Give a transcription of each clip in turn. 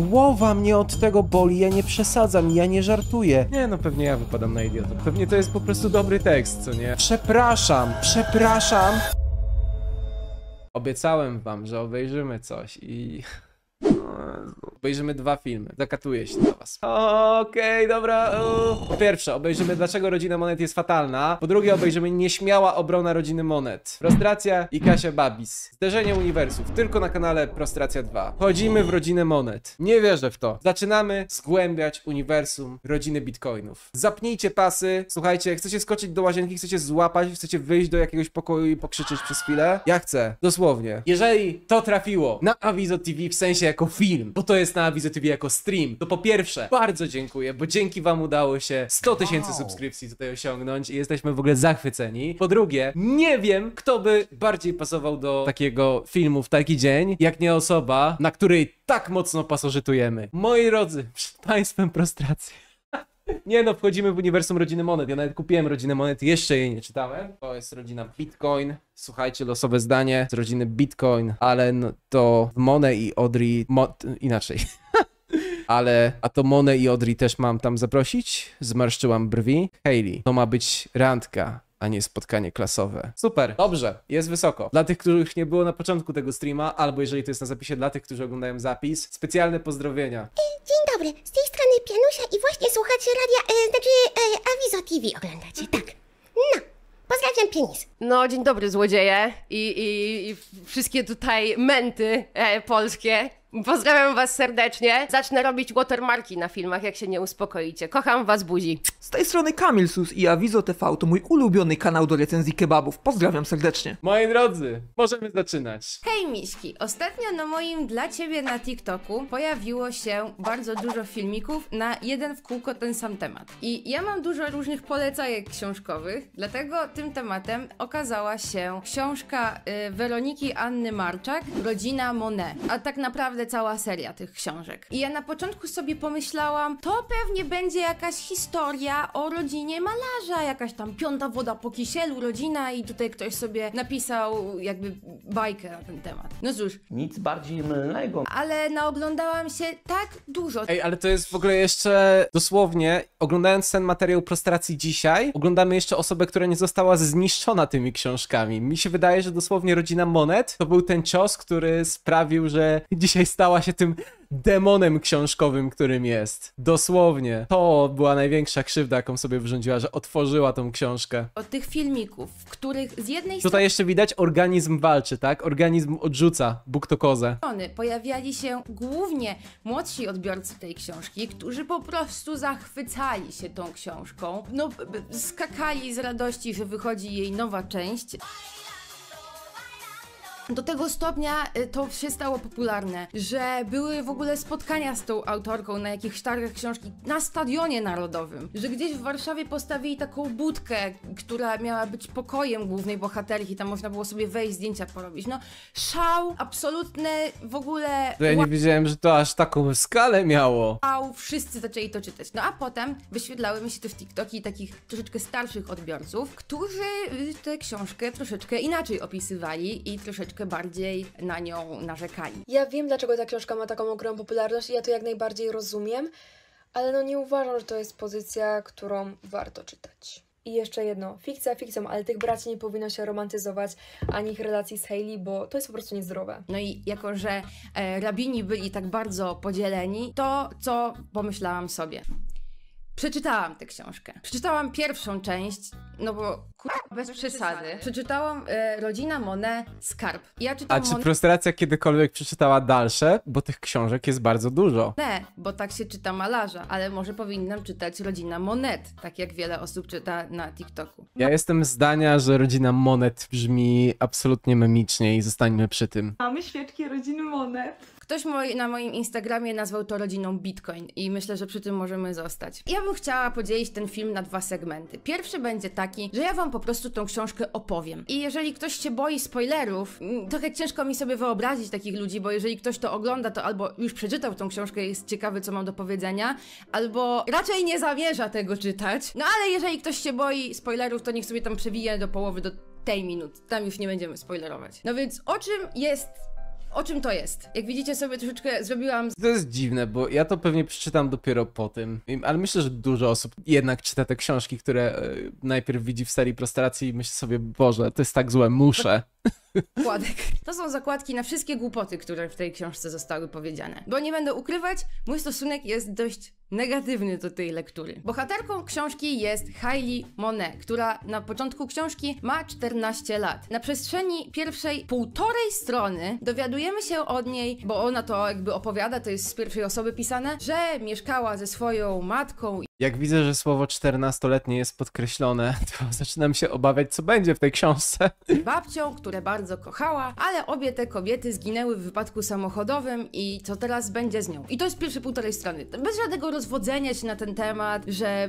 Głowa mnie od tego boli, ja nie przesadzam, i ja nie żartuję. Nie no, pewnie ja wypadam na idiotę. Pewnie to jest po prostu dobry tekst, co nie? Przepraszam, przepraszam. Obiecałem wam, że obejrzymy coś i... Obejrzymy dwa filmy. Zakatuję się na was. Okej, okay, dobra. Po pierwsze, obejrzymy dlaczego rodzina Monet jest fatalna. Po drugie, obejrzymy nieśmiała obrona rodziny Monet. Prostracja i Kasia Babis. Zderzenie uniwersów. Tylko na kanale Prostracja 2. Chodzimy w rodzinę Monet. Nie wierzę w to. Zaczynamy zgłębiać uniwersum rodziny Bitcoinów. Zapnijcie pasy. Słuchajcie, chcecie skoczyć do łazienki, chcecie złapać, chcecie wyjść do jakiegoś pokoju i pokrzyczeć przez chwilę? Ja chcę. Dosłownie. Jeżeli to trafiło na Avizo TV, w sensie jako film, bo to jest na wizytywie jako stream, to po pierwsze bardzo dziękuję, bo dzięki wam udało się 100 tysięcy wow. subskrypcji tutaj osiągnąć i jesteśmy w ogóle zachwyceni. Po drugie, nie wiem, kto by bardziej pasował do takiego filmu w taki dzień, jak nie osoba, na której tak mocno pasożytujemy. Moi rodzy, przed państwem prostracja. Nie no, wchodzimy w uniwersum rodziny monet. Ja nawet kupiłem rodzinę monet, jeszcze jej nie czytałem. To jest rodzina Bitcoin. Słuchajcie, losowe zdanie z rodziny Bitcoin, ale no to Mone i Audrey... Mo... inaczej. ale a to Mone i Audrey też mam tam zaprosić? Zmarszczyłam brwi. Hayley, to ma być randka a nie spotkanie klasowe. Super, dobrze, jest wysoko. Dla tych, których nie było na początku tego streama, albo jeżeli to jest na zapisie, dla tych, którzy oglądają zapis, specjalne pozdrowienia. Dzień dobry, z tej strony Pianusia i właśnie słuchacie radia, e, znaczy e, Avizo TV oglądacie, tak. No, pozdrawiam Pienis. No, dzień dobry złodzieje i, i, i wszystkie tutaj męty e, polskie. Pozdrawiam Was serdecznie. Zacznę robić watermarki na filmach, jak się nie uspokoicie. Kocham Was, buzi. Z tej strony Kamil Sus i Avizo TV to mój ulubiony kanał do recenzji kebabów. Pozdrawiam serdecznie. Moi drodzy, możemy zaczynać. Hej Miśki, ostatnio na moim dla Ciebie na TikToku pojawiło się bardzo dużo filmików na jeden w kółko ten sam temat. I ja mam dużo różnych polecajek książkowych, dlatego tym tematem okazała się książka y, Weroniki Anny Marczak, Rodzina Monet. A tak naprawdę naprawdę cała seria tych książek. I ja na początku sobie pomyślałam, to pewnie będzie jakaś historia o rodzinie malarza, jakaś tam piąta woda po kisielu, rodzina i tutaj ktoś sobie napisał jakby bajkę na ten temat. No cóż. Nic bardziej mylnego. Ale naoglądałam się tak dużo. Ej, ale to jest w ogóle jeszcze dosłownie, oglądając ten materiał prostracji dzisiaj, oglądamy jeszcze osobę, która nie została zniszczona tymi książkami. Mi się wydaje, że dosłownie rodzina Monet to był ten cios, który sprawił, że dzisiaj stała się tym demonem książkowym, którym jest. Dosłownie. To była największa krzywda, jaką sobie wyrządziła, że otworzyła tą książkę. Od tych filmików, w których z jednej Tutaj jeszcze widać, organizm walczy, tak? Organizm odrzuca buktokozę. strony pojawiali się głównie młodsi odbiorcy tej książki, którzy po prostu zachwycali się tą książką. No, skakali z radości, że wychodzi jej nowa część do tego stopnia y, to się stało popularne, że były w ogóle spotkania z tą autorką na jakichś targach książki na stadionie narodowym, że gdzieś w Warszawie postawili taką budkę, która miała być pokojem głównej bohaterki, tam można było sobie wejść, zdjęcia porobić. No, szał, absolutny w ogóle. Ja nie wiedziałem, że to aż taką skalę miało. Wow, wszyscy zaczęli to czytać. No a potem wyświetlały mi się też TikToki takich troszeczkę starszych odbiorców, którzy y, tę książkę troszeczkę inaczej opisywali i troszeczkę troszeczkę bardziej na nią narzekali. Ja wiem, dlaczego ta książka ma taką ogromną popularność i ja to jak najbardziej rozumiem, ale no nie uważam, że to jest pozycja, którą warto czytać. I jeszcze jedno, fikcja fikcją, ale tych braci nie powinno się romantyzować ani ich relacji z Hailey, bo to jest po prostu niezdrowe. No i jako, że e, rabini byli tak bardzo podzieleni, to co pomyślałam sobie? Przeczytałam tę książkę. Przeczytałam pierwszą część, no bo kurwa, bez przesady. Przeczytałam e, Rodzina Monet, Skarb. Ja czytam A czy Monet... frustracja kiedykolwiek przeczytała dalsze? Bo tych książek jest bardzo dużo. Ne, bo tak się czyta malarza, ale może powinnam czytać Rodzina Monet, tak jak wiele osób czyta na TikToku. Ja jestem zdania, że Rodzina Monet brzmi absolutnie memicznie i zostańmy przy tym. Mamy świeczki Rodziny Monet. Ktoś moi, na moim Instagramie nazwał to rodziną Bitcoin i myślę, że przy tym możemy zostać. Ja bym chciała podzielić ten film na dwa segmenty. Pierwszy będzie taki, że ja wam po prostu tą książkę opowiem. I jeżeli ktoś się boi spoilerów, mm, trochę ciężko mi sobie wyobrazić takich ludzi, bo jeżeli ktoś to ogląda, to albo już przeczytał tą książkę, jest ciekawy, co mam do powiedzenia, albo raczej nie zamierza tego czytać. No ale jeżeli ktoś się boi spoilerów, to niech sobie tam przewija do połowy, do tej minut. Tam już nie będziemy spoilerować. No więc o czym jest o czym to jest? Jak widzicie sobie troszeczkę zrobiłam... To jest dziwne, bo ja to pewnie przeczytam dopiero po tym, ale myślę, że dużo osób jednak czyta te książki, które e, najpierw widzi w serii prostracji i myśli sobie, Boże, to jest tak złe, muszę. Zakładek. To są zakładki na wszystkie głupoty, które w tej książce zostały powiedziane. Bo nie będę ukrywać, mój stosunek jest dość negatywny do tej lektury. Bohaterką książki jest Hailey Monet, która na początku książki ma 14 lat. Na przestrzeni pierwszej półtorej strony dowiadujemy się od niej, bo ona to jakby opowiada, to jest z pierwszej osoby pisane, że mieszkała ze swoją matką jak widzę, że słowo 14-letnie jest podkreślone, to zaczynam się obawiać, co będzie w tej książce. Babcią, które bardzo kochała, ale obie te kobiety zginęły w wypadku samochodowym i co teraz będzie z nią? I to jest pierwsze półtorej strony. Bez żadnego rozwodzenia się na ten temat, że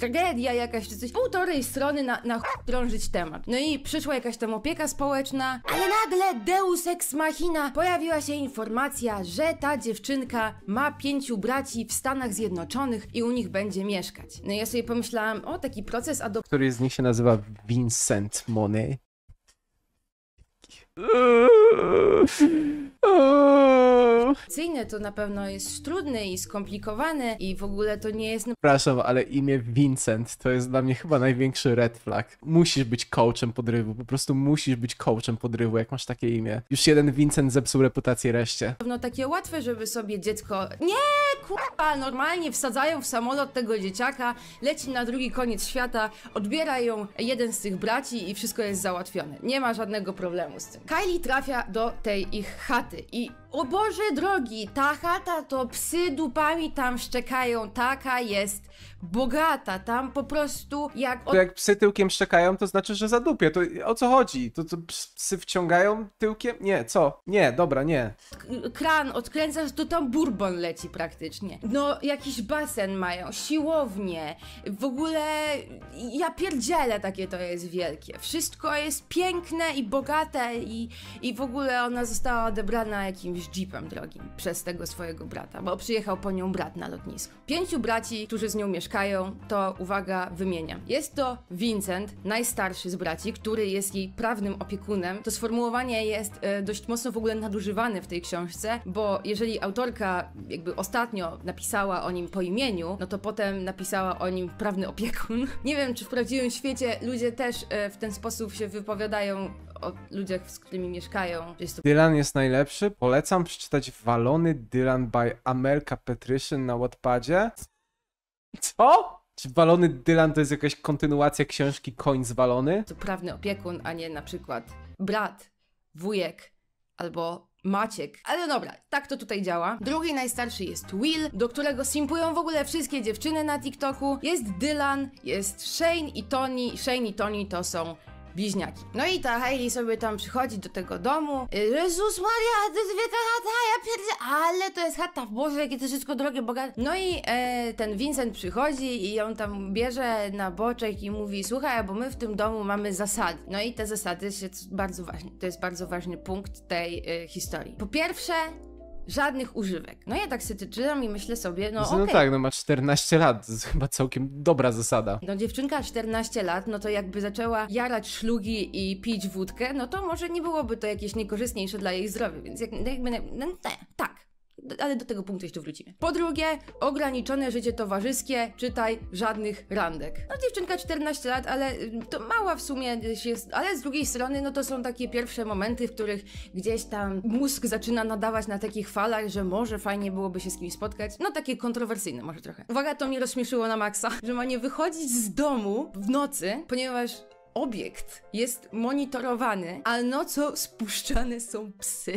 tragedia jakaś czy coś. Półtorej strony na, na drążyć temat. No i przyszła jakaś tam opieka społeczna, ale nagle deus ex machina pojawiła się informacja, że ta dziewczynka ma pięciu braci w Stanach Zjednoczonych i u nich będzie mieszkać. No i ja sobie pomyślałam, o taki proces adopcji. Który z nich się nazywa Vincent Monet. Cyjny to na pewno jest trudne i skomplikowane i w ogóle to nie jest... Przepraszam, ale imię Vincent to jest dla mnie chyba największy red flag. Musisz być coachem podrywu, po prostu musisz być coachem podrywu, jak masz takie imię. Już jeden Vincent zepsuł reputację reszcie. Pewno takie łatwe, żeby sobie dziecko... Nie, kurwa, normalnie wsadzają w samolot tego dzieciaka, leci na drugi koniec świata, odbiera ją jeden z tych braci i wszystko jest załatwione. Nie ma żadnego problemu z tym. Kylie trafia do tej ich chaty i o Boże drogi, ta chata to psy dupami tam szczekają, taka jest bogata, tam po prostu jak... To jak psy tyłkiem szczekają, to znaczy, że za dupie, to o co chodzi? To, to psy wciągają tyłkiem? Nie, co? Nie, dobra, nie. Kran odkręcasz, to tam burbon leci praktycznie. No, jakiś basen mają, siłownie, w ogóle ja pierdzielę takie to jest wielkie. Wszystko jest piękne i bogate i, i w ogóle ona została odebrana jakimś jakiś jeepem drogim przez tego swojego brata, bo przyjechał po nią brat na lotnisku. Pięciu braci, którzy z nią mieszkają, to uwaga, wymienia. Jest to Vincent, najstarszy z braci, który jest jej prawnym opiekunem. To sformułowanie jest e, dość mocno w ogóle nadużywane w tej książce, bo jeżeli autorka jakby ostatnio napisała o nim po imieniu, no to potem napisała o nim prawny opiekun. Nie wiem, czy w prawdziwym świecie ludzie też e, w ten sposób się wypowiadają o ludziach, z którymi mieszkają. Jest to... Dylan jest najlepszy. Polecam przeczytać Walony Dylan by Amelka Petryszyn na Wattpadzie. Co? Czy Walony Dylan to jest jakaś kontynuacja książki Koń zwalony? To prawny opiekun, a nie na przykład brat, wujek albo Maciek. Ale no dobra, tak to tutaj działa. Drugi najstarszy jest Will, do którego simpują w ogóle wszystkie dziewczyny na TikToku. Jest Dylan, jest Shane i Tony. Shane i Tony to są bliźniaki. No i ta Hailey sobie tam przychodzi do tego domu. Jezus Maria, to jest wielka chata, ja pierdolę, ale to jest chata, w Boże, jakie to wszystko drogie, bogate. No i e, ten Vincent przychodzi i on tam bierze na boczek i mówi, słuchaj, bo my w tym domu mamy zasady. No i te zasady są bardzo ważne, to jest bardzo ważny punkt tej e, historii. Po pierwsze, żadnych używek. No ja tak sobie czytam i myślę sobie, no, znaczy, no okej. Okay. No tak, no ma 14 lat, to jest chyba całkiem dobra zasada. No dziewczynka 14 lat, no to jakby zaczęła jarać szlugi i pić wódkę, no to może nie byłoby to jakieś niekorzystniejsze dla jej zdrowia, więc jak, jakby, no, no, tak ale do tego punktu jeszcze wrócimy. Po drugie, ograniczone życie towarzyskie, czytaj, żadnych randek. No dziewczynka 14 lat, ale mm, to mała w sumie ale z drugiej strony no to są takie pierwsze momenty, w których gdzieś tam mózg zaczyna nadawać na takich falach, że może fajnie byłoby się z kimś spotkać. No takie kontrowersyjne może trochę. Uwaga, to mnie rozśmieszyło na maksa, że ma nie wychodzić z domu w nocy, ponieważ obiekt jest monitorowany, a no co spuszczane są psy.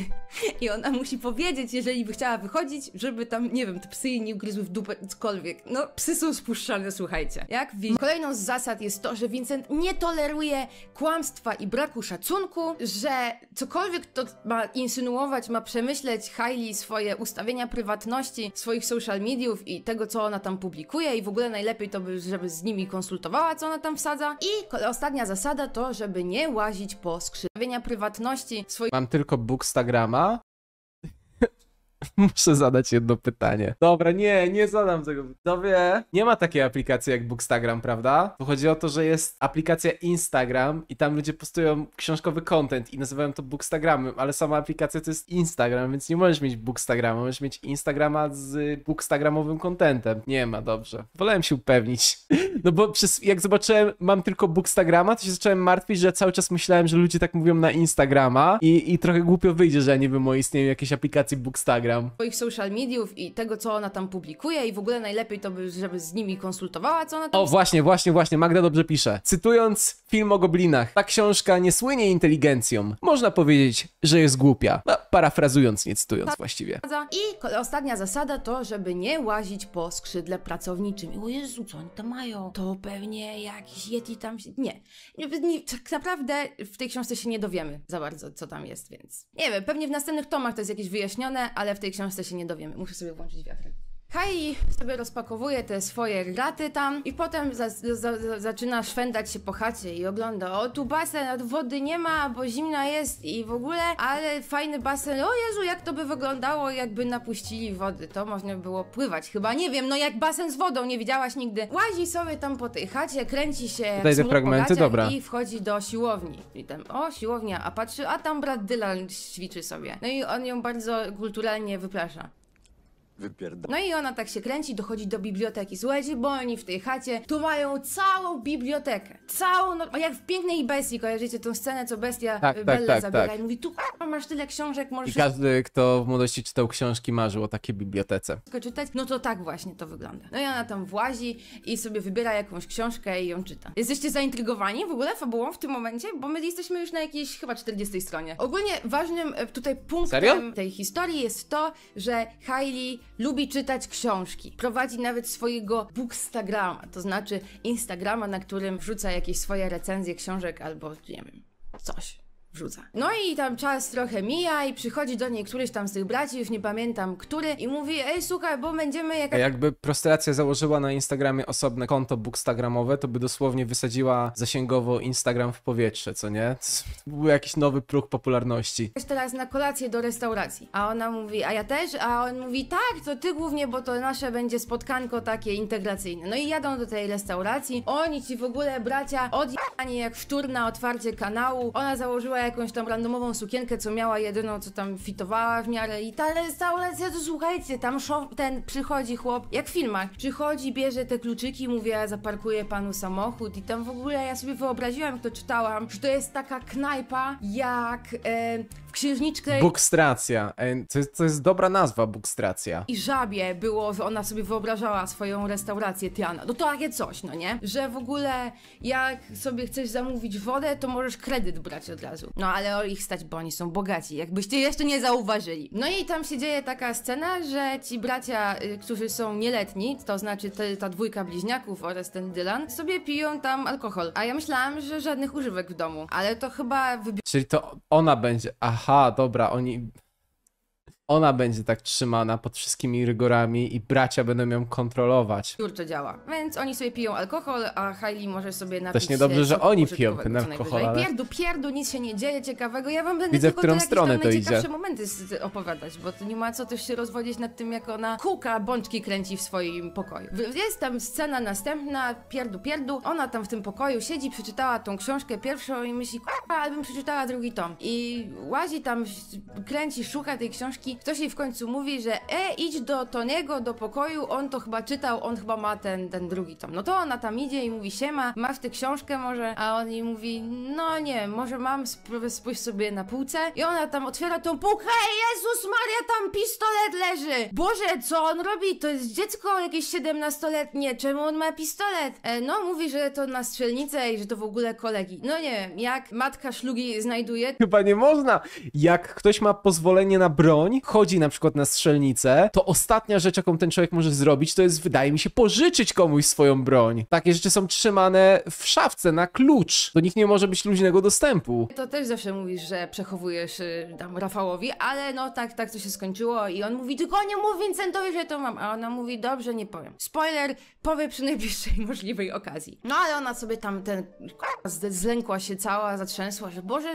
I ona musi powiedzieć, jeżeli by chciała wychodzić, żeby tam, nie wiem, te psy jej nie ugryzły w dupę, cokolwiek. No, psy są spuszczane, słuchajcie. Jak widzicie. Kolejną z zasad jest to, że Vincent nie toleruje kłamstwa i braku szacunku, że cokolwiek to ma insynuować, ma przemyśleć Hailey swoje ustawienia prywatności, swoich social mediów i tego, co ona tam publikuje i w ogóle najlepiej to by, żeby z nimi konsultowała, co ona tam wsadza. I ostatnia zasada to, żeby nie łazić po skrzywienia prywatności swoich... Mam tylko Bookstagrama Muszę zadać jedno pytanie. Dobra, nie, nie zadam tego. Tobie nie ma takiej aplikacji jak Bookstagram, prawda? Bo chodzi o to, że jest aplikacja Instagram i tam ludzie postują książkowy content i nazywają to Bookstagramem, ale sama aplikacja to jest Instagram, więc nie możesz mieć Bookstagrama, możesz mieć Instagrama z Bookstagramowym contentem. Nie ma, dobrze. Wolałem się upewnić. No bo przez, jak zobaczyłem, mam tylko Bookstagrama, to się zacząłem martwić, że cały czas myślałem, że ludzie tak mówią na Instagrama i, i trochę głupio wyjdzie, że ja nie istnieją jakieś aplikacje aplikacji Bookstagram. Instagram. Swoich social mediów i tego, co ona tam publikuje i w ogóle najlepiej to by, żeby z nimi konsultowała, co ona tam... O, właśnie, właśnie, właśnie, Magda dobrze pisze. Cytując film o goblinach, ta książka nie słynie inteligencją. Można powiedzieć, że jest głupia. No, parafrazując, nie cytując tak. właściwie. I ostatnia zasada to, żeby nie łazić po skrzydle pracowniczym. O Jezu, co oni tam mają? To pewnie jakiś Yeti tam Nie. Tak naprawdę w tej książce się nie dowiemy za bardzo, co tam jest, więc... Nie wiem, pewnie w następnych tomach to jest jakieś wyjaśnione, ale w tej książce się nie dowiemy. Muszę sobie włączyć wiatr. Kai sobie rozpakowuje te swoje graty tam i potem za, za, za, zaczyna szwendać się po chacie i ogląda, o tu basen, wody nie ma, bo zimna jest i w ogóle, ale fajny basen, o Jezu, jak to by wyglądało, jakby napuścili wody, to można by było pływać, chyba, nie wiem, no jak basen z wodą, nie widziałaś nigdy. Łazi sobie tam po tej chacie, kręci się Tutaj te fragmenty, dobra. i wchodzi do siłowni. I tam, o, siłownia, a patrzy, a tam brat Dylan ćwiczy sobie. No i on ją bardzo kulturalnie wyprasza. Wypierdam. No i ona tak się kręci, dochodzi do biblioteki. Słuchajcie, bo oni w tej chacie tu mają całą bibliotekę. Całą, no jak w pięknej bestii, kojarzycie tą scenę, co bestia tak, Belle tak, tak zabiera tak. i mówi, tu a, masz tyle książek, możesz... I każdy, kto w młodości czytał książki, marzył o takiej bibliotece. czytać, no to tak właśnie to wygląda. No i ona tam włazi i sobie wybiera jakąś książkę i ją czyta. Jesteście zaintrygowani w ogóle fabułą w tym momencie? Bo my jesteśmy już na jakiejś chyba 40 stronie. Ogólnie ważnym e, tutaj punktem Serio? tej historii jest to, że Hailey Lubi czytać książki. Prowadzi nawet swojego bookstagrama, to znaczy Instagrama, na którym wrzuca jakieś swoje recenzje książek albo nie wiem, coś. No i tam czas trochę mija i przychodzi do niej któryś tam z tych braci, już nie pamiętam który, i mówi, ej słuchaj, bo będziemy jakaś... Jakby prostracja założyła na Instagramie osobne konto bookstagramowe, to by dosłownie wysadziła zasięgowo Instagram w powietrze, co nie? To był jakiś nowy próg popularności. Teraz na kolację do restauracji, a ona mówi, a ja też? A on mówi, tak, to ty głównie, bo to nasze będzie spotkanko takie integracyjne. No i jadą do tej restauracji, oni ci w ogóle bracia odjechani jak wtór na otwarcie kanału, ona założyła jakąś tam randomową sukienkę, co miała jedyną, co tam fitowała w miarę i ta całe, to słuchajcie, tam szof, ten przychodzi chłop, jak w filmach, przychodzi, bierze te kluczyki, mówi, ja zaparkuję panu samochód i tam w ogóle ja sobie wyobraziłam, jak to czytałam, że to jest taka knajpa jak księżniczkę... Bukstracja. E, to jest, to jest dobra nazwa, bukstracja. I żabie było, że ona sobie wyobrażała swoją restaurację Tiana. No to takie coś, no nie? Że w ogóle jak sobie chcesz zamówić wodę, to możesz kredyt brać od razu. No ale ich stać, bo oni są bogaci, jakbyście jeszcze nie zauważyli. No i tam się dzieje taka scena, że ci bracia, y, którzy są nieletni, to znaczy te, ta dwójka bliźniaków oraz ten Dylan, sobie piją tam alkohol. A ja myślałam, że żadnych używek w domu, ale to chyba wybi- Czyli to ona będzie, aha aha, dobra, oni ona będzie tak trzymana pod wszystkimi rygorami i bracia będą ją kontrolować. Kurczę działa. Więc oni sobie piją alkohol, a Hailey może sobie napić Też niedobrze, że oni piją ten alkohol. Ale... Pierdu, pierdu, nic się nie dzieje ciekawego. Ja wam będę Widzę, tylko w którą stronę to idzie. momenty opowiadać, bo to nie ma co też się rozwodzić nad tym, jak ona kuka bączki kręci w swoim pokoju. Jest tam scena następna, pierdu, pierdu. Ona tam w tym pokoju siedzi, przeczytała tą książkę pierwszą i myśli, a, bym przeczytała drugi tom. I łazi tam, kręci, szuka tej książki ktoś jej w końcu mówi, że e, idź do Toniego, do pokoju, on to chyba czytał, on chyba ma ten, ten drugi tom. No to ona tam idzie i mówi, siema, masz tę książkę może? A on jej mówi, no nie, może mam, spójrz sobie na półce. I ona tam otwiera tą półkę, Jezus Maria, tam pistolet leży! Boże, co on robi? To jest dziecko jakieś 17-letnie, czemu on ma pistolet? E, no, mówi, że to na strzelnicę i że to w ogóle kolegi. No nie wiem, jak matka szlugi znajduje... Chyba nie można! Jak ktoś ma pozwolenie na broń, chodzi na przykład na strzelnicę, to ostatnia rzecz, jaką ten człowiek może zrobić, to jest, wydaje mi się, pożyczyć komuś swoją broń. Takie rzeczy są trzymane w szafce, na klucz. Do nich nie może być luźnego dostępu. To też zawsze mówisz, że przechowujesz y, tam Rafałowi, ale no tak, tak to się skończyło i on mówi, tylko nie mów Vincentowi, że to mam, a ona mówi, dobrze, nie powiem. Spoiler, powie przy najbliższej możliwej okazji. No ale ona sobie tam ten, zlękła się cała, zatrzęsła, że Boże,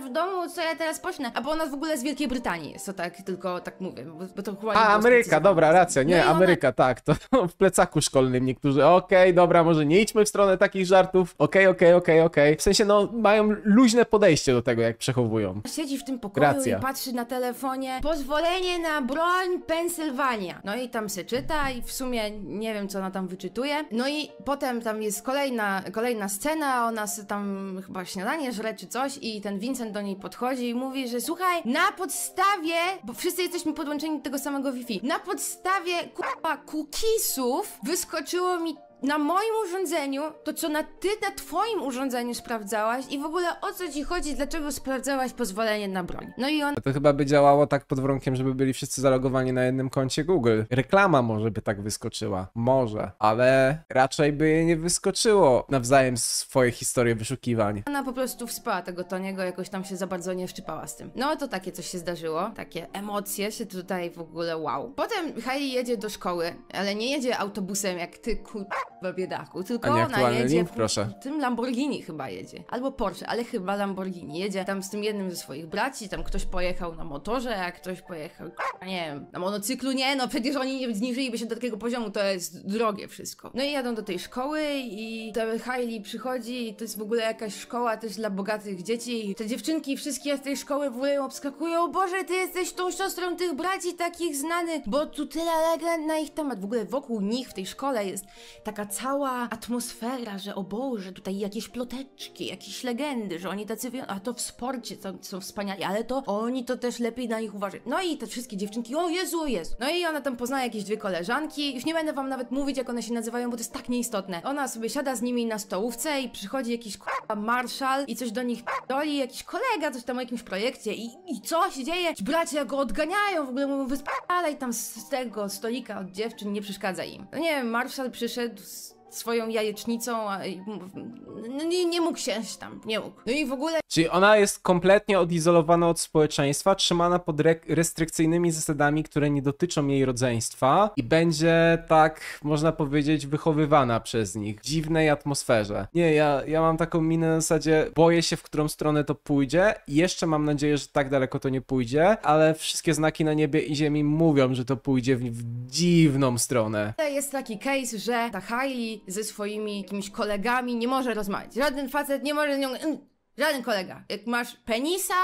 w domu, co ja teraz pocznę? A bo ona w ogóle z Wielkiej Brytanii jest, to tak, to tylko tak mówię, bo, bo to chyba... A, Ameryka, dobra, racja, nie, no Ameryka, ona... tak, to w plecaku szkolnym niektórzy, okej, okay, dobra, może nie idźmy w stronę takich żartów, okej, okay, okej, okay, okej, okej. W sensie, no, mają luźne podejście do tego, jak przechowują. Siedzi w tym pokoju racja. i patrzy na telefonie, pozwolenie na broń Pensylwania. No i tam se czyta i w sumie nie wiem, co ona tam wyczytuje. No i potem tam jest kolejna, kolejna scena, ona tam chyba śniadanie żre czy coś i ten Vincent do niej podchodzi i mówi, że słuchaj, na podstawie, bo w wszyscy jesteśmy podłączeni do tego samego Wi-Fi. Na podstawie kurwa cookisów wyskoczyło mi na moim urządzeniu to, co na ty na twoim urządzeniu sprawdzałaś i w ogóle o co ci chodzi, dlaczego sprawdzałaś pozwolenie na broń. No i on... To chyba by działało tak pod warunkiem, żeby byli wszyscy zalogowani na jednym koncie Google. Reklama może by tak wyskoczyła. Może. Ale raczej by nie wyskoczyło nawzajem swoje historie wyszukiwań. Ona po prostu wspała tego Toniego, jakoś tam się za bardzo nie szczypała z tym. No to takie coś się zdarzyło. Takie emocje się tutaj w ogóle wow. Potem Heidi jedzie do szkoły, ale nie jedzie autobusem jak ty kur chyba biedaku, tylko ona aktualny jedzie... link? Proszę. Tym Lamborghini chyba jedzie. Albo Porsche, ale chyba Lamborghini. Jedzie tam z tym jednym ze swoich braci, tam ktoś pojechał na motorze, a ktoś pojechał, nie wiem, na monocyklu. Nie no, przecież oni nie zniżyliby się do takiego poziomu, to jest drogie wszystko. No i jadą do tej szkoły i ta Hailey przychodzi i to jest w ogóle jakaś szkoła też dla bogatych dzieci. I te dziewczynki wszystkie z tej szkoły w ogóle ją obskakują. Boże, ty jesteś tą siostrą tych braci takich znanych, bo tu tyle legend na ich temat. W ogóle wokół nich w tej szkole jest taka taka cała atmosfera, że o Boże, tutaj jakieś ploteczki, jakieś legendy, że oni tacy, a to w sporcie to są wspaniali, ale to oni to też lepiej na nich uważać. No i te wszystkie dziewczynki, o Jezu, o Jezu. No i ona tam poznaje jakieś dwie koleżanki, już nie będę wam nawet mówić, jak one się nazywają, bo to jest tak nieistotne. Ona sobie siada z nimi na stołówce i przychodzi jakiś k***a marszal i coś do nich doli, jakiś kolega, coś tam o jakimś projekcie i, i co się dzieje? Ci bracia go odganiają, w ogóle mówią, wyspalaj tam z tego stolika od dziewczyn, nie przeszkadza im. No nie wiem, marszal przyszedł Deus. swoją jajecznicą, a no, nie, nie mógł siąść tam, nie mógł. No i w ogóle... Czyli ona jest kompletnie odizolowana od społeczeństwa, trzymana pod re restrykcyjnymi zasadami, które nie dotyczą jej rodzeństwa i będzie tak, można powiedzieć, wychowywana przez nich w dziwnej atmosferze. Nie, ja, ja mam taką minę na zasadzie, boję się, w którą stronę to pójdzie i jeszcze mam nadzieję, że tak daleko to nie pójdzie, ale wszystkie znaki na niebie i ziemi mówią, że to pójdzie w, w dziwną stronę. Jest taki case, że ta Hailey ze swoimi jakimiś kolegami nie może rozmawiać. Żaden facet nie może z nią... Żaden kolega. Jak masz penisa,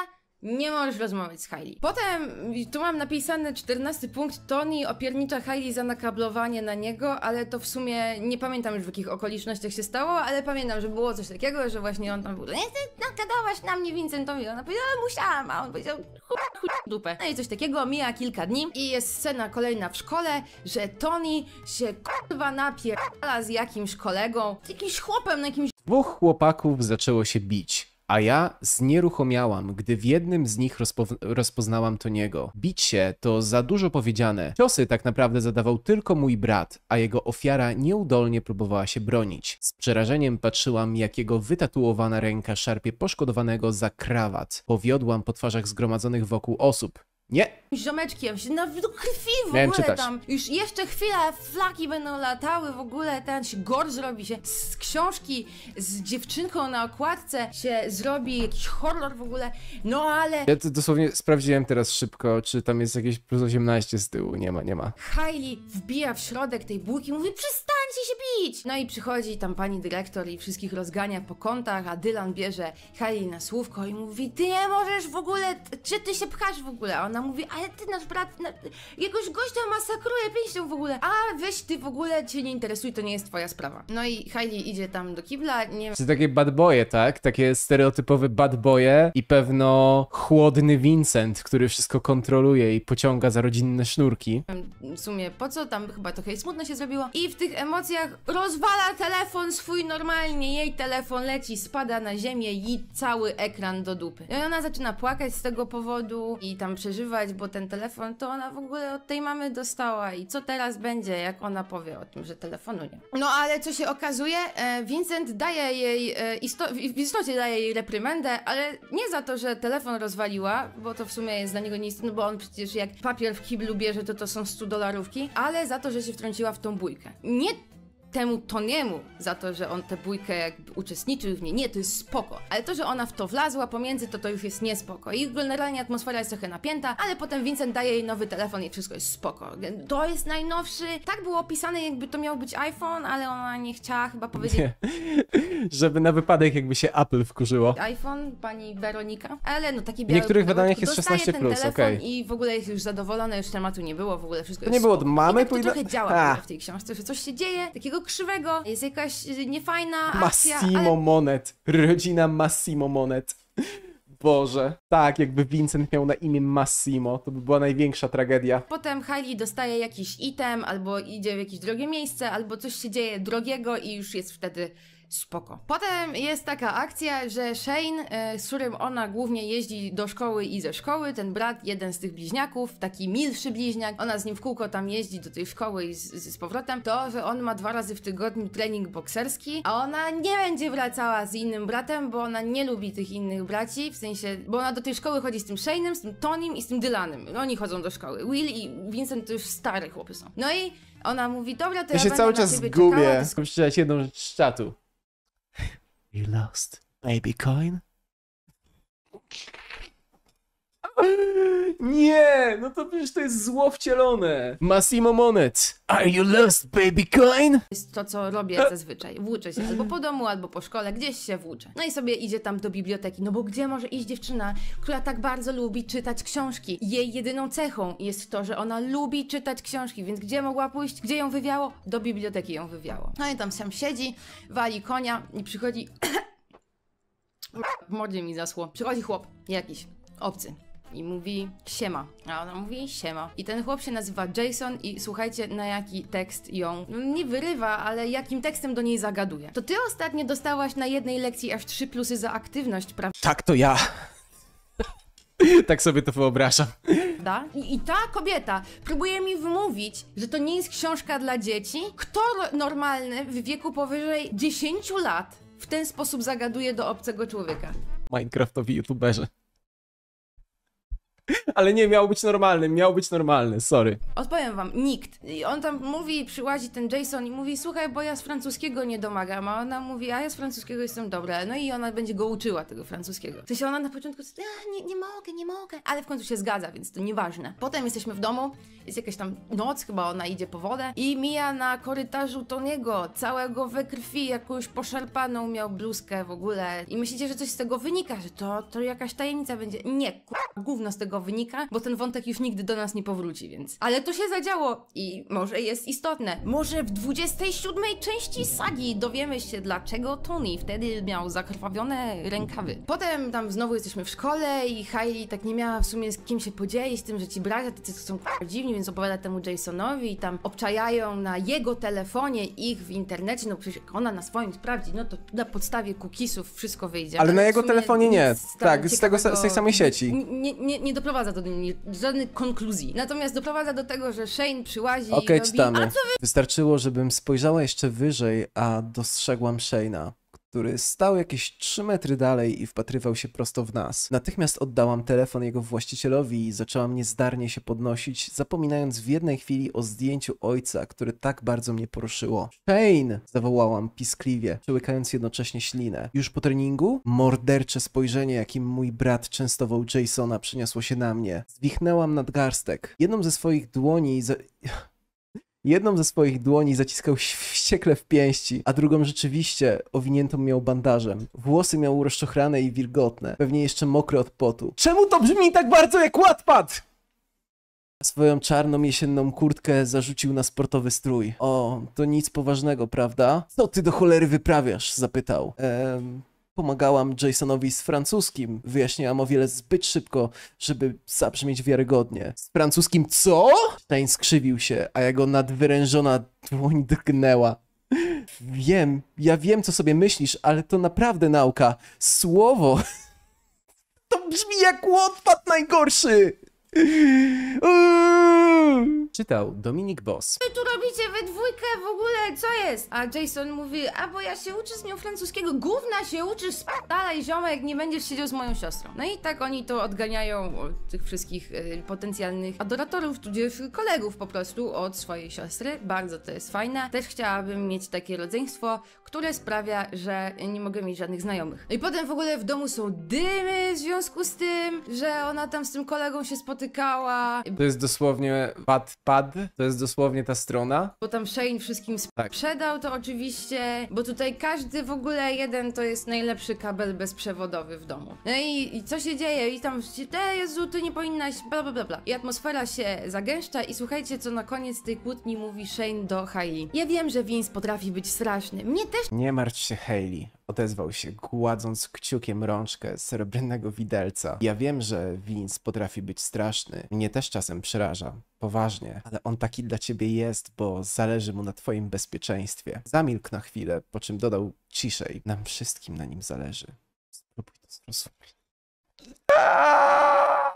nie możesz rozmawiać z Hailey. Potem tu mam napisany 14 punkt. Tony opiernicza Hailey za nakablowanie na niego, ale to w sumie nie pamiętam już w jakich okolicznościach się stało, ale pamiętam, że było coś takiego, że właśnie on tam był. Nie nakadałaś na mnie Vincentowi. Ona powiedziała, musiałam, a on powiedział, chuj, chuj, dupę. No i coś takiego, mija kilka dni i jest scena kolejna w szkole, że Tony się kurwa napierdala z jakimś kolegą, z jakimś chłopem na no jakimś... Dwóch chłopaków zaczęło się bić a ja znieruchomiałam, gdy w jednym z nich rozpo rozpoznałam to Bić się to za dużo powiedziane. Ciosy tak naprawdę zadawał tylko mój brat, a jego ofiara nieudolnie próbowała się bronić. Z przerażeniem patrzyłam, jak jego wytatuowana ręka szarpie poszkodowanego za krawat. Powiodłam po twarzach zgromadzonych wokół osób. Nie. Ziomeczkiem się, na no, krwi w Miałem ogóle czytać. tam. Już jeszcze chwila flaki będą latały, w ogóle ten się robi zrobi się. Z książki z dziewczynką na okładce się zrobi jakiś horror w ogóle. No ale Ja to dosłownie sprawdziłem teraz szybko, czy tam jest jakieś plus 18 z tyłu. Nie ma, nie ma. Hailey wbija w środek tej bułki, mówi przestańcie się bić! No i przychodzi tam pani dyrektor i wszystkich rozgania po kątach, a Dylan bierze Hailey na słówko i mówi ty nie możesz w ogóle, czy ty się pchasz w ogóle? Ona ona mówi, ale ty nasz brat, na, jakoś gościa masakruje pięścią w ogóle. A weź ty w ogóle cię nie interesuj, to nie jest twoja sprawa. No i Heidi idzie tam do kibla, nie Czy takie bad boye, tak? Takie stereotypowe bad boye i pewno chłodny Vincent, który wszystko kontroluje i pociąga za rodzinne sznurki. W sumie po co, tam chyba trochę smutno się zrobiło. I w tych emocjach rozwala telefon swój normalnie, jej telefon leci, spada na ziemię i cały ekran do dupy. No I ona zaczyna płakać z tego powodu i tam przeżywa bo ten telefon to ona w ogóle od tej mamy dostała i co teraz będzie, jak ona powie o tym, że telefonu nie. No ale co się okazuje, e, Vincent daje jej, e, w istocie daje jej reprymendę, ale nie za to, że telefon rozwaliła, bo to w sumie jest dla niego nieistotne, no bo on przecież jak papier w kiblu bierze, to to są 100 dolarówki, ale za to, że się wtrąciła w tą bójkę. Nie temu Toniemu za to, że on tę bójkę jakby uczestniczył w niej. Nie, to jest spoko. Ale to, że ona w to wlazła pomiędzy, to to już jest niespoko. I generalnie atmosfera jest trochę napięta, ale potem Vincent daje jej nowy telefon i wszystko jest spoko. To jest najnowszy. Tak było opisane, jakby to miał być iPhone, ale ona nie chciała chyba powiedzieć. Nie. Żeby na wypadek jakby się Apple wkurzyło. iPhone, pani Weronika. Ale no taki biały W niektórych wydaniach jest 16 plus, okej. Okay. I w ogóle jest już zadowolona, już tematu nie było, w ogóle wszystko to nie było od mamy. I tak to pójdę... trochę działa A. w tej książce, że coś się dzieje, takiego krzywego, jest jakaś y, niefajna akcja, Massimo ale... Monet. Rodzina Massimo Monet. Boże. Tak, jakby Vincent miał na imię Massimo, to by była największa tragedia. Potem Hailey dostaje jakiś item, albo idzie w jakieś drogie miejsce, albo coś się dzieje drogiego i już jest wtedy spoko. Potem jest taka akcja, że Shane, e, z którym ona głównie jeździ do szkoły i ze szkoły, ten brat, jeden z tych bliźniaków, taki milszy bliźniak, ona z nim w kółko tam jeździ do tej szkoły i z, z powrotem, to, że on ma dwa razy w tygodniu trening bokserski, a ona nie będzie wracała z innym bratem, bo ona nie lubi tych innych braci, w sensie, bo ona do tej szkoły chodzi z tym Shane'em, z tym Tonym i z tym Dylanem. Oni chodzą do szkoły. Will i Vincent to już stare chłopy są. No i ona mówi, dobra, to ja, ja się cały czas gubię. Skumściłaś jedną rzecz z czatu. You lost, baby coin. Nie, no to przecież to jest zło wcielone. Massimo Monet. Are you lost, baby coin? Jest to, co robię zazwyczaj. Włóczę się albo po domu, albo po szkole, gdzieś się włóczę. No i sobie idzie tam do biblioteki, no bo gdzie może iść dziewczyna, która tak bardzo lubi czytać książki? Jej jedyną cechą jest to, że ona lubi czytać książki, więc gdzie mogła pójść? Gdzie ją wywiało? Do biblioteki ją wywiało. No i tam sam siedzi, wali konia i przychodzi... w mordzie mi zasło. Przychodzi chłop jakiś, obcy i mówi siema. A ona mówi siema. I ten chłop się nazywa Jason i słuchajcie na jaki tekst ją no, nie wyrywa, ale jakim tekstem do niej zagaduje. To ty ostatnio dostałaś na jednej lekcji aż trzy plusy za aktywność, prawda? Tak to ja. tak sobie to wyobrażam. Da? I, I ta kobieta próbuje mi wymówić, że to nie jest książka dla dzieci. Kto no, normalny w wieku powyżej 10 lat w ten sposób zagaduje do obcego człowieka? Minecraftowi youtuberzy. Ale nie, miał być normalny, miał być normalny, sorry. Odpowiem wam, nikt. I on tam mówi, przyłazi ten Jason i mówi, słuchaj, bo ja z francuskiego nie domagam, a ona mówi, a ja z francuskiego jestem dobra. No i ona będzie go uczyła tego francuskiego. To się ona na początku, a, nie, nie mogę, nie mogę, ale w końcu się zgadza, więc to nieważne. Potem jesteśmy w domu, jest jakaś tam noc, chyba ona idzie po wodę i mija na korytarzu Tony'ego, całego we krwi, jakąś poszarpaną miał bluzkę w ogóle. I myślicie, że coś z tego wynika, że to, to jakaś tajemnica będzie. Nie, k***, gówno z tego tego wynika, bo ten wątek już nigdy do nas nie powróci, więc. Ale to się zadziało i może jest istotne. Może w 27 części sagi dowiemy się, dlaczego Tony wtedy miał zakrwawione rękawy. Potem tam znowu jesteśmy w szkole i Hailey tak nie miała w sumie z kim się podzielić, z tym, że ci bracia tacy są tak dziwni, więc opowiada temu Jasonowi i tam obczajają na jego telefonie ich w internecie, no przecież ona na swoim sprawdzi, no to na podstawie cookiesów wszystko wyjdzie. Ale, Ale tak? na jego telefonie nie, tak, z tego z tej samej sieci. Nie, nie, nie do doprowadza do żadnych konkluzji. Natomiast doprowadza do tego, że Shane przyłazi Okej, okay, i robi, czytamy. Wystarczyło, żebym spojrzała jeszcze wyżej, a dostrzegłam Shane'a który stał jakieś 3 metry dalej i wpatrywał się prosto w nas. Natychmiast oddałam telefon jego właścicielowi i zaczęłam niezdarnie się podnosić, zapominając w jednej chwili o zdjęciu ojca, które tak bardzo mnie poruszyło. Shane! zawołałam piskliwie, przełykając jednocześnie ślinę. Już po treningu? Mordercze spojrzenie, jakim mój brat częstował Jasona, przeniosło się na mnie. Zwichnęłam nadgarstek. Jedną ze swoich dłoni za... Jedną ze swoich dłoni zaciskał wściekle w pięści, a drugą rzeczywiście owiniętą miał bandażem. Włosy miał rozczochrane i wilgotne, pewnie jeszcze mokre od potu. Czemu to brzmi tak bardzo jak ładpad? Swoją czarną jesienną kurtkę zarzucił na sportowy strój. O, to nic poważnego, prawda? Co ty do cholery wyprawiasz? Zapytał. Ehm, Pomagałam Jasonowi z francuskim. Wyjaśniałam o wiele zbyt szybko, żeby zabrzmieć wiarygodnie. Z francuskim co? Stein skrzywił się, a jego nadwyrężona dłoń drgnęła. Wiem, ja wiem, co sobie myślisz, ale to naprawdę nauka. Słowo. To brzmi jak łotwat najgorszy! Czytał Dominik Boss. Wy tu robicie we dwójkę w ogóle, co jest? A Jason mówi, a bo ja się uczę z nią francuskiego, gówna się uczysz, dalej ziomek, nie będziesz siedział z moją siostrą. No i tak oni to odganiają od tych wszystkich y, potencjalnych adoratorów, tudzież kolegów po prostu od swojej siostry. Bardzo to jest fajne. Też chciałabym mieć takie rodzeństwo, które sprawia, że nie mogę mieć żadnych znajomych. No i potem w ogóle w domu są dymy w związku z tym, że ona tam z tym kolegą się spotyka spotykała. To jest dosłownie Pad. to jest dosłownie ta strona. Bo tam Shane wszystkim tak. sprzedał tak. to oczywiście, bo tutaj każdy w ogóle jeden to jest najlepszy kabel bezprzewodowy w domu. No i, i co się dzieje? I tam się, te Jezu, ty nie powinnaś, bla bla bla bla. I atmosfera się zagęszcza i słuchajcie, co na koniec tej kłótni mówi Shane do Hailey. Ja wiem, że Vince potrafi być straszny. Mnie też... Nie martw się Hailey, Odezwał się, gładząc kciukiem rączkę srebrnego widelca. Ja wiem, że Vince potrafi być straszny. Mnie też czasem przeraża. Poważnie. Ale on taki dla ciebie jest, bo zależy mu na twoim bezpieczeństwie. Zamilkł na chwilę, po czym dodał ciszej. Nam wszystkim na nim zależy. Spróbuj to zrozumieć. Ah!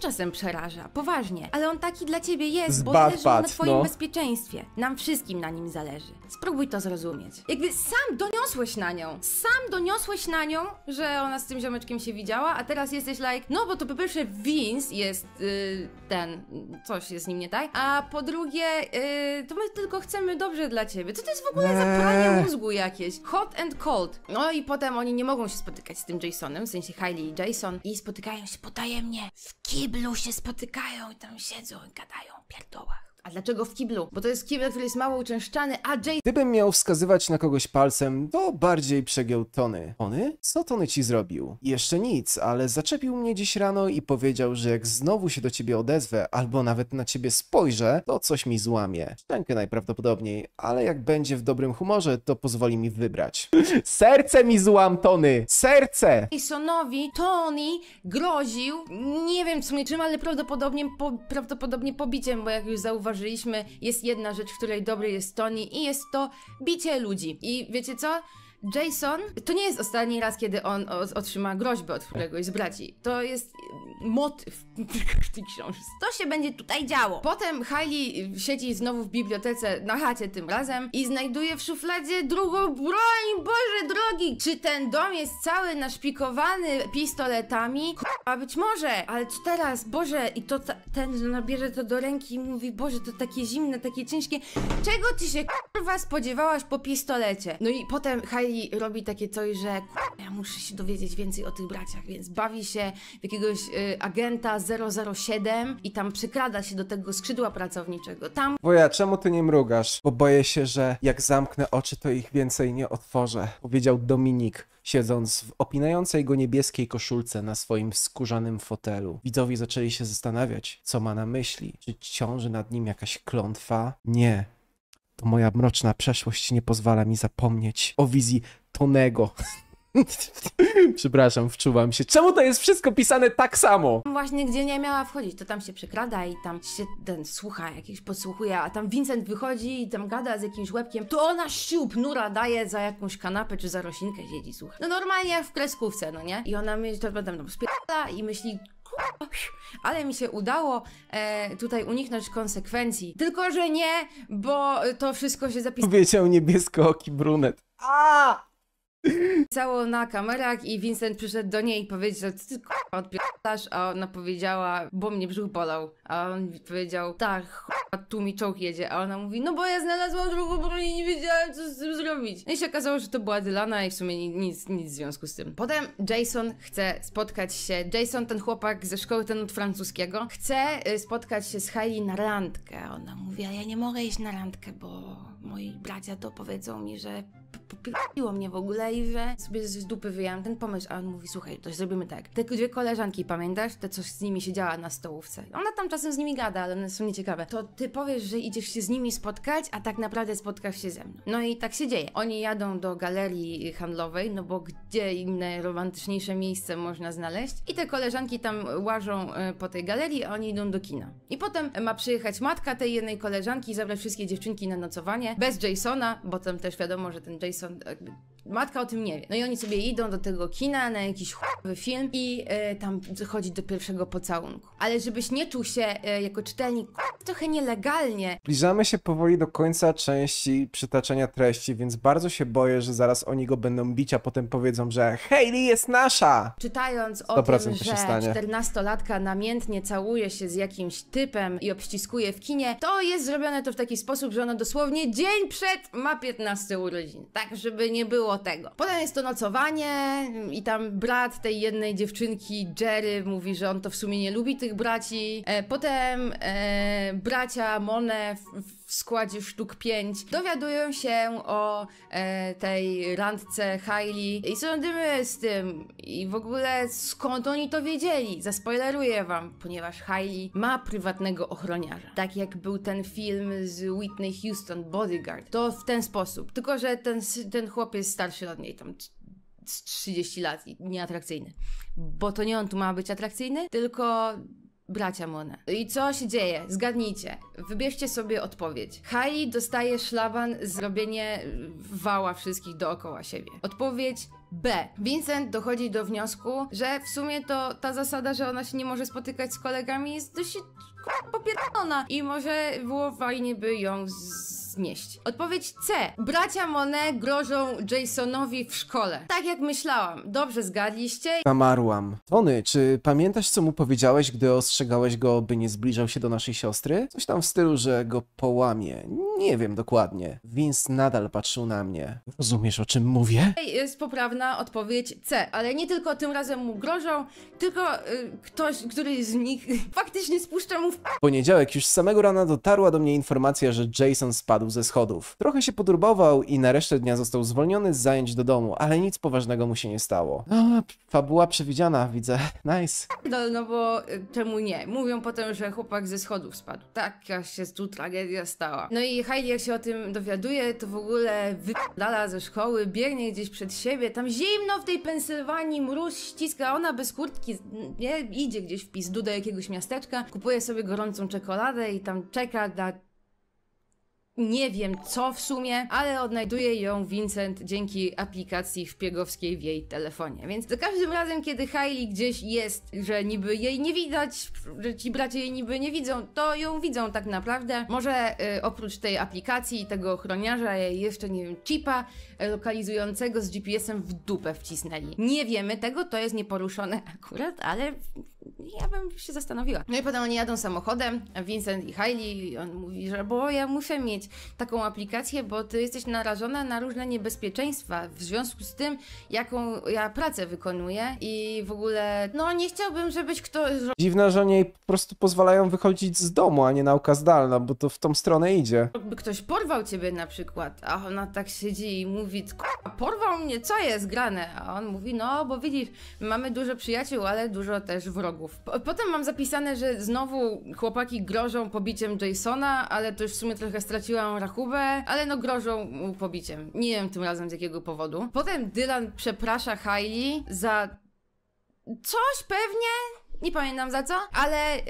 Czasem przeraża, poważnie, ale on taki dla ciebie jest, bo zależy na twoim no. bezpieczeństwie. Nam wszystkim na nim zależy. Spróbuj to zrozumieć. Jakby sam doniosłeś na nią, sam doniosłeś na nią, że ona z tym ziomeczkiem się widziała, a teraz jesteś like, no bo to po pierwsze Vince jest yy, ten, coś jest z nim nie tak, a po drugie, yy, to my tylko chcemy dobrze dla ciebie. Co to jest w ogóle za eee. pranie mózgu jakieś? Hot and cold. No i potem oni nie mogą się spotykać z tym Jasonem, w sensie Hailey i Jason, i spotykają się potajemnie mnie. W kiblu się spotykają i tam siedzą i gadają o pierdołach. A dlaczego w kiblu? Bo to jest kibel, który jest mało uczęszczany, a Jay... Gdybym miał wskazywać na kogoś palcem, to bardziej przegiął Tony. Tony? Co Tony ci zrobił? Jeszcze nic, ale zaczepił mnie dziś rano i powiedział, że jak znowu się do ciebie odezwę, albo nawet na ciebie spojrzę, to coś mi złamie. Szczękę najprawdopodobniej, ale jak będzie w dobrym humorze, to pozwoli mi wybrać. Serce mi złam, Tony! Serce! Jasonowi Tony groził, nie wiem co niczym, czym, ale prawdopodobnie, po, prawdopodobnie pobiciem, bo jak już zauważyłem, zauważyliśmy, jest jedna rzecz, w której dobry jest Tony i jest to bicie ludzi. I wiecie co? Jason, to nie jest ostatni raz, kiedy on otrzyma groźbę od któregoś z braci. To jest motyw tej książki. To się będzie tutaj działo. Potem Hailey siedzi znowu w bibliotece, na chacie tym razem, i znajduje w szufladzie drugą broń. Boże drogi! Czy ten dom jest cały naszpikowany pistoletami? A być może, ale co teraz? Boże, i to ten nabierze to do ręki i mówi, Boże, to takie zimne, takie ciężkie. Czego ty się kurwa spodziewałaś po pistolecie? No i potem Hailey Eli robi takie coś, że ja muszę się dowiedzieć więcej o tych braciach, więc bawi się w jakiegoś y, agenta 007 i tam przykrada się do tego skrzydła pracowniczego. Tam Woja, czemu ty nie mrugasz? Bo boję się, że jak zamknę oczy, to ich więcej nie otworzę, powiedział Dominik, siedząc w opinającej go niebieskiej koszulce na swoim skórzanym fotelu. Widzowie zaczęli się zastanawiać, co ma na myśli. Czy ciąży nad nim jakaś klątwa? Nie to moja mroczna przeszłość nie pozwala mi zapomnieć o wizji Tonego. Przepraszam, wczuwam się. Czemu to jest wszystko pisane tak samo? Właśnie gdzie nie miała wchodzić, to tam się przekrada i tam się ten słucha, jakiś podsłuchuje, a tam Vincent wychodzi i tam gada z jakimś łebkiem, to ona siup nura daje za jakąś kanapę czy za roślinkę siedzi, słucha. No normalnie jak w kreskówce, no nie? I ona myśli, to potem tam spierdala i myśli, ale mi się udało e, tutaj uniknąć konsekwencji. Tylko, że nie, bo to wszystko się zapisało. Powiedział niebieskooki brunet. A! Cało na kamerach i Vincent przyszedł do niej i powiedział, co ty k***a A ona powiedziała, bo mnie brzuch bolał. A on powiedział, tak tu mi czołg jedzie. A ona mówi, no bo ja znalazłam drugą broń i nie wiedziałem, co z tym zrobić. No i się okazało, że to była Dylana i w sumie nic, nic w związku z tym. Potem Jason chce spotkać się, Jason ten chłopak ze szkoły, ten od francuskiego, chce y, spotkać się z Hailey na randkę. Ona mówi, a ja nie mogę iść na randkę, bo moi bracia to powiedzą mi, że popiło mnie w ogóle i że sobie z dupy wyjąłem ten pomysł, a on mówi, słuchaj, to zrobimy tak. Te dwie koleżanki, pamiętasz? Te, coś z nimi siedziała na stołówce. Ona tam czasem z nimi gada, ale one są nieciekawe. To ty powiesz, że idziesz się z nimi spotkać, a tak naprawdę spotkasz się ze mną. No i tak się dzieje. Oni jadą do galerii handlowej, no bo gdzie inne romantyczniejsze miejsce można znaleźć? I te koleżanki tam łażą e, po tej galerii, a oni idą do kina. I potem ma przyjechać matka tej jednej koleżanki i zabrać wszystkie dziewczynki na nocowanie, bez Jasona, bo tam też wiadomo, że ten Jason jakby matka o tym nie wie. No i oni sobie idą do tego kina na jakiś chujowy film i y, tam chodzi do pierwszego pocałunku. Ale żebyś nie czuł się y, jako czytelnik trochę nielegalnie. Zbliżamy się powoli do końca części przytaczania treści, więc bardzo się boję, że zaraz oni go będą bić, a potem powiedzą, że Hayley jest nasza! Czytając o tym, że 14-latka namiętnie całuje się z jakimś typem i obściskuje w kinie, to jest zrobione to w taki sposób, że ona dosłownie dzień przed ma 15 urodzin. Tak, żeby nie było tego. Potem jest to nocowanie i tam brat tej jednej dziewczynki, Jerry, mówi, że on to w sumie nie lubi tych braci. E, potem e, bracia Mone w, w w składzie sztuk 5 dowiadują się o e, tej randce Hailey i co z tym i w ogóle skąd oni to wiedzieli. Zaspoileruję wam, ponieważ Hailey ma prywatnego ochroniarza. Tak jak był ten film z Whitney Houston, Bodyguard. To w ten sposób. Tylko, że ten, ten chłop jest starszy od niej, tam z 30 lat i nieatrakcyjny. Bo to nie on tu ma być atrakcyjny, tylko bracia Mone. I co się dzieje? Zgadnijcie. Wybierzcie sobie odpowiedź. Hali dostaje szlaban zrobienie wała wszystkich dookoła siebie. Odpowiedź B. Vincent dochodzi do wniosku, że w sumie to ta zasada, że ona się nie może spotykać z kolegami jest dość popierdolona i może było fajnie by ją znieść. Odpowiedź C. Bracia Monet grożą Jasonowi w szkole. Tak jak myślałam. Dobrze zgadliście. Zamarłam. Tony, czy pamiętasz co mu powiedziałeś, gdy ostrzegałeś go, by nie zbliżał się do naszej siostry? Coś tam w stylu, że go połamie. Nie wiem dokładnie. Vince nadal patrzył na mnie. Rozumiesz o czym mówię? jest poprawny na odpowiedź C. Ale nie tylko tym razem mu grożą, tylko y, ktoś, który z nich faktycznie spuszcza mu w... poniedziałek już z samego rana dotarła do mnie informacja, że Jason spadł ze schodów. Trochę się podurbował i na resztę dnia został zwolniony z zajęć do domu, ale nic poważnego mu się nie stało. A, fabuła przewidziana, widzę. Nice. No, no bo y, czemu nie? Mówią potem, że chłopak ze schodów spadł. Taka się tu tragedia stała. No i Heidi jak się o tym dowiaduje, to w ogóle wypadala ze szkoły, biegnie gdzieś przed siebie, tam zimno w tej Pensylwanii, mróz ściska, ona bez kurtki nie, idzie gdzieś w pizdu do jakiegoś miasteczka, kupuje sobie gorącą czekoladę i tam czeka na nie wiem co w sumie, ale odnajduje ją Vincent dzięki aplikacji szpiegowskiej w jej telefonie. Więc za każdym razem, kiedy Hailey gdzieś jest, że niby jej nie widać, że ci bracia jej niby nie widzą, to ją widzą tak naprawdę. Może y, oprócz tej aplikacji i tego ochroniarza jeszcze, nie wiem, chipa lokalizującego z GPS-em w dupę wcisnęli. Nie wiemy tego, to jest nieporuszone akurat, ale ja bym się zastanowiła. No i potem oni jadą samochodem, Vincent i Hailey, on mówi, że bo ja muszę mieć taką aplikację, bo ty jesteś narażona na różne niebezpieczeństwa w związku z tym, jaką ja pracę wykonuję i w ogóle, no nie chciałbym, żebyś ktoś... Dziwne, że oni po prostu pozwalają wychodzić z domu, a nie nauka zdalna, bo to w tą stronę idzie. Jakby ktoś porwał ciebie na przykład, a ona tak siedzi i mówi, porwał mnie, co jest grane? A on mówi, no bo widzisz, mamy dużo przyjaciół, ale dużo też wrogów wrogów. Potem mam zapisane, że znowu chłopaki grożą pobiciem Jasona, ale to już w sumie trochę straciłam rachubę, ale no grożą mu pobiciem. Nie wiem tym razem z jakiego powodu. Potem Dylan przeprasza Hailey za Coś pewnie, nie pamiętam za co, ale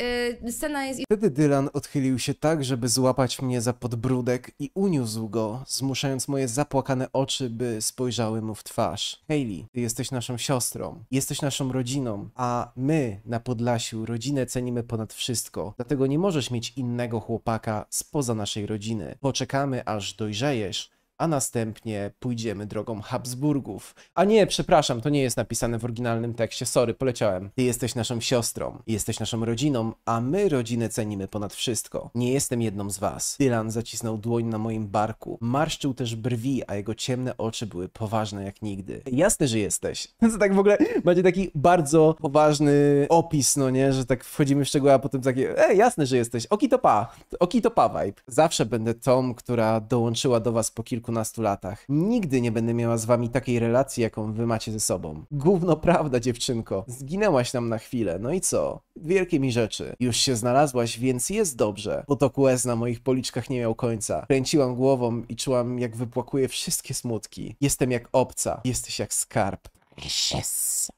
yy, scena jest... Wtedy Dylan odchylił się tak, żeby złapać mnie za podbródek i uniósł go, zmuszając moje zapłakane oczy, by spojrzały mu w twarz. Hayley, ty jesteś naszą siostrą, jesteś naszą rodziną, a my na Podlasiu rodzinę cenimy ponad wszystko, dlatego nie możesz mieć innego chłopaka spoza naszej rodziny. Poczekamy, aż dojrzejesz, a następnie pójdziemy drogą Habsburgów. A nie, przepraszam, to nie jest napisane w oryginalnym tekście, sorry, poleciałem. Ty jesteś naszą siostrą, jesteś naszą rodziną, a my rodzinę cenimy ponad wszystko. Nie jestem jedną z was. Dylan zacisnął dłoń na moim barku, marszczył też brwi, a jego ciemne oczy były poważne jak nigdy. Jasne, że jesteś. Co tak w ogóle, macie taki bardzo poważny opis, no nie, że tak wchodzimy w szczegóły, a potem takie, e, jasne, że jesteś, oki to pa, oki to pa vibe. Zawsze będę tą, która dołączyła do was po kilku kilkunastu latach. Nigdy nie będę miała z wami takiej relacji, jaką wy macie ze sobą. Gówno prawda, dziewczynko. Zginęłaś nam na chwilę, no i co? Wielkie mi rzeczy. Już się znalazłaś, więc jest dobrze. Bo to łez na moich policzkach nie miał końca. Kręciłam głową i czułam, jak wypłakuje wszystkie smutki. Jestem jak obca. Jesteś jak skarb. Precious.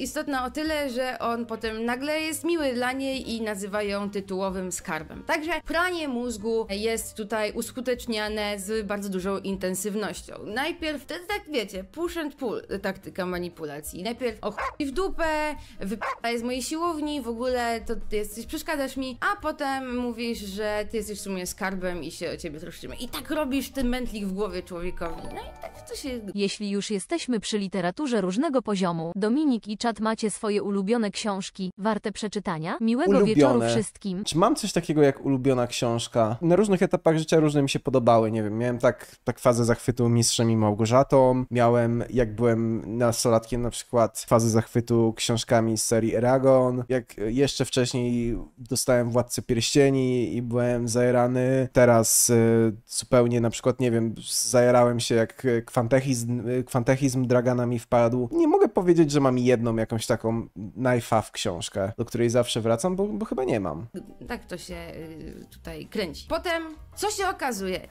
Istotna o tyle, że on potem nagle jest miły dla niej i nazywa ją tytułowym skarbem. Także pranie mózgu jest tutaj uskuteczniane z bardzo dużą intensywnością. Najpierw, wtedy tak wiecie, push and pull taktyka manipulacji. Najpierw och w dupę, wypadaj z mojej siłowni, w ogóle to ty jesteś, przeszkadzasz mi, a potem mówisz, że ty jesteś w sumie skarbem i się o ciebie troszczymy. I tak robisz ten mętlik w głowie człowiekowi. No i tak to się... Jeśli już jesteśmy przy literaturze różnego poziomu, Dominik i Czas czat macie swoje ulubione książki, warte przeczytania. Miłego ulubione. wieczoru wszystkim. Czy mam coś takiego jak ulubiona książka? Na różnych etapach życia różne mi się podobały, nie wiem, miałem tak, tak fazę zachwytu Mistrzem i Małgorzatą, miałem, jak byłem nastolatkiem na przykład, fazę zachwytu książkami z serii Eragon, jak jeszcze wcześniej dostałem Władcę Pierścieni i byłem zajerany, teraz y, zupełnie na przykład, nie wiem, zajerałem się jak kwantechizm, kwantechizm Dragana mi wpadł. Nie mogę powiedzieć, że mam jedną jakąś taką najfaw książkę, do której zawsze wracam, bo, bo chyba nie mam. Tak to się y, tutaj kręci. Potem co się okazuje?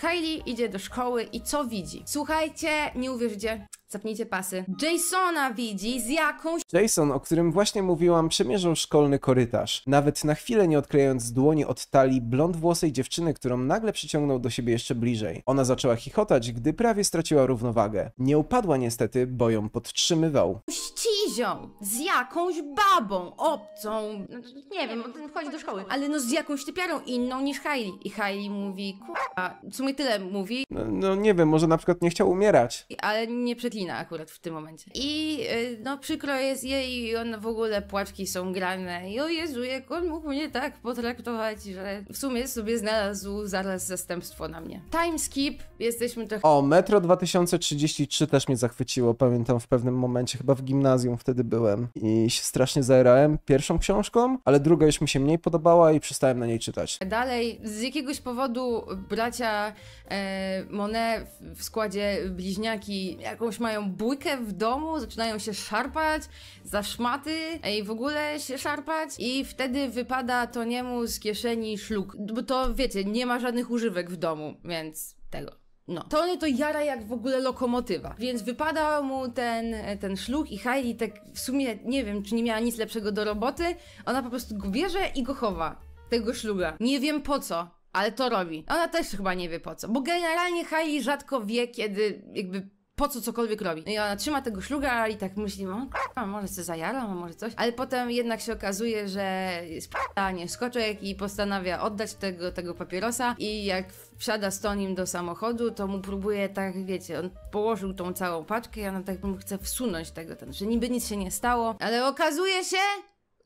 Hailey idzie do szkoły i co widzi? Słuchajcie, nie uwierzycie, zapnijcie pasy. Jasona widzi z jakąś... Jason, o którym właśnie mówiłam, przemierzał szkolny korytarz. Nawet na chwilę nie odklejając dłoni od talii blond włosej dziewczyny, którą nagle przyciągnął do siebie jeszcze bliżej. Ona zaczęła chichotać, gdy prawie straciła równowagę. Nie upadła niestety, bo ją podtrzymywał. Ścizią! Z jakąś babą obcą. No, nie wiem, on chodzi do szkoły. Ale no z jakąś typiarą inną niż Hailey. I Hailey i mówi, kurwa, w sumie tyle mówi. No, no, nie wiem, może na przykład nie chciał umierać. Ale nie przeklina akurat w tym momencie. I y, no przykro jest jej i on w ogóle płaczki są grane. I o Jezu, jak on mógł mnie tak potraktować, że w sumie sobie znalazł zaraz zastępstwo na mnie. Timeskip, jesteśmy trochę... O, Metro 2033 też mnie zachwyciło, pamiętam w pewnym momencie, chyba w gimnazjum wtedy byłem i się strasznie zaerałem pierwszą książką, ale druga już mi się mniej podobała i przestałem na niej czytać. Dalej, z jakiegoś powodu powodu bracia e, Monet w składzie bliźniaki jakąś mają bójkę w domu, zaczynają się szarpać za szmaty e, i w ogóle się szarpać i wtedy wypada to niemu z kieszeni szluk. Bo to wiecie, nie ma żadnych używek w domu, więc tego. No. Tony to jara jak w ogóle lokomotywa. Więc wypadał mu ten, e, ten szluch i Heidi tak w sumie nie wiem, czy nie miała nic lepszego do roboty. Ona po prostu go bierze i go chowa. Tego szluga. Nie wiem po co ale to robi. Ona też chyba nie wie po co, bo generalnie Hailey rzadko wie, kiedy jakby po co cokolwiek robi. No I ona trzyma tego szluga i tak myśli, no, k***a, może się zajara, a może coś. Ale potem jednak się okazuje, że jest p***a, nie skoczek i postanawia oddać tego, tego papierosa i jak wsiada z Tonim do samochodu, to mu próbuje tak, wiecie, on położył tą całą paczkę i ona tak mu chce wsunąć tego, ten, że niby nic się nie stało, ale okazuje się,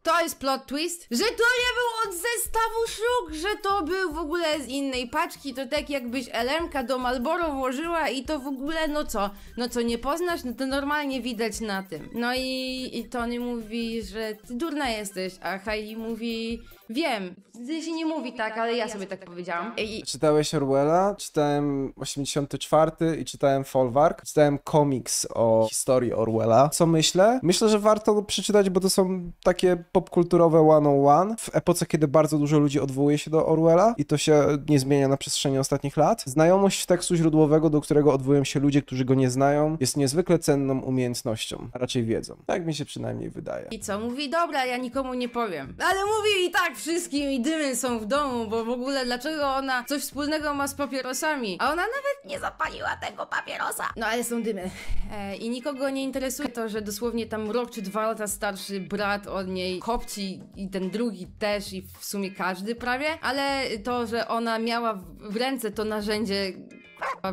to jest plot twist, że to nie był od zestawu szuk, że to był w ogóle z innej paczki, to tak jakbyś Elenka do Malboro włożyła i to w ogóle, no co, no co nie poznasz, no to normalnie widać na tym. No i, i Tony mówi, że ty durna jesteś, a Hailey mówi, Wiem, wtedy się nie mówi tak, ale ja sobie tak powiedziałam. I Czytałeś Orwella, czytałem 84 i czytałem Folwark, czytałem komiks o historii Orwella. Co myślę? Myślę, że warto przeczytać, bo to są takie popkulturowe one-on-one w epoce, kiedy bardzo dużo ludzi odwołuje się do Orwella i to się nie zmienia na przestrzeni ostatnich lat. Znajomość tekstu źródłowego, do którego odwołują się ludzie, którzy go nie znają, jest niezwykle cenną umiejętnością, a raczej wiedzą. Tak mi się przynajmniej wydaje. i co? Mówi, dobra, ja nikomu nie powiem. Ale mówi i tak wszystkim i dymy są w domu, bo w ogóle dlaczego ona coś wspólnego ma z papierosami? A ona nawet nie zapaliła tego papierosa. No ale są dymy. E, I nikogo nie interesuje to, że dosłownie tam rok czy dwa lata starszy brat od niej kopci i ten drugi też i w sumie każdy prawie, ale to, że ona miała w ręce to narzędzie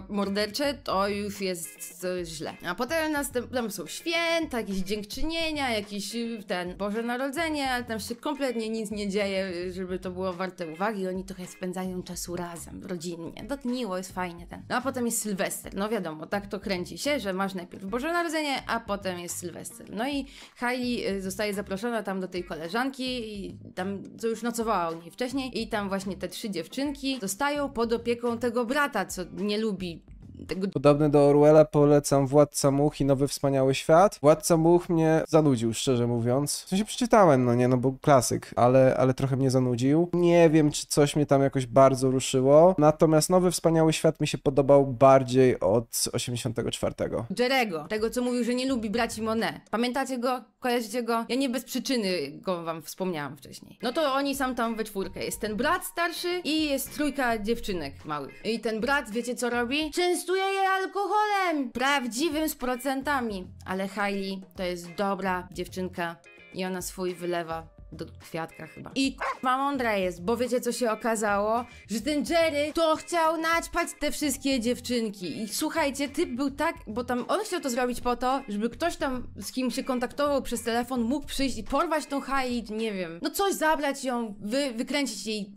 mordercze, to już jest źle. A potem następne są święta, jakieś dziękczynienia, jakiś y, ten Boże Narodzenie, ale tam się kompletnie nic nie dzieje, żeby to było warte uwagi. Oni trochę spędzają czasu razem, rodzinnie. Dotniło, jest fajnie ten. No a potem jest Sylwester. No wiadomo, tak to kręci się, że masz najpierw Boże Narodzenie, a potem jest Sylwester. No i Hailey zostaje zaproszona tam do tej koleżanki i tam, co już nocowała u niej wcześniej i tam właśnie te trzy dziewczynki zostają pod opieką tego brata, co nie nie lubi tego... Podobny do Orwella polecam Władca Much i Nowy Wspaniały Świat. Władca Much mnie zanudził, szczerze mówiąc. W sensie przeczytałem, no nie, no bo klasyk, ale, ale trochę mnie zanudził. Nie wiem, czy coś mnie tam jakoś bardzo ruszyło. Natomiast Nowy Wspaniały Świat mi się podobał bardziej od 84. Jerego, tego co mówił, że nie lubi braci Monet. Pamiętacie go? Kojarzycie go? Ja nie bez przyczyny go wam wspomniałam wcześniej. No to oni sam tam we czwórkę. Jest ten brat starszy i jest trójka dziewczynek małych. I ten brat, wiecie co robi? Częstuje je alkoholem! Prawdziwym z procentami. Ale Hailey to jest dobra dziewczynka i ona swój wylewa do kwiatka chyba. I ma mądra jest, bo wiecie co się okazało? Że ten Jerry to chciał naćpać te wszystkie dziewczynki. I słuchajcie, typ był tak, bo tam on chciał to zrobić po to, żeby ktoś tam z kim się kontaktował przez telefon mógł przyjść i porwać tą Hailey, nie wiem. No coś zabrać ją, wy, wykręcić jej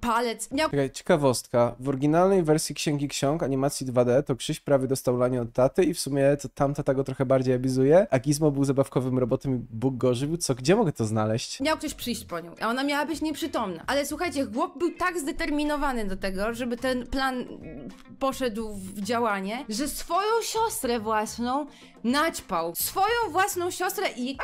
palec. Miał... Czekaj, ciekawostka. W oryginalnej wersji Księgi Ksiąg, animacji 2D, to Krzyś prawie dostał lanie od taty i w sumie to tam tata go trochę bardziej abizuje, a Gizmo był zabawkowym robotem i Bóg go żywił. Co, gdzie mogę to znaleźć? Miał ktoś przyjść po nią, a ona miała być nieprzytomna. Ale słuchajcie, chłop był tak zdeterminowany do tego, żeby ten plan poszedł w działanie, że swoją siostrę własną naćpał. Swoją własną siostrę i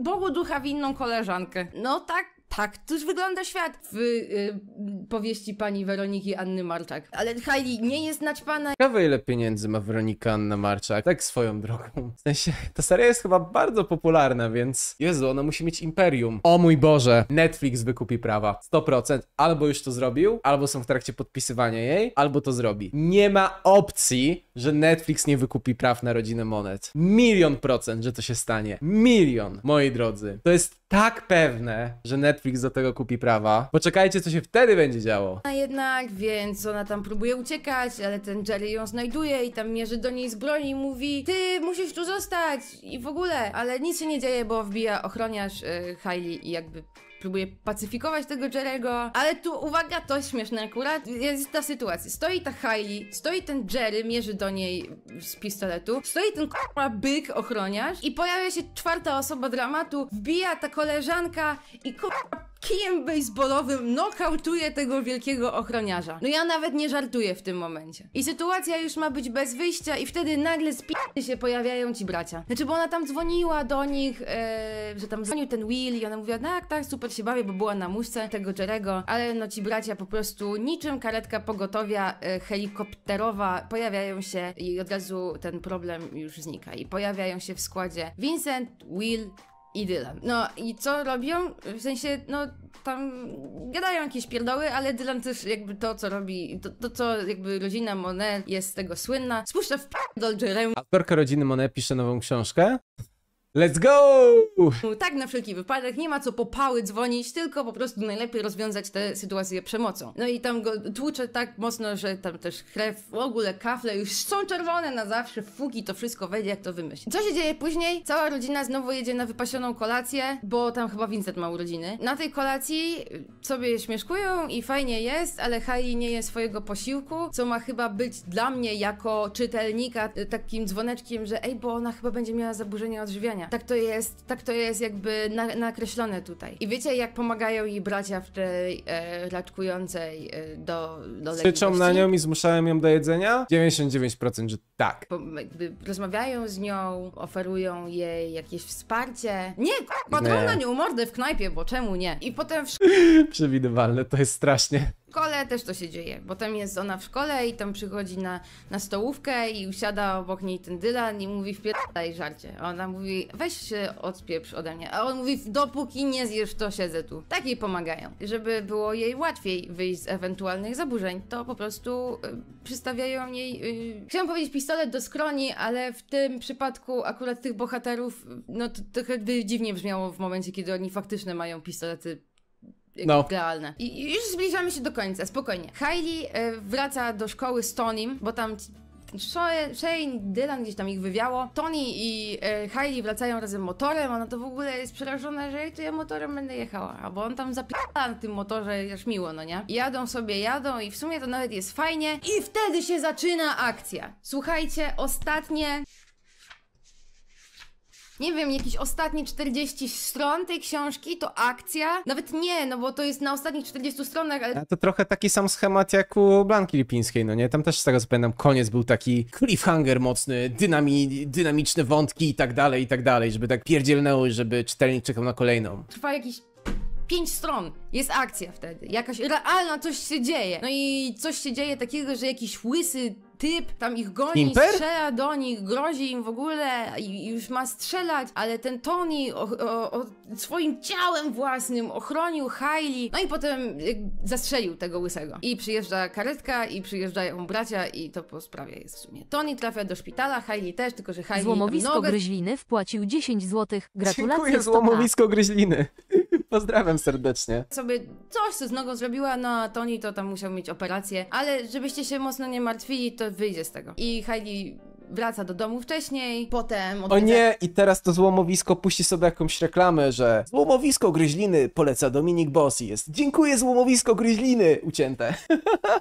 Bogu ducha winną koleżankę. No tak tak, tuż wygląda świat w y, powieści pani Weroniki Anny Marczak. Ale Hailey nie jest naćpana. Ciekawe ile pieniędzy ma Weronika Anna Marczak. Tak swoją drogą. W sensie, ta seria jest chyba bardzo popularna, więc... Jezu, ona musi mieć imperium. O mój Boże, Netflix wykupi prawa. 100%. Albo już to zrobił, albo są w trakcie podpisywania jej, albo to zrobi. Nie ma opcji, że Netflix nie wykupi praw na rodzinę Monet. Milion procent, że to się stanie. Milion, moi drodzy. To jest tak pewne, że Netflix do tego kupi prawa. Poczekajcie, co się wtedy będzie działo. A jednak, więc ona tam próbuje uciekać, ale ten Jerry ją znajduje i tam mierzy do niej z broni i mówi Ty musisz tu zostać i w ogóle, ale nic się nie dzieje, bo wbija ochroniarz yy, Hailey i jakby próbuje pacyfikować tego Jerego, ale tu uwaga, to jest śmieszne akurat, jest ta sytuacja. Stoi ta Hailey, stoi ten Jerry, mierzy do niej z pistoletu, stoi ten k***a byk ochroniarz i pojawia się czwarta osoba dramatu, wbija ta koleżanka i k***a kijem baseballowym nokautuje tego wielkiego ochroniarza. No ja nawet nie żartuję w tym momencie. I sytuacja już ma być bez wyjścia i wtedy nagle z się pojawiają ci bracia. Znaczy, bo ona tam dzwoniła do nich, yy, że tam dzwonił ten Will i ona mówiła, tak, tak, super się bawię, bo była na muszce tego Jerego, ale no ci bracia po prostu niczym karetka pogotowia yy, helikopterowa pojawiają się i od razu ten problem już znika. I pojawiają się w składzie Vincent, Will, i Dylan. No i co robią? W sensie, no tam gadają jakieś pierdoły, ale Dylan też jakby to, co robi, to, to co jakby rodzina Monet jest z tego słynna, spuszcza w do Jeremy. Aktorka rodziny Monet pisze nową książkę. Let's go! Tak, na wszelki wypadek nie ma co popały dzwonić, tylko po prostu najlepiej rozwiązać tę sytuację przemocą. No i tam go tłucze tak mocno, że tam też krew, w ogóle kafle już są czerwone na zawsze, fugi, to wszystko wejdzie jak to wymyśli. Co się dzieje później? Cała rodzina znowu jedzie na wypasioną kolację, bo tam chyba Vincent ma urodziny. Na tej kolacji sobie śmieszkują i fajnie jest, ale Harry nie je swojego posiłku, co ma chyba być dla mnie jako czytelnika takim dzwoneczkiem, że ej, bo ona chyba będzie miała zaburzenie odżywiania tak to jest, tak to jest jakby na, nakreślone tutaj. I wiecie, jak pomagają jej bracia w tej e, raczkującej e, do, do Krzyczą na nią i zmuszałem ją do jedzenia? 99% że tak. Po, jakby rozmawiają z nią, oferują jej jakieś wsparcie. Nie, patrzą na nią mordę w knajpie, bo czemu nie? I potem... W... Przewidywalne, to jest strasznie szkole też to się dzieje, bo tam jest ona w szkole i tam przychodzi na, na stołówkę i usiada obok niej ten Dylan i mówi wpierdaj żarcie. A ona mówi weź się odpieprz ode mnie. A on mówi dopóki nie zjesz to siedzę tu. Tak jej pomagają. Żeby było jej łatwiej wyjść z ewentualnych zaburzeń, to po prostu y, przystawiają jej... Y, chciałam powiedzieć pistolet do skroni, ale w tym przypadku akurat tych bohaterów no to trochę dziwnie brzmiało w momencie, kiedy oni faktycznie mają pistolety no. idealne I już zbliżamy się do końca, spokojnie. Hailey wraca do szkoły z Tonim, bo tam Shane, Dylan gdzieś tam ich wywiało. Tony i e, Hailey wracają razem motorem, ona to w ogóle jest przerażona, że to ja motorem będę jechała, a bo on tam zapierdala na tym motorze, aż miło, no nie? jadą sobie, jadą i w sumie to nawet jest fajnie i wtedy się zaczyna akcja. Słuchajcie, ostatnie nie wiem, jakieś ostatnie 40 stron tej książki to akcja. Nawet nie, no bo to jest na ostatnich 40 stronach, ale... A to trochę taki sam schemat jak u Blanki Lipińskiej, no nie? Tam też z tego co pamiętam, koniec był taki cliffhanger mocny, dynami, dynamiczne wątki i tak dalej, i tak dalej, żeby tak pierdzielnęły, żeby czytelnik czekał na kolejną. Trwa jakiś pięć stron. Jest akcja wtedy. Jakaś realna coś się dzieje. No i coś się dzieje takiego, że jakiś łysy typ tam ich goni, Imper? strzela do nich, grozi im w ogóle i już ma strzelać, ale ten Tony o, o, o swoim ciałem własnym ochronił Hailey, no i potem zastrzelił tego łysego. I przyjeżdża karetka i przyjeżdżają bracia i to po sprawie jest w sumie. Tony trafia do szpitala, Hailey też, tylko że Hailey Złomowisko nogę... Gryźliny wpłacił 10 zł. Gratulacje Dziękuję, złomowisko Gryźliny. Pozdrawiam serdecznie. Sobie coś co z nogą zrobiła, no a Tony to tam musiał mieć operację, ale żebyście się mocno nie martwili, to wyjdzie z tego. I Heidi wraca do domu wcześniej, potem... Odwiedza... O nie, i teraz to złomowisko puści sobie jakąś reklamę, że złomowisko gryźliny poleca Dominik Boss jest. Dziękuję złomowisko gryźliny! Ucięte.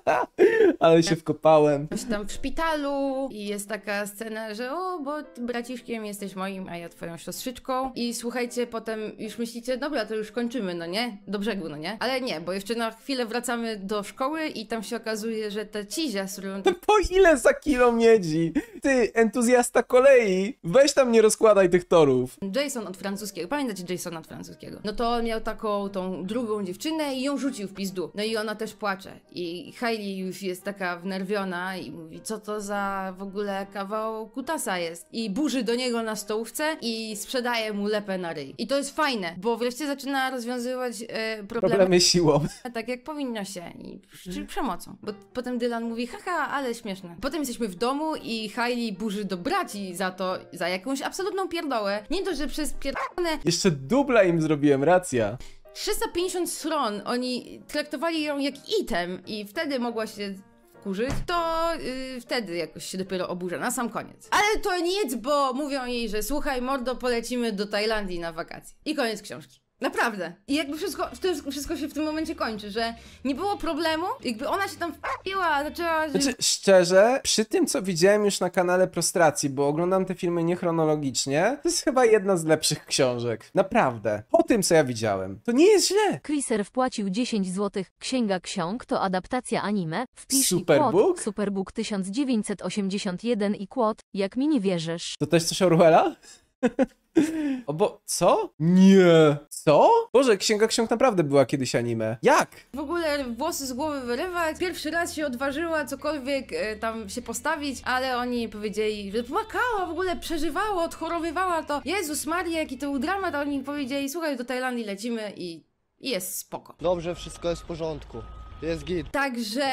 Ale się tak. wkopałem. Jest tam w szpitalu i jest taka scena, że o, bo braciszkiem jesteś moim, a ja twoją siostrzyczką. I słuchajcie, potem już myślicie, dobra, to już kończymy, no nie? Do brzegu, no nie? Ale nie, bo jeszcze na chwilę wracamy do szkoły i tam się okazuje, że ta cizia, z którą... Po ile za kilo miedzi? Ty, entuzjasta kolei, weź tam nie rozkładaj tych torów. Jason od francuskiego, pamiętacie Jason od francuskiego? No to on miał taką tą drugą dziewczynę i ją rzucił w pizdu. No i ona też płacze. I Hailey już jest taka wnerwiona i mówi, co to za w ogóle kawał kutasa jest. I burzy do niego na stołówce i sprzedaje mu lepę na ryj. I to jest fajne, bo wreszcie zaczyna rozwiązywać e, problemy. Problemy siłą. Tak jak powinno się, i, czy przemocą. Bo potem Dylan mówi, haha, ale śmieszne. Potem jesteśmy w domu i Hailey takiej burzy do braci za to, za jakąś absolutną pierdołę. Nie to, że przez pierdolę... Jeszcze dubla im zrobiłem, racja. 350 stron, oni traktowali ją jak item i wtedy mogła się kurzyć, to yy, wtedy jakoś się dopiero oburza, na sam koniec. Ale to nic, bo mówią jej, że słuchaj mordo, polecimy do Tajlandii na wakacje. I koniec książki. Naprawdę. I jakby wszystko, wszystko się w tym momencie kończy, że nie było problemu, jakby ona się tam wpiła, zaczęła... Znaczy, szczerze, przy tym co widziałem już na kanale Prostracji, bo oglądam te filmy niechronologicznie, to jest chyba jedna z lepszych książek. Naprawdę. Po tym co ja widziałem. To nie jest źle. Chriser wpłacił 10 zł. Księga Ksiąg to adaptacja anime. Wpisz Superbook? Quod, Superbook 1981 i Quot, jak mi nie wierzysz. To też coś Orwella? O bo co? Nie. Co? Boże, Księga Ksiąg naprawdę była kiedyś anime. Jak? W ogóle włosy z głowy wyrywać. Pierwszy raz się odważyła cokolwiek e, tam się postawić, ale oni powiedzieli, że płakała, w ogóle przeżywała, odchorowywała to. Jezus Maria, jaki to był dramat, oni powiedzieli, słuchaj, do Tajlandii lecimy i i jest spoko. Dobrze, wszystko jest w porządku. Jest git. Także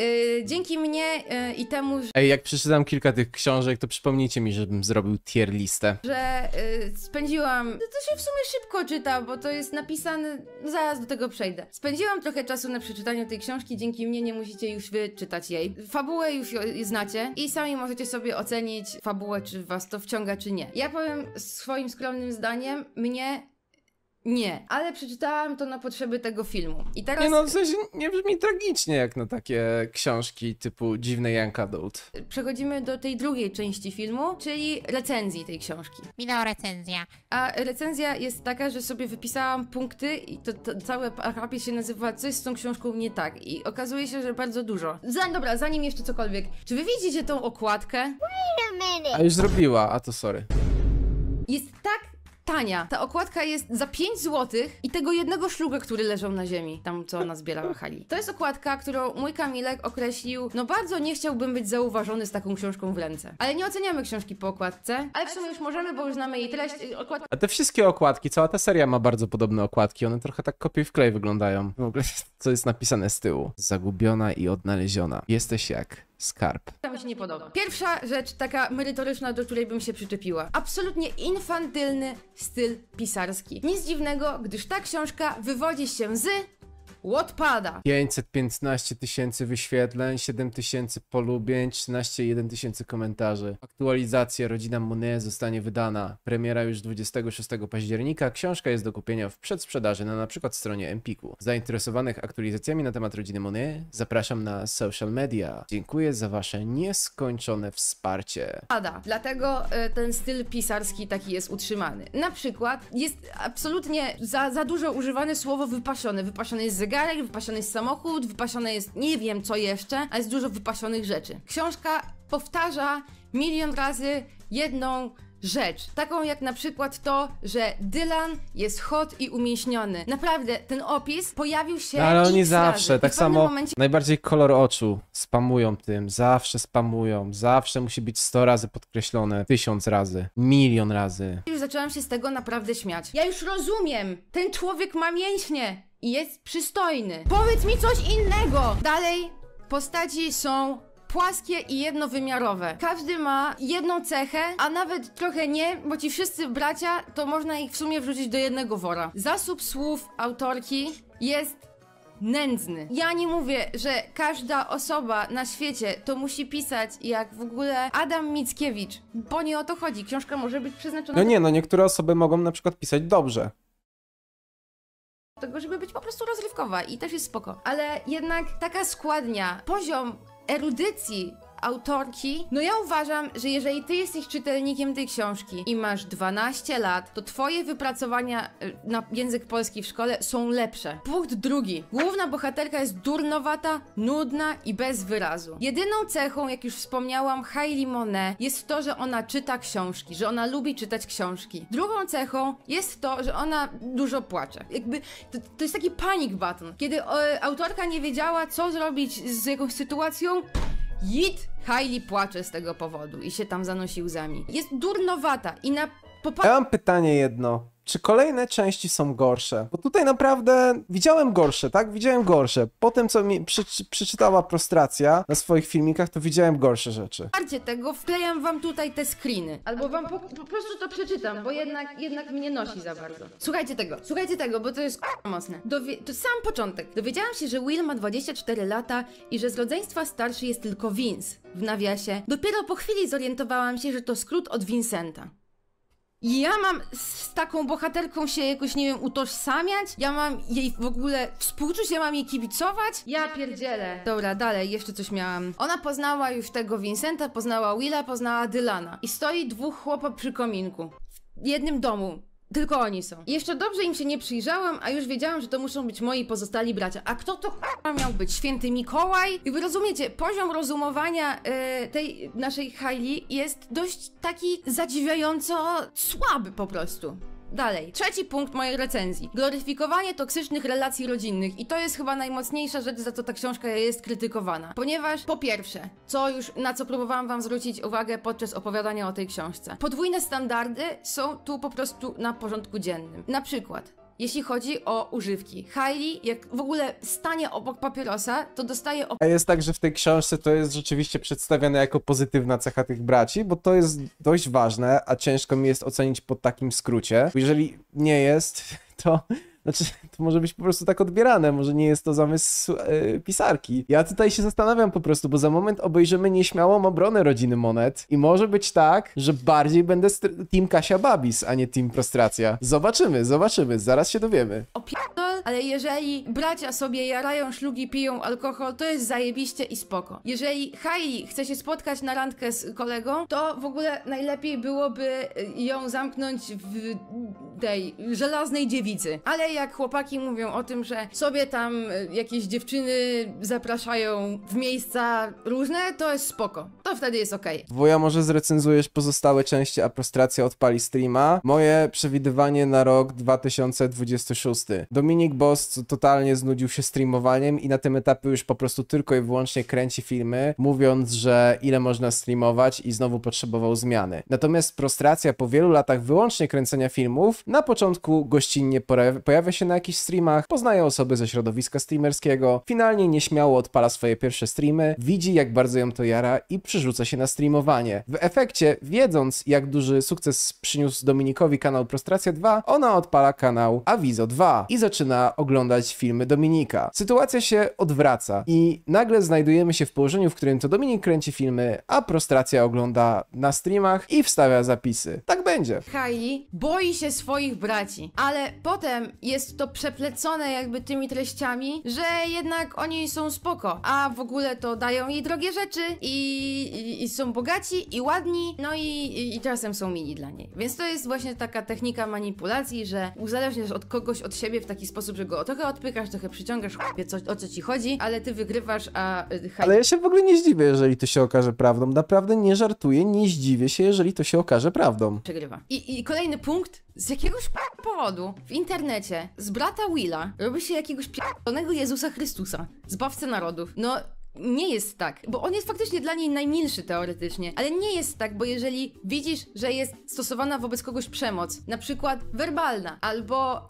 y, dzięki mnie y, i temu, że, Ej, jak przeczytam kilka tych książek, to przypomnijcie mi, żebym zrobił tier listę. że y, spędziłam. To, to się w sumie szybko czyta, bo to jest napisane. No, zaraz do tego przejdę. Spędziłam trochę czasu na przeczytaniu tej książki, dzięki mnie nie musicie już wyczytać jej. Fabułę już znacie i sami możecie sobie ocenić fabułę, czy was to wciąga, czy nie. Ja powiem swoim skromnym zdaniem, mnie nie, ale przeczytałam to na potrzeby tego filmu. I teraz... Nie no, w sensie nie brzmi tragicznie jak na takie książki typu Dziwny Young Adult. Przechodzimy do tej drugiej części filmu, czyli recenzji tej książki. Minęła recenzja. A recenzja jest taka, że sobie wypisałam punkty i to, to cały akapit się nazywa coś z tą książką nie tak i okazuje się, że bardzo dużo. Zanim, dobra, zanim jeszcze cokolwiek, czy wy widzicie tą okładkę? Wait a minute! A już zrobiła, a to sorry. Jest tak tania. Ta okładka jest za 5 zł i tego jednego szluga, który leżał na ziemi, tam co ona zbiera w hali. To jest okładka, którą mój Kamilek określił, no bardzo nie chciałbym być zauważony z taką książką w ręce. Ale nie oceniamy książki po okładce, ale w sumie już możemy, bo już znamy jej treść. Okładka... A te wszystkie okładki, cała ta seria ma bardzo podobne okładki, one trochę tak kopie w klej wyglądają. W ogóle co jest napisane z tyłu. Zagubiona i odnaleziona. Jesteś jak skarb. To mi się nie podoba. Pierwsza rzecz taka merytoryczna, do której bym się przyczepiła. Absolutnie infantylny styl pisarski. Nic dziwnego, gdyż ta książka wywodzi się z Łotpada. 515 tysięcy wyświetleń, 7 tysięcy polubień, 13,1 tysięcy komentarzy. Aktualizacja Rodzina Monet zostanie wydana. Premiera już 26 października. Książka jest do kupienia w przedsprzedaży na przykład, stronie Empiku. Zainteresowanych aktualizacjami na temat Rodziny Monet zapraszam na social media. Dziękuję za wasze nieskończone wsparcie. Pada. Dlatego e, ten styl pisarski taki jest utrzymany. Na przykład jest absolutnie za, za dużo używane słowo wypasiony. Wypasiony jest zegar zegarek, wypasiony jest samochód, wypasione jest nie wiem co jeszcze, ale jest dużo wypasionych rzeczy. Książka powtarza milion razy jedną rzecz, taką jak na przykład to, że Dylan jest hot i umięśniony. Naprawdę, ten opis pojawił się no, Ale oni zawsze, razy. tak samo momencie... najbardziej kolor oczu spamują tym, zawsze spamują, zawsze musi być 100 razy podkreślone, tysiąc razy, milion razy. Już zacząłem się z tego naprawdę śmiać. Ja już rozumiem, ten człowiek ma mięśnie, i jest przystojny. Powiedz mi coś innego! Dalej, postaci są płaskie i jednowymiarowe. Każdy ma jedną cechę, a nawet trochę nie, bo ci wszyscy bracia, to można ich w sumie wrzucić do jednego wora. Zasób słów autorki jest nędzny. Ja nie mówię, że każda osoba na świecie to musi pisać jak w ogóle Adam Mickiewicz, bo nie o to chodzi. Książka może być przeznaczona... No nie, no niektóre osoby mogą na przykład pisać dobrze tego, żeby być po prostu rozrywkowa i też jest spoko. Ale jednak taka składnia, poziom erudycji autorki. No ja uważam, że jeżeli ty jesteś czytelnikiem tej książki i masz 12 lat, to twoje wypracowania e, na język polski w szkole są lepsze. Punkt drugi. Główna bohaterka jest durnowata, nudna i bez wyrazu. Jedyną cechą, jak już wspomniałam, Hailey Monet jest to, że ona czyta książki, że ona lubi czytać książki. Drugą cechą jest to, że ona dużo płacze. Jakby to, to jest taki panic button. Kiedy o, e, autorka nie wiedziała, co zrobić z jakąś sytuacją, Jit Hailey płacze z tego powodu i się tam zanosi łzami. Jest durnowata i na... Popa- ja mam pytanie jedno czy kolejne części są gorsze? Bo tutaj naprawdę widziałem gorsze, tak? Widziałem gorsze. Po tym, co mi przy, przeczytała prostracja na swoich filmikach, to widziałem gorsze rzeczy. Bardziej tego, wklejam wam tutaj te screeny. Albo wam po, po prostu to przeczytam, bo jednak, jednak mnie nosi za bardzo. Słuchajcie tego, słuchajcie tego, bo to jest mocne. Dowie to sam początek. Dowiedziałam się, że Will ma 24 lata i że z rodzeństwa starszy jest tylko Vince. W nawiasie. Dopiero po chwili zorientowałam się, że to skrót od Vincenta ja mam z taką bohaterką się jakoś, nie wiem, utożsamiać, ja mam jej w ogóle współczuć, ja mam jej kibicować. Ja pierdzielę. Dobra, dalej, jeszcze coś miałam. Ona poznała już tego Vincenta, poznała Willa, poznała Dylana. I stoi dwóch chłopa przy kominku. W jednym domu. Tylko oni są. jeszcze dobrze im się nie przyjrzałam, a już wiedziałam, że to muszą być moi pozostali bracia. A kto to k***a miał być? Święty Mikołaj? I wy rozumiecie, poziom rozumowania e, tej naszej Hailey jest dość taki zadziwiająco słaby po prostu. Dalej, trzeci punkt mojej recenzji. Gloryfikowanie toksycznych relacji rodzinnych i to jest chyba najmocniejsza rzecz, za co ta książka jest krytykowana. Ponieważ po pierwsze, co już na co próbowałam wam zwrócić uwagę podczas opowiadania o tej książce. Podwójne standardy są tu po prostu na porządku dziennym. Na przykład jeśli chodzi o używki. Hailey, jak w ogóle stanie obok papierosa, to dostaje... A jest tak, że w tej książce to jest rzeczywiście przedstawiane jako pozytywna cecha tych braci, bo to jest dość ważne, a ciężko mi jest ocenić po takim skrócie. Jeżeli nie jest, to znaczy, to może być po prostu tak odbierane, może nie jest to zamysł yy, pisarki. Ja tutaj się zastanawiam po prostu, bo za moment obejrzymy nieśmiałą obronę rodziny Monet i może być tak, że bardziej będę team Kasia Babis, a nie team Prostracja. Zobaczymy, zobaczymy, zaraz się dowiemy. Opierdol, ale jeżeli bracia sobie jarają szlugi, piją alkohol, to jest zajebiście i spoko. Jeżeli Hailey chce się spotkać na randkę z kolegą, to w ogóle najlepiej byłoby e, ją zamknąć w tej żelaznej dziewicy. Ale jak chłopaki mówią o tym, że sobie tam e, jakieś dziewczyny zapraszają w miejsca różne, to jest spoko. To wtedy jest okej. Wuja, może zrecenzujesz pozostałe części, a prostracja odpali streama. Moje przewidywanie na rok 2026. Dominik Boss totalnie znudził się streamowaniem i na tym etapie już po prostu tylko i wyłącznie kręci filmy, mówiąc, że ile można streamować i znowu potrzebował zmiany. Natomiast prostracja po wielu latach wyłącznie kręcenia filmów, na początku gościnnie pojawia pojawia się na jakichś streamach, poznaje osoby ze środowiska streamerskiego, finalnie nieśmiało odpala swoje pierwsze streamy, widzi jak bardzo ją to jara i przerzuca się na streamowanie. W efekcie, wiedząc jak duży sukces przyniósł Dominikowi kanał Prostracja 2, ona odpala kanał Avizo 2 i zaczyna oglądać filmy Dominika. Sytuacja się odwraca i nagle znajdujemy się w położeniu, w którym to Dominik kręci filmy, a Prostracja ogląda na streamach i wstawia zapisy. Tak będzie. Kylie boi się swoich braci, ale potem jest jest to przeplecone jakby tymi treściami, że jednak oni są spoko, a w ogóle to dają jej drogie rzeczy i, i, i są bogaci i ładni, no i, i czasem są mini dla niej. Więc to jest właśnie taka technika manipulacji, że uzależniasz od kogoś, od siebie w taki sposób, że go trochę odpykasz, trochę przyciągasz, wie co, o co ci chodzi, ale ty wygrywasz, a... Y, ale ja się w ogóle nie zdziwię, jeżeli to się okaże prawdą. Naprawdę nie żartuję, nie zdziwię się, jeżeli to się okaże prawdą. Przegrywa. I, i kolejny punkt, z jakiegoś powodu w internecie z brata Willa robi się jakiegoś pierdolonego Jezusa Chrystusa, zbawcę narodów. No, nie jest tak, bo on jest faktycznie dla niej najmilszy teoretycznie, ale nie jest tak, bo jeżeli widzisz, że jest stosowana wobec kogoś przemoc, na przykład werbalna, albo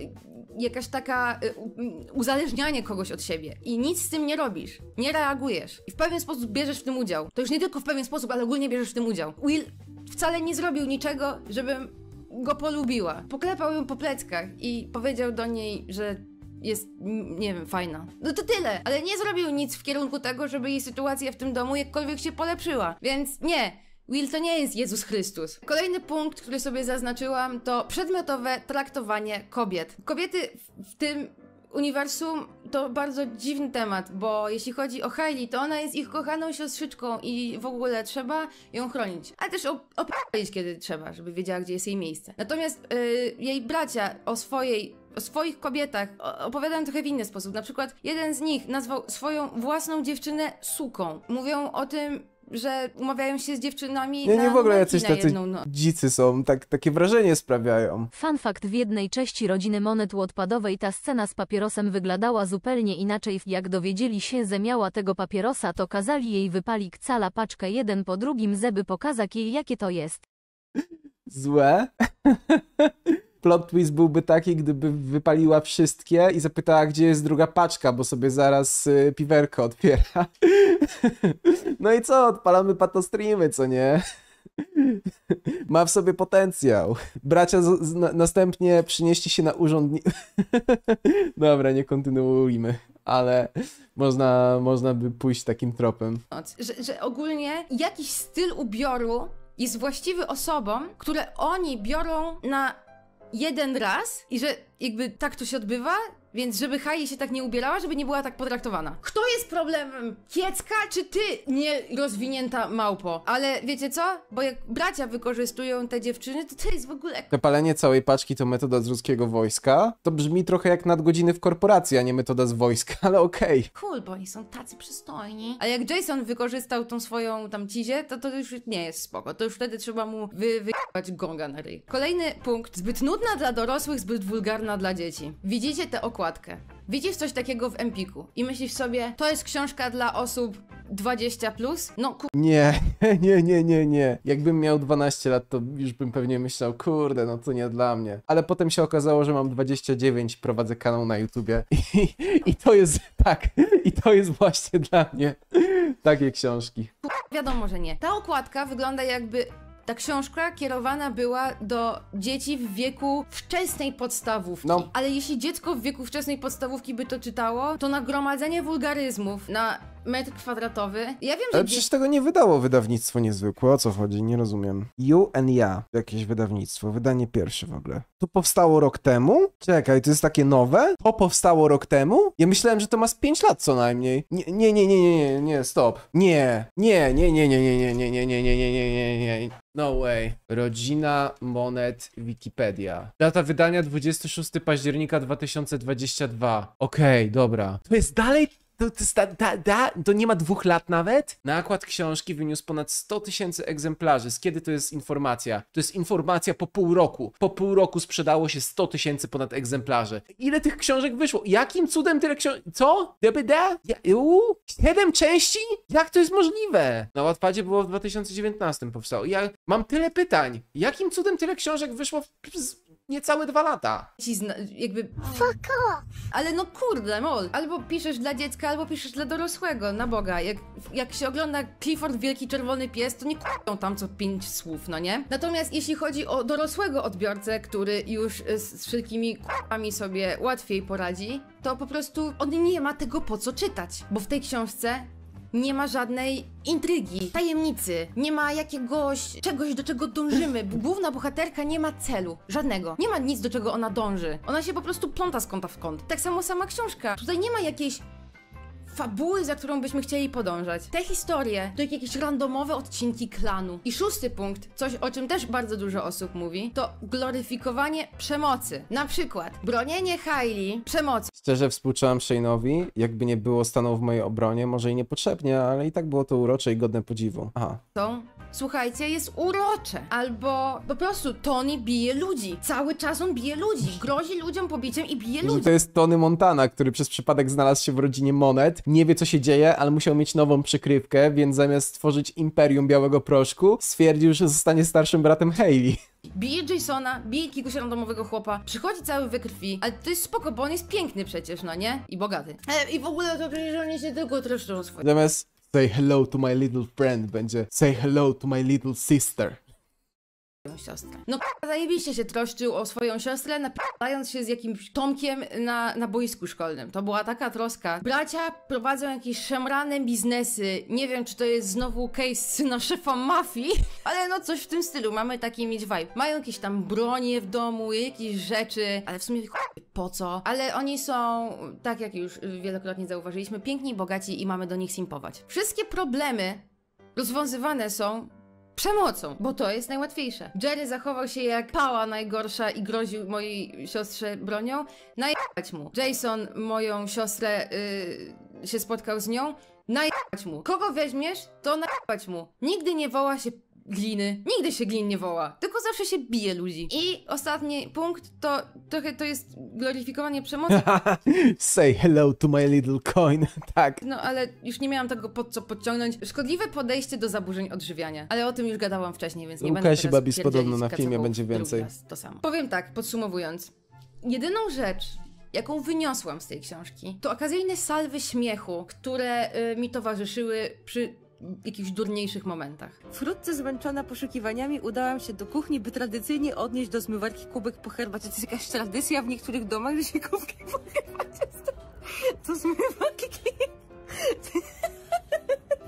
jakaś taka y, y, uzależnianie kogoś od siebie i nic z tym nie robisz, nie reagujesz i w pewien sposób bierzesz w tym udział, to już nie tylko w pewien sposób, ale ogólnie bierzesz w tym udział. Will wcale nie zrobił niczego, żeby go polubiła. Poklepał ją po pleckach i powiedział do niej, że jest, nie wiem, fajna. No to tyle, ale nie zrobił nic w kierunku tego, żeby jej sytuacja w tym domu jakkolwiek się polepszyła. Więc nie, Will to nie jest Jezus Chrystus. Kolejny punkt, który sobie zaznaczyłam, to przedmiotowe traktowanie kobiet. Kobiety w tym uniwersum to bardzo dziwny temat, bo jeśli chodzi o Hailey, to ona jest ich kochaną siostrzyczką i w ogóle trzeba ją chronić. Ale też opalić, kiedy trzeba, żeby wiedziała, gdzie jest jej miejsce. Natomiast yy, jej bracia o swojej o swoich kobietach opowiadają trochę w inny sposób. Na przykład jeden z nich nazwał swoją własną dziewczynę suką. Mówią o tym że umawiają się z dziewczynami nie, na nie w ogóle jacyś tacy jedną no. dzicy są, tak, takie wrażenie sprawiają. Fun fact, w jednej części rodziny Monet odpadowej ta scena z papierosem wyglądała zupełnie inaczej. Jak dowiedzieli się, że miała tego papierosa, to kazali jej wypalić cala paczkę jeden po drugim, żeby pokazać jej jakie to jest. Złe? plot twist byłby taki, gdyby wypaliła wszystkie i zapytała, gdzie jest druga paczka, bo sobie zaraz y, piwerko otwiera. no i co, odpalamy patostreamy, co nie? Ma w sobie potencjał. Bracia z, następnie przynieśli się na urząd. Dobra, nie kontynuujmy, ale można, można by pójść takim tropem. Że, że ogólnie jakiś styl ubioru jest właściwy osobom, które oni biorą na jeden raz i że jakby tak to się odbywa więc żeby Haji się tak nie ubierała, żeby nie była tak potraktowana. Kto jest problemem? Kiecka czy ty, nierozwinięta małpo? Ale wiecie co? Bo jak bracia wykorzystują te dziewczyny, to to jest w ogóle... To palenie całej paczki to metoda z ruskiego wojska? To brzmi trochę jak nadgodziny w korporacji, a nie metoda z wojska, ale okej. Okay. Cool, bo oni są tacy przystojni. A jak Jason wykorzystał tą swoją tam cizię, to to już nie jest spoko. To już wtedy trzeba mu wy wyjebać gonga na ryj. Kolejny punkt. Zbyt nudna dla dorosłych, zbyt wulgarna dla dzieci. Widzicie te okłady? okładkę. Widzisz coś takiego w Empiku i myślisz sobie, to jest książka dla osób 20 plus? No ku... Nie, nie, nie, nie, nie. Jakbym miał 12 lat, to już bym pewnie myślał, kurde, no to nie dla mnie. Ale potem się okazało, że mam 29 prowadzę kanał na YouTubie. I, I to jest, tak, i to jest właśnie dla mnie takie książki. Wiadomo, że nie. Ta okładka wygląda jakby ta książka kierowana była do dzieci w wieku wczesnej podstawówki. No. Ale jeśli dziecko w wieku wczesnej podstawówki by to czytało, to nagromadzenie wulgaryzmów na metr kwadratowy. Ja wiem, że... Ale przecież tego nie wydało wydawnictwo niezwykłe, o co chodzi, nie rozumiem. You and Ja, jakieś wydawnictwo, wydanie pierwsze w ogóle. To powstało rok temu? Czekaj, to jest takie nowe? To powstało rok temu? Ja myślałem, że to ma z 5 lat co najmniej. Nie, nie, nie, nie, nie, nie, nie, stop. Nie, nie, nie, nie, nie, nie, nie, nie, nie, nie, nie, nie, nie, nie, nie. No way. Rodzina Monet Wikipedia. Data wydania 26 października 2022. Okej, okay, dobra. To jest dalej to, to, to nie ma dwóch lat nawet? Nakład książki wyniósł ponad 100 tysięcy egzemplarzy. Z kiedy to jest informacja? To jest informacja po pół roku. Po pół roku sprzedało się 100 tysięcy ponad egzemplarzy. Ile tych książek wyszło? Jakim cudem tyle książek? Co? DBD? Ja, uu? części? Jak to jest możliwe? Na Wattpadzie było w 2019 powstało. Ja mam tyle pytań. Jakim cudem tyle książek wyszło w niecałe dwa lata. Ci zna, jakby... Fuck off. Ale no kurde, mol. Albo piszesz dla dziecka, albo piszesz dla dorosłego, na Boga. Jak, jak się ogląda Clifford Wielki Czerwony Pies, to nie k***ą tam co pięć słów, no nie? Natomiast jeśli chodzi o dorosłego odbiorcę, który już y, z wszelkimi k***ami sobie łatwiej poradzi, to po prostu on nie ma tego po co czytać. Bo w tej książce nie ma żadnej intrygi, tajemnicy, nie ma jakiegoś czegoś, do czego dążymy. Główna bohaterka nie ma celu, żadnego. Nie ma nic, do czego ona dąży. Ona się po prostu pląta z kąta w kąt. Tak samo sama książka. Tutaj nie ma jakiejś fabuły, za którą byśmy chcieli podążać. Te historie to jakieś randomowe odcinki klanu. I szósty punkt, coś o czym też bardzo dużo osób mówi, to gloryfikowanie przemocy. Na przykład bronienie Hailey przemocy. Szczerze współczułam Shane'owi, jakby nie było stanął w mojej obronie, może i niepotrzebnie, ale i tak było to urocze i godne podziwu. Aha. To, słuchajcie, jest urocze. Albo po prostu Tony bije ludzi. Cały czas on bije ludzi. Grozi ludziom pobiciem i bije ludzi. To jest Tony Montana, który przez przypadek znalazł się w rodzinie Monet nie wie co się dzieje, ale musiał mieć nową przykrywkę, więc zamiast stworzyć imperium białego proszku, stwierdził, że zostanie starszym bratem Hayley. Bije Jasona, bije jakiegoś randomowego chłopa, przychodzi cały we krwi, ale to jest spoko, bo on jest piękny przecież, no nie? I bogaty. E, I w ogóle to przecież oni się tylko treszczą swoje. Zamiast say hello to my little friend będzie say hello to my little sister siostrę. No zajebiście się troszczył o swoją siostrę, napadając się z jakimś Tomkiem na, na boisku szkolnym. To była taka troska. Bracia prowadzą jakieś szemrane biznesy. Nie wiem, czy to jest znowu case syna szefa mafii, ale no coś w tym stylu. Mamy taki mieć vibe. Mają jakieś tam bronie w domu, jakieś rzeczy, ale w sumie po co? Ale oni są, tak jak już wielokrotnie zauważyliśmy, piękni, bogaci i mamy do nich simpować. Wszystkie problemy rozwiązywane są Przemocą, bo to jest najłatwiejsze. Jerry zachował się jak pała najgorsza i groził mojej siostrze bronią. Najebać mu. Jason, moją siostrę, yy, się spotkał z nią. Najebać mu. Kogo weźmiesz, to najebać mu. Nigdy nie woła się gliny. Nigdy się glin nie woła, tylko zawsze się bije ludzi. I ostatni punkt to trochę to jest gloryfikowanie przemocy. Say hello to my little coin, tak. No ale już nie miałam tego pod co podciągnąć. Szkodliwe podejście do zaburzeń odżywiania, ale o tym już gadałam wcześniej, więc nie Łukasz będę teraz Babis podobno na filmie będzie więcej. to samo. Powiem tak, podsumowując. Jedyną rzecz, jaką wyniosłam z tej książki, to okazyjne salwy śmiechu, które y, mi towarzyszyły przy jakichś durniejszych momentach. Wkrótce zmęczona poszukiwaniami udałam się do kuchni, by tradycyjnie odnieść do zmywarki kubek po herbacie. To jest jakaś tradycja w niektórych domach, że się kubki po herbacie do zmywarki.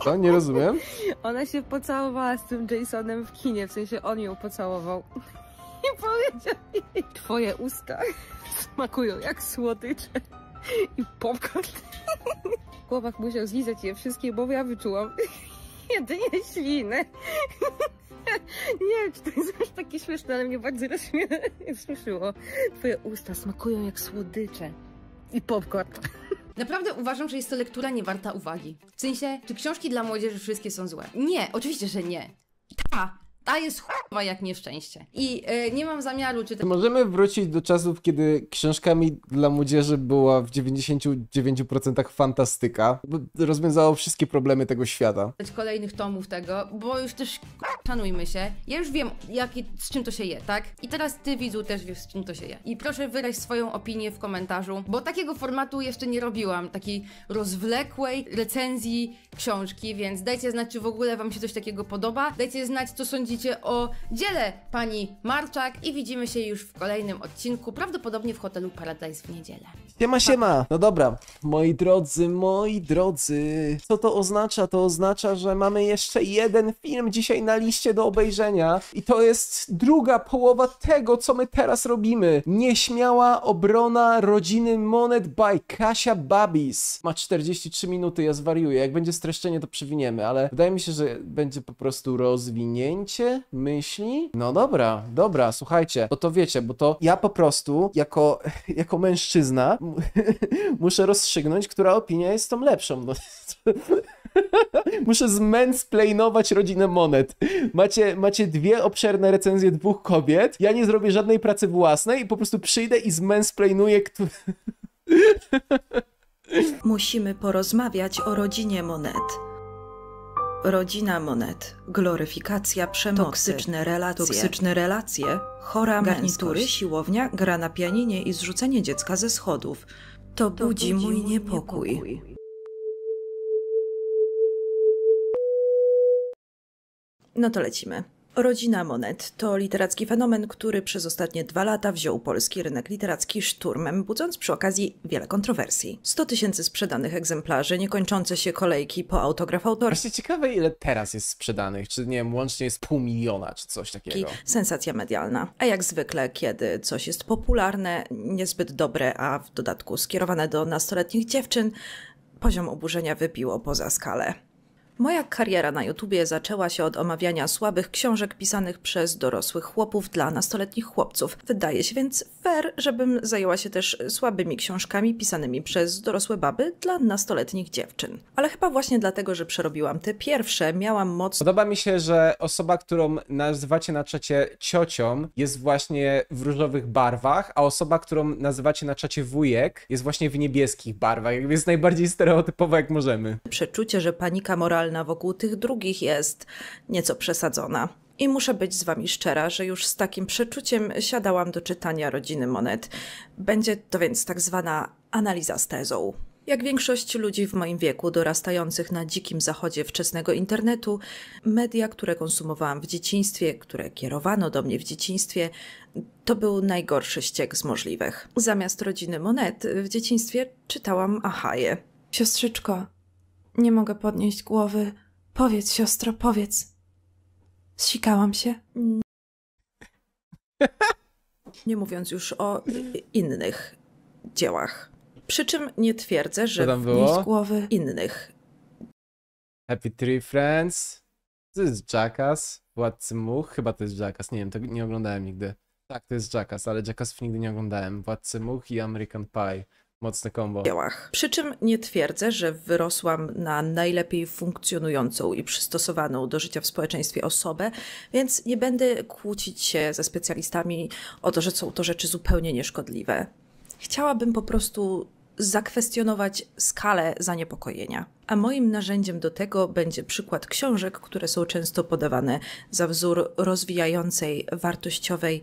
Co? Nie rozumiem? Ona się pocałowała z tym Jasonem w kinie, w sensie on ją pocałował. I powiedział jej, twoje usta smakują jak słodycze i popcorn chłopak musiał zlizać je wszystkie, bo ja wyczułam jedynie ślinę. Nie wiem, czy to jest aż takie śmieszne, ale mnie bardzo rozśmieszyło. Twoje usta smakują jak słodycze i popcorn. Naprawdę uważam, że jest to lektura niewarta uwagi. W sensie, czy książki dla młodzieży wszystkie są złe? Nie, oczywiście, że nie. Ta ta jest chujowa jak nieszczęście. I y, nie mam zamiaru czy Możemy wrócić do czasów, kiedy książkami dla młodzieży była w 99% fantastyka. Rozwiązała wszystkie problemy tego świata. kolejnych tomów tego, bo już też szanujmy się. Ja już wiem, jak, z czym to się je, tak? I teraz ty widzu też wiesz, z czym to się je. I proszę wyraź swoją opinię w komentarzu, bo takiego formatu jeszcze nie robiłam, takiej rozwlekłej recenzji książki, więc dajcie znać, czy w ogóle wam się coś takiego podoba. Dajcie znać, co sądzicie o dziele pani Marczak i widzimy się już w kolejnym odcinku, prawdopodobnie w hotelu Paradise w niedzielę. Siema, siema! No dobra, moi drodzy, moi drodzy, co to oznacza? To oznacza, że mamy jeszcze jeden film dzisiaj na liście do obejrzenia i to jest druga połowa tego, co my teraz robimy. Nieśmiała obrona rodziny Monet by Kasia Babis. Ma 43 minuty, ja zwariuję. Jak będzie streszczenie, to przewiniemy, ale wydaje mi się, że będzie po prostu rozwinięcie myśli? No dobra, dobra, słuchajcie, bo to wiecie, bo to ja po prostu jako, jako mężczyzna muszę rozstrzygnąć, która opinia jest tą lepszą. No. Muszę zmensplainować rodzinę monet. Macie, macie dwie obszerne recenzje dwóch kobiet. Ja nie zrobię żadnej pracy własnej i po prostu przyjdę i zmensplainuję, który. Musimy porozmawiać o rodzinie monet rodzina monet, gloryfikacja przemocy, toksyczne relacje, toksyczne relacje chora garnitury, siłownia, gra na pianinie i zrzucenie dziecka ze schodów. To, to budzi, budzi mój niepokój. niepokój. No to lecimy. Rodzina Monet to literacki fenomen, który przez ostatnie dwa lata wziął polski rynek literacki szturmem, budząc przy okazji wiele kontrowersji. 100 tysięcy sprzedanych egzemplarzy, niekończące się kolejki po autograf autora. Właśnie ciekawe, ile teraz jest sprzedanych, czy nie wiem, łącznie jest pół miliona, czy coś takiego. Sensacja medialna. A jak zwykle, kiedy coś jest popularne, niezbyt dobre, a w dodatku skierowane do nastoletnich dziewczyn, poziom oburzenia wybiło poza skalę. Moja kariera na YouTubie zaczęła się od omawiania słabych książek pisanych przez dorosłych chłopów dla nastoletnich chłopców. Wydaje się więc fair, żebym zajęła się też słabymi książkami pisanymi przez dorosłe baby dla nastoletnich dziewczyn. Ale chyba właśnie dlatego, że przerobiłam te pierwsze, miałam moc... Podoba mi się, że osoba, którą nazywacie na czacie ciocią jest właśnie w różowych barwach, a osoba, którą nazywacie na czacie wujek jest właśnie w niebieskich barwach. Jakby jest najbardziej stereotypowa jak możemy. Przeczucie, że panika moralna moralna wokół tych drugich jest nieco przesadzona. I muszę być z wami szczera, że już z takim przeczuciem siadałam do czytania rodziny monet. Będzie to więc tak zwana analiza z tezą. Jak większość ludzi w moim wieku dorastających na dzikim zachodzie wczesnego internetu, media, które konsumowałam w dzieciństwie, które kierowano do mnie w dzieciństwie, to był najgorszy ściek z możliwych. Zamiast rodziny monet w dzieciństwie czytałam Ahaje. Siostrzyczko, nie mogę podnieść głowy. Powiedz, siostro, powiedz. Zsikałam się. Nie mówiąc już o innych dziełach. Przy czym nie twierdzę, że tam było? głowy innych. Happy Tree Friends. To jest Jackass. Władcy Much. Chyba to jest Jackass. Nie wiem, tego nie oglądałem nigdy. Tak, to jest Jackass, ale Jackassów nigdy nie oglądałem. Władcy Much i American Pie. Mocne kombo. Przy czym nie twierdzę, że wyrosłam na najlepiej funkcjonującą i przystosowaną do życia w społeczeństwie osobę, więc nie będę kłócić się ze specjalistami o to, że są to rzeczy zupełnie nieszkodliwe. Chciałabym po prostu zakwestionować skalę zaniepokojenia. A moim narzędziem do tego będzie przykład książek, które są często podawane za wzór rozwijającej, wartościowej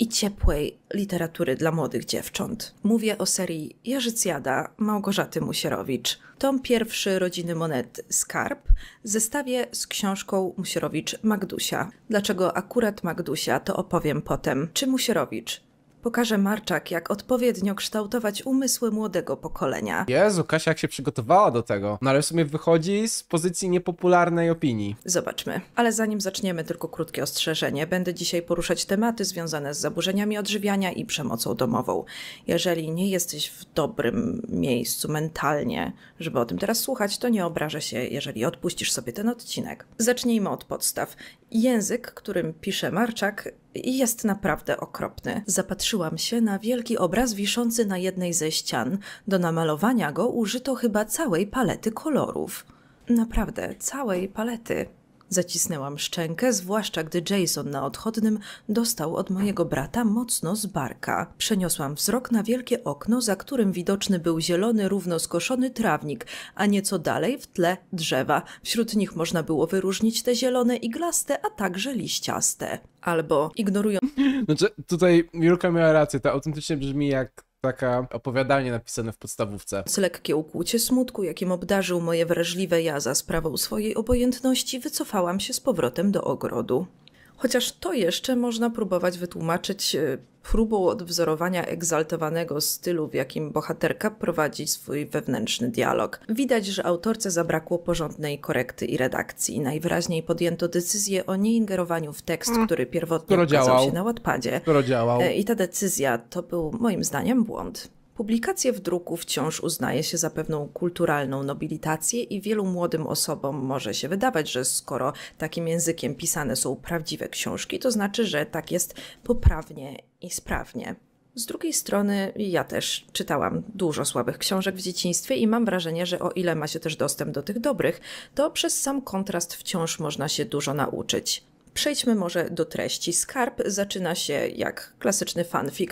i ciepłej literatury dla młodych dziewcząt. Mówię o serii Jarzycjada Małgorzaty Musierowicz. Tom pierwszy Rodziny Monet Skarb zestawie z książką Musierowicz Magdusia. Dlaczego akurat Magdusia, to opowiem potem. Czy Musierowicz Pokaże Marczak, jak odpowiednio kształtować umysły młodego pokolenia. Jezu, Kasia jak się przygotowała do tego. No ale w sumie wychodzi z pozycji niepopularnej opinii. Zobaczmy. Ale zanim zaczniemy, tylko krótkie ostrzeżenie. Będę dzisiaj poruszać tematy związane z zaburzeniami odżywiania i przemocą domową. Jeżeli nie jesteś w dobrym miejscu mentalnie, żeby o tym teraz słuchać, to nie obrażę się, jeżeli odpuścisz sobie ten odcinek. Zacznijmy od podstaw. Język, którym pisze Marczak, jest naprawdę okropny. Zapatrzyłam się na wielki obraz wiszący na jednej ze ścian. Do namalowania go użyto chyba całej palety kolorów. Naprawdę, całej palety. Zacisnęłam szczękę, zwłaszcza gdy Jason na odchodnym dostał od mojego brata mocno z barka. Przeniosłam wzrok na wielkie okno, za którym widoczny był zielony, równo skoszony trawnik, a nieco dalej w tle drzewa. Wśród nich można było wyróżnić te zielone iglaste, a także liściaste. Albo ignorując... Znaczy, no tutaj Julka miała rację, to autentycznie brzmi jak taka opowiadanie napisane w podstawówce. Z lekkie ukłucie smutku, jakim obdarzył moje wrażliwe ja za sprawą swojej obojętności, wycofałam się z powrotem do ogrodu. Chociaż to jeszcze można próbować wytłumaczyć e, próbą odwzorowania egzaltowanego stylu, w jakim bohaterka prowadzi swój wewnętrzny dialog. Widać, że autorce zabrakło porządnej korekty i redakcji. Najwyraźniej podjęto decyzję o nieingerowaniu w tekst, mm. który pierwotnie Skoro ukazał się na Wattpadzie. E, I ta decyzja to był moim zdaniem błąd. Publikacje w druku wciąż uznaje się za pewną kulturalną nobilitację i wielu młodym osobom może się wydawać, że skoro takim językiem pisane są prawdziwe książki, to znaczy, że tak jest poprawnie i sprawnie. Z drugiej strony, ja też czytałam dużo słabych książek w dzieciństwie i mam wrażenie, że o ile ma się też dostęp do tych dobrych, to przez sam kontrast wciąż można się dużo nauczyć. Przejdźmy może do treści. Skarb zaczyna się jak klasyczny fanfic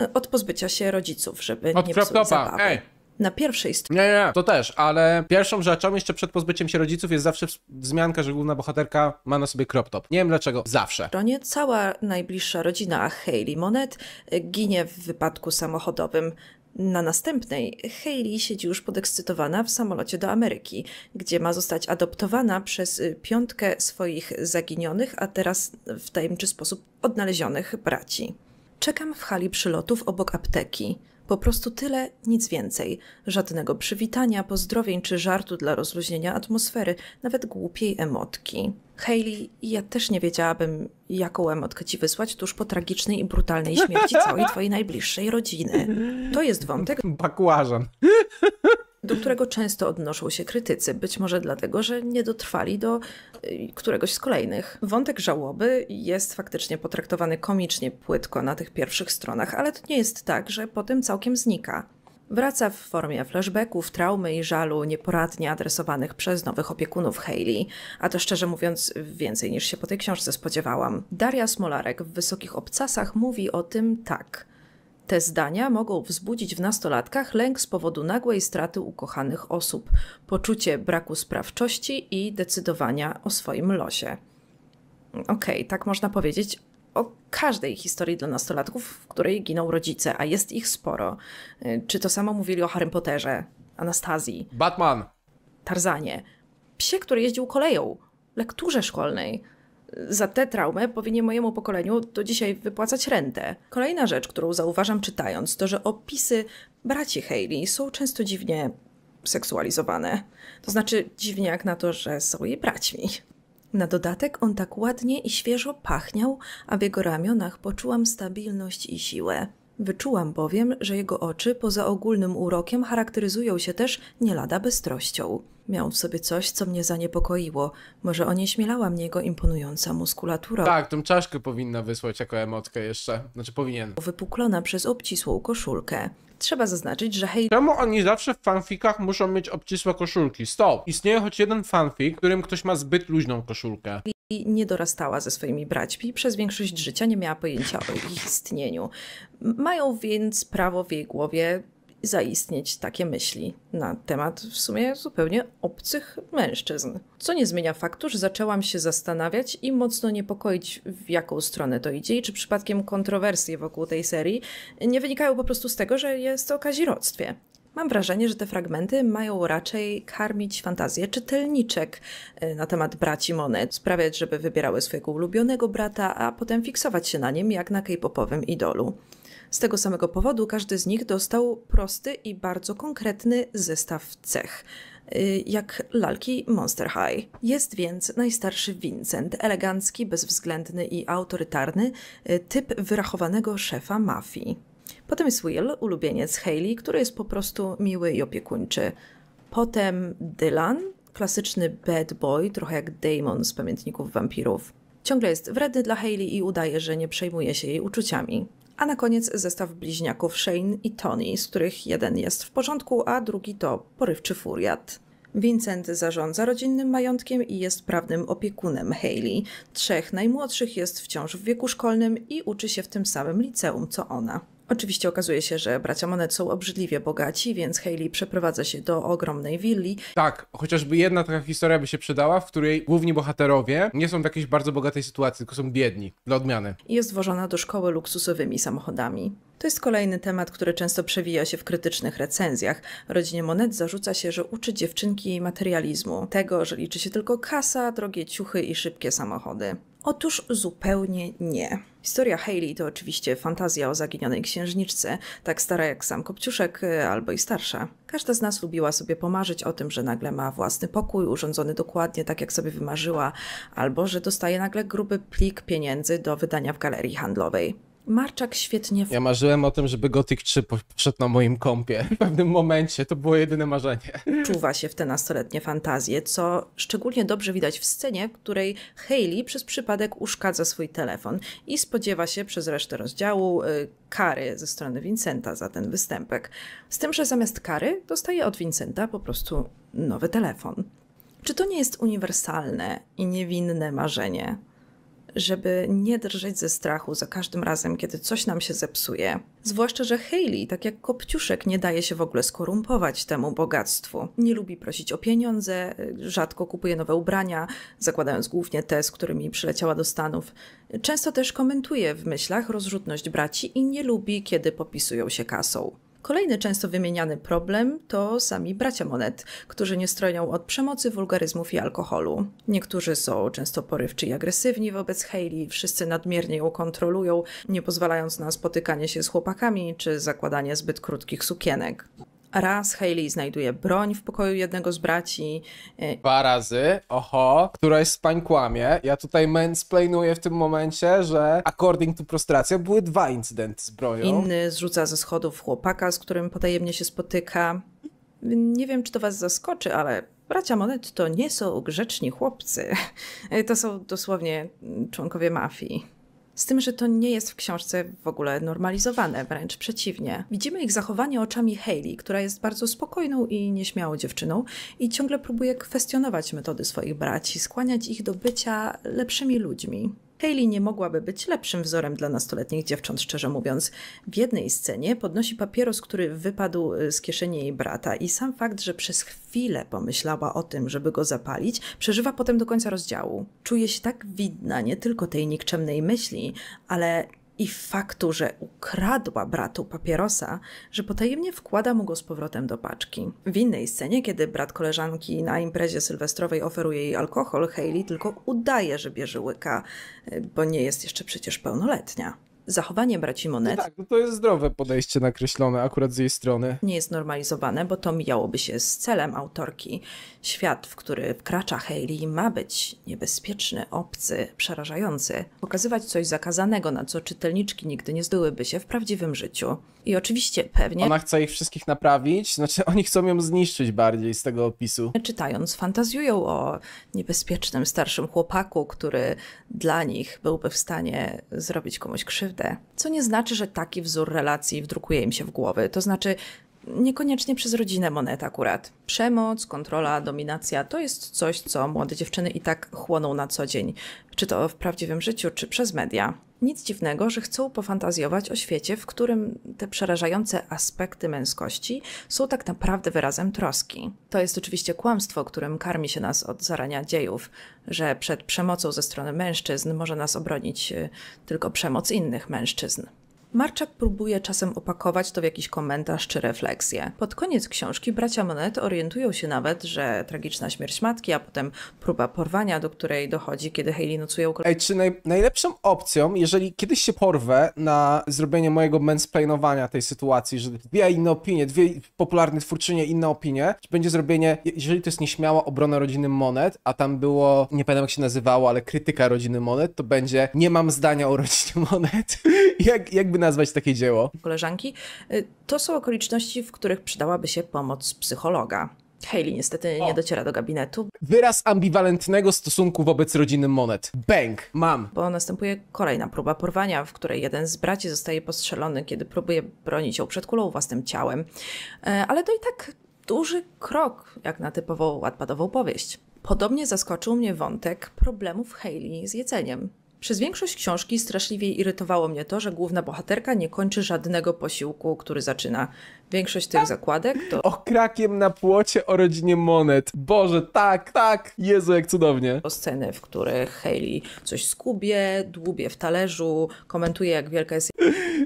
e, od pozbycia się rodziców, żeby od nie psuć zabawy. Ej na pierwszej stronie. Nie, nie, to też, ale pierwszą rzeczą jeszcze przed pozbyciem się rodziców jest zawsze wzmianka, że główna bohaterka ma na sobie crop top. Nie wiem dlaczego, zawsze. Stronie cała najbliższa rodzina Hayley Monet e, ginie w wypadku samochodowym. Na następnej Hayley siedzi już podekscytowana w samolocie do Ameryki, gdzie ma zostać adoptowana przez y, piątkę swoich zaginionych, a teraz w tajemniczy sposób odnalezionych braci. Czekam w hali przylotów obok apteki. Po prostu tyle, nic więcej. Żadnego przywitania, pozdrowień czy żartu dla rozluźnienia atmosfery, nawet głupiej emotki. Hayley, ja też nie wiedziałabym, jaką emotkę ci wysłać tuż po tragicznej i brutalnej śmierci całej twojej najbliższej rodziny. To jest wątek... Bakłażan do którego często odnoszą się krytycy. Być może dlatego, że nie dotrwali do y, któregoś z kolejnych. Wątek żałoby jest faktycznie potraktowany komicznie płytko na tych pierwszych stronach, ale to nie jest tak, że potem całkiem znika. Wraca w formie flashbacków, traumy i żalu nieporadnie adresowanych przez nowych opiekunów Hayley, a to szczerze mówiąc więcej niż się po tej książce spodziewałam. Daria Smolarek w Wysokich Obcasach mówi o tym tak – te zdania mogą wzbudzić w nastolatkach lęk z powodu nagłej straty ukochanych osób, poczucie braku sprawczości i decydowania o swoim losie. Okej, okay, tak można powiedzieć o każdej historii dla nastolatków, w której giną rodzice, a jest ich sporo. Y, czy to samo mówili o Harry Potterze, Anastazji, Batman, Tarzanie, psie, który jeździł koleją, lekturze szkolnej za tę traumę powinien mojemu pokoleniu do dzisiaj wypłacać rentę. Kolejna rzecz, którą zauważam czytając, to że opisy braci Hayley są często dziwnie seksualizowane. To znaczy dziwnie jak na to, że są jej braćmi. Na dodatek on tak ładnie i świeżo pachniał, a w jego ramionach poczułam stabilność i siłę. Wyczułam bowiem, że jego oczy poza ogólnym urokiem charakteryzują się też nie lada bystrością. Miał w sobie coś, co mnie zaniepokoiło. Może onieśmielała mnie jego imponująca muskulatura. Tak, tą czaszkę powinna wysłać jako emotkę jeszcze. Znaczy powinien. Wypuklona przez obcisłą koszulkę. Trzeba zaznaczyć, że hej... Czemu oni zawsze w fanfikach muszą mieć obcisłe koszulki? Stop! Istnieje choć jeden fanfik, w którym ktoś ma zbyt luźną koszulkę. I nie dorastała ze swoimi braćmi, przez większość życia nie miała pojęcia o ich istnieniu. Mają więc prawo w jej głowie zaistnieć takie myśli na temat w sumie zupełnie obcych mężczyzn. Co nie zmienia faktu, że zaczęłam się zastanawiać i mocno niepokoić, w jaką stronę to idzie i czy przypadkiem kontrowersje wokół tej serii nie wynikają po prostu z tego, że jest o kazirodztwie. Mam wrażenie, że te fragmenty mają raczej karmić fantazję czytelniczek e, na temat braci Monet, sprawiać, żeby wybierały swojego ulubionego brata, a potem fiksować się na nim jak na k-popowym idolu. Z tego samego powodu każdy z nich dostał prosty i bardzo konkretny zestaw cech y, jak lalki Monster High. Jest więc najstarszy Vincent, elegancki, bezwzględny i autorytarny, y, typ wyrachowanego szefa mafii. Potem jest Will, ulubieniec Hayley, który jest po prostu miły i opiekuńczy. Potem Dylan, klasyczny bad boy, trochę jak Damon z Pamiętników Wampirów. Ciągle jest wredny dla Hayley i udaje, że nie przejmuje się jej uczuciami. A na koniec zestaw bliźniaków Shane i Tony, z których jeden jest w porządku, a drugi to porywczy furiat. Vincent zarządza rodzinnym majątkiem i jest prawnym opiekunem Hayley. Trzech najmłodszych jest wciąż w wieku szkolnym i uczy się w tym samym liceum co ona. Oczywiście okazuje się, że bracia Monet są obrzydliwie bogaci, więc Hayley przeprowadza się do ogromnej willi. Tak, chociażby jedna taka historia by się przydała, w której główni bohaterowie nie są w jakiejś bardzo bogatej sytuacji, tylko są biedni, dla odmiany. Jest wożona do szkoły luksusowymi samochodami. To jest kolejny temat, który często przewija się w krytycznych recenzjach. Rodzinie Monet zarzuca się, że uczy dziewczynki materializmu, tego, że liczy się tylko kasa, drogie ciuchy i szybkie samochody. Otóż zupełnie nie. Historia Hayley to oczywiście fantazja o zaginionej księżniczce, tak stara jak sam Kopciuszek y, albo i starsza. Każda z nas lubiła sobie pomarzyć o tym, że nagle ma własny pokój urządzony dokładnie tak, jak sobie wymarzyła, albo że dostaje nagle gruby plik pieniędzy do wydania w galerii handlowej. Marczak świetnie... Ja marzyłem o tym, żeby Gothic 3 poszedł na moim kompie. W pewnym momencie to było jedyne marzenie. Czuwa się w te nastoletnie fantazje, co szczególnie dobrze widać w scenie, w której Hayley przez przypadek uszkadza swój telefon i spodziewa się przez resztę rozdziału y, kary ze strony Vincenta za ten występek. Z tym, że zamiast kary dostaje od Vincenta po prostu nowy telefon. Czy to nie jest uniwersalne i niewinne marzenie? żeby nie drżeć ze strachu za każdym razem, kiedy coś nam się zepsuje. Zwłaszcza, że Hayley, tak jak Kopciuszek, nie daje się w ogóle skorumpować temu bogactwu. Nie lubi prosić o pieniądze, rzadko kupuje nowe ubrania, zakładając głównie te, z którymi przyleciała do Stanów. Często też komentuje w myślach rozrzutność braci i nie lubi, kiedy popisują się kasą. Kolejny często wymieniany problem to sami bracia monet, którzy nie stronią od przemocy, wulgaryzmów i alkoholu. Niektórzy są często porywczy i agresywni wobec Hayley, wszyscy nadmiernie ją kontrolują, nie pozwalając na spotykanie się z chłopakami czy zakładanie zbyt krótkich sukienek. Raz Hayley znajduje broń w pokoju jednego z braci. Y, dwa razy, oho, któraś z pań kłamie. Ja tutaj mansplainuję w tym momencie, że according to prostracja były dwa incydenty z bronią. Inny zrzuca ze schodów chłopaka, z którym potajemnie się spotyka. Nie wiem, czy to was zaskoczy, ale bracia Monet to nie są grzeczni chłopcy. To są dosłownie członkowie mafii. Z tym, że to nie jest w książce w ogóle normalizowane, wręcz przeciwnie. Widzimy ich zachowanie oczami Hayley, która jest bardzo spokojną i nieśmiałą dziewczyną i ciągle próbuje kwestionować metody swoich braci, skłaniać ich do bycia lepszymi ludźmi. Hayley nie mogłaby być lepszym wzorem dla nastoletnich dziewcząt, szczerze mówiąc. W jednej scenie podnosi papieros, który wypadł y, z kieszeni jej brata i sam fakt, że przez chwilę pomyślała o tym, żeby go zapalić, przeżywa potem do końca rozdziału. Czuje się tak widna nie tylko tej nikczemnej myśli, ale i faktu, że ukradła bratu papierosa, że potajemnie wkłada mu go z powrotem do paczki. W innej scenie, kiedy brat koleżanki na imprezie sylwestrowej oferuje jej alkohol, Hayley tylko udaje, że bierze łyka, bo nie jest jeszcze przecież pełnoletnia zachowanie braci no Monet. No tak, no to jest zdrowe podejście nakreślone akurat z jej strony. Nie jest normalizowane, bo to mijałoby się z celem autorki. Świat, w który wkracza Hayley, ma być niebezpieczny, obcy, przerażający. Pokazywać coś zakazanego, na co czytelniczki nigdy nie zdołyby się w prawdziwym życiu. I oczywiście pewnie. Ona chce ich wszystkich naprawić, znaczy oni chcą ją zniszczyć bardziej z tego opisu. Czytając, fantazjują o niebezpiecznym starszym chłopaku, który dla nich byłby w stanie zrobić komuś krzywdę co nie znaczy, że taki wzór relacji wdrukuje im się w głowy. To znaczy, niekoniecznie przez rodzinę monet akurat. Przemoc, kontrola, dominacja to jest coś, co młode dziewczyny i tak chłoną na co dzień, czy to w prawdziwym życiu, czy przez media. Nic dziwnego, że chcą pofantazjować o świecie, w którym te przerażające aspekty męskości są tak naprawdę wyrazem troski. To jest oczywiście kłamstwo, którym karmi się nas od zarania dziejów, że przed przemocą ze strony mężczyzn może nas obronić y, tylko przemoc innych mężczyzn. Marczak próbuje czasem opakować to w jakiś komentarz czy refleksję. Pod koniec książki bracia Monet orientują się nawet, że tragiczna śmierć matki, a potem próba porwania, do której dochodzi, kiedy Hayley nocuje u Ej, czy naj najlepszą opcją, jeżeli kiedyś się porwę na zrobienie mojego mansplainowania tej sytuacji, że dwie inne opinie, dwie popularne twórczynie inne opinie, czy będzie zrobienie, jeżeli to jest nieśmiała obrona rodziny Monet, a tam było, nie pamiętam jak się nazywało, ale krytyka rodziny Monet, to będzie nie mam zdania o rodzinie Monet. Jak, jakby nazwać takie dzieło? Koleżanki, y, to są okoliczności, w których przydałaby się pomoc psychologa. Hayley niestety o. nie dociera do gabinetu. Wyraz ambiwalentnego stosunku wobec rodziny Monet. Bang! Mam! Bo następuje kolejna próba porwania, w której jeden z braci zostaje postrzelony, kiedy próbuje bronić ją przed kulą własnym ciałem. E, ale to i tak duży krok, jak na typową ładpadową powieść. Podobnie zaskoczył mnie wątek problemów Hayley z jedzeniem. Przez większość książki straszliwie irytowało mnie to, że główna bohaterka nie kończy żadnego posiłku, który zaczyna. Większość tych zakładek to... O krakiem na płocie o rodzinie Monet. Boże, tak, tak, Jezu, jak cudownie. O sceny, w których Hayley coś skubie, dłubie w talerzu, komentuje jak wielka jest...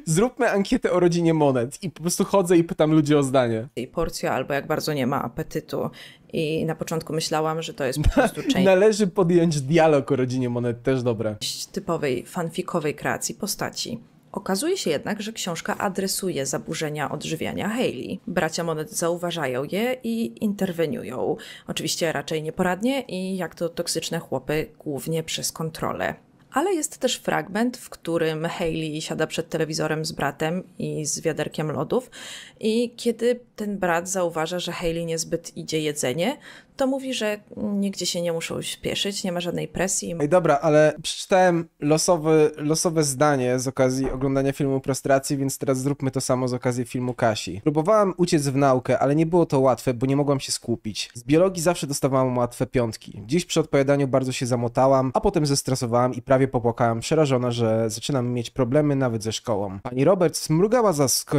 Zróbmy ankietę o rodzinie Monet i po prostu chodzę i pytam ludzi o zdanie. I porcja albo jak bardzo nie ma apetytu. I na początku myślałam, że to jest po prostu część... Należy podjąć dialog o rodzinie Monet, też dobre. ...typowej, fanfikowej kreacji postaci. Okazuje się jednak, że książka adresuje zaburzenia odżywiania Hayley. Bracia Monet zauważają je i interweniują. Oczywiście raczej nieporadnie i jak to toksyczne chłopy, głównie przez kontrolę. Ale jest też fragment, w którym Hayley siada przed telewizorem z bratem i z wiaderkiem lodów i kiedy ten brat zauważa, że Hayley niezbyt idzie jedzenie, to mówi, że nigdzie się nie muszą śpieszyć, nie ma żadnej presji. Ej, dobra, ale przeczytałem losowy, losowe zdanie z okazji oglądania filmu Prostracji, więc teraz zróbmy to samo z okazji filmu Kasi. Próbowałam uciec w naukę, ale nie było to łatwe, bo nie mogłam się skupić. Z biologii zawsze dostawałam łatwe piątki. Dziś przy odpowiadaniu bardzo się zamotałam, a potem zestresowałam i prawie popłakałam, przerażona, że zaczynam mieć problemy nawet ze szkołą. Pani Roberts mrugała, zask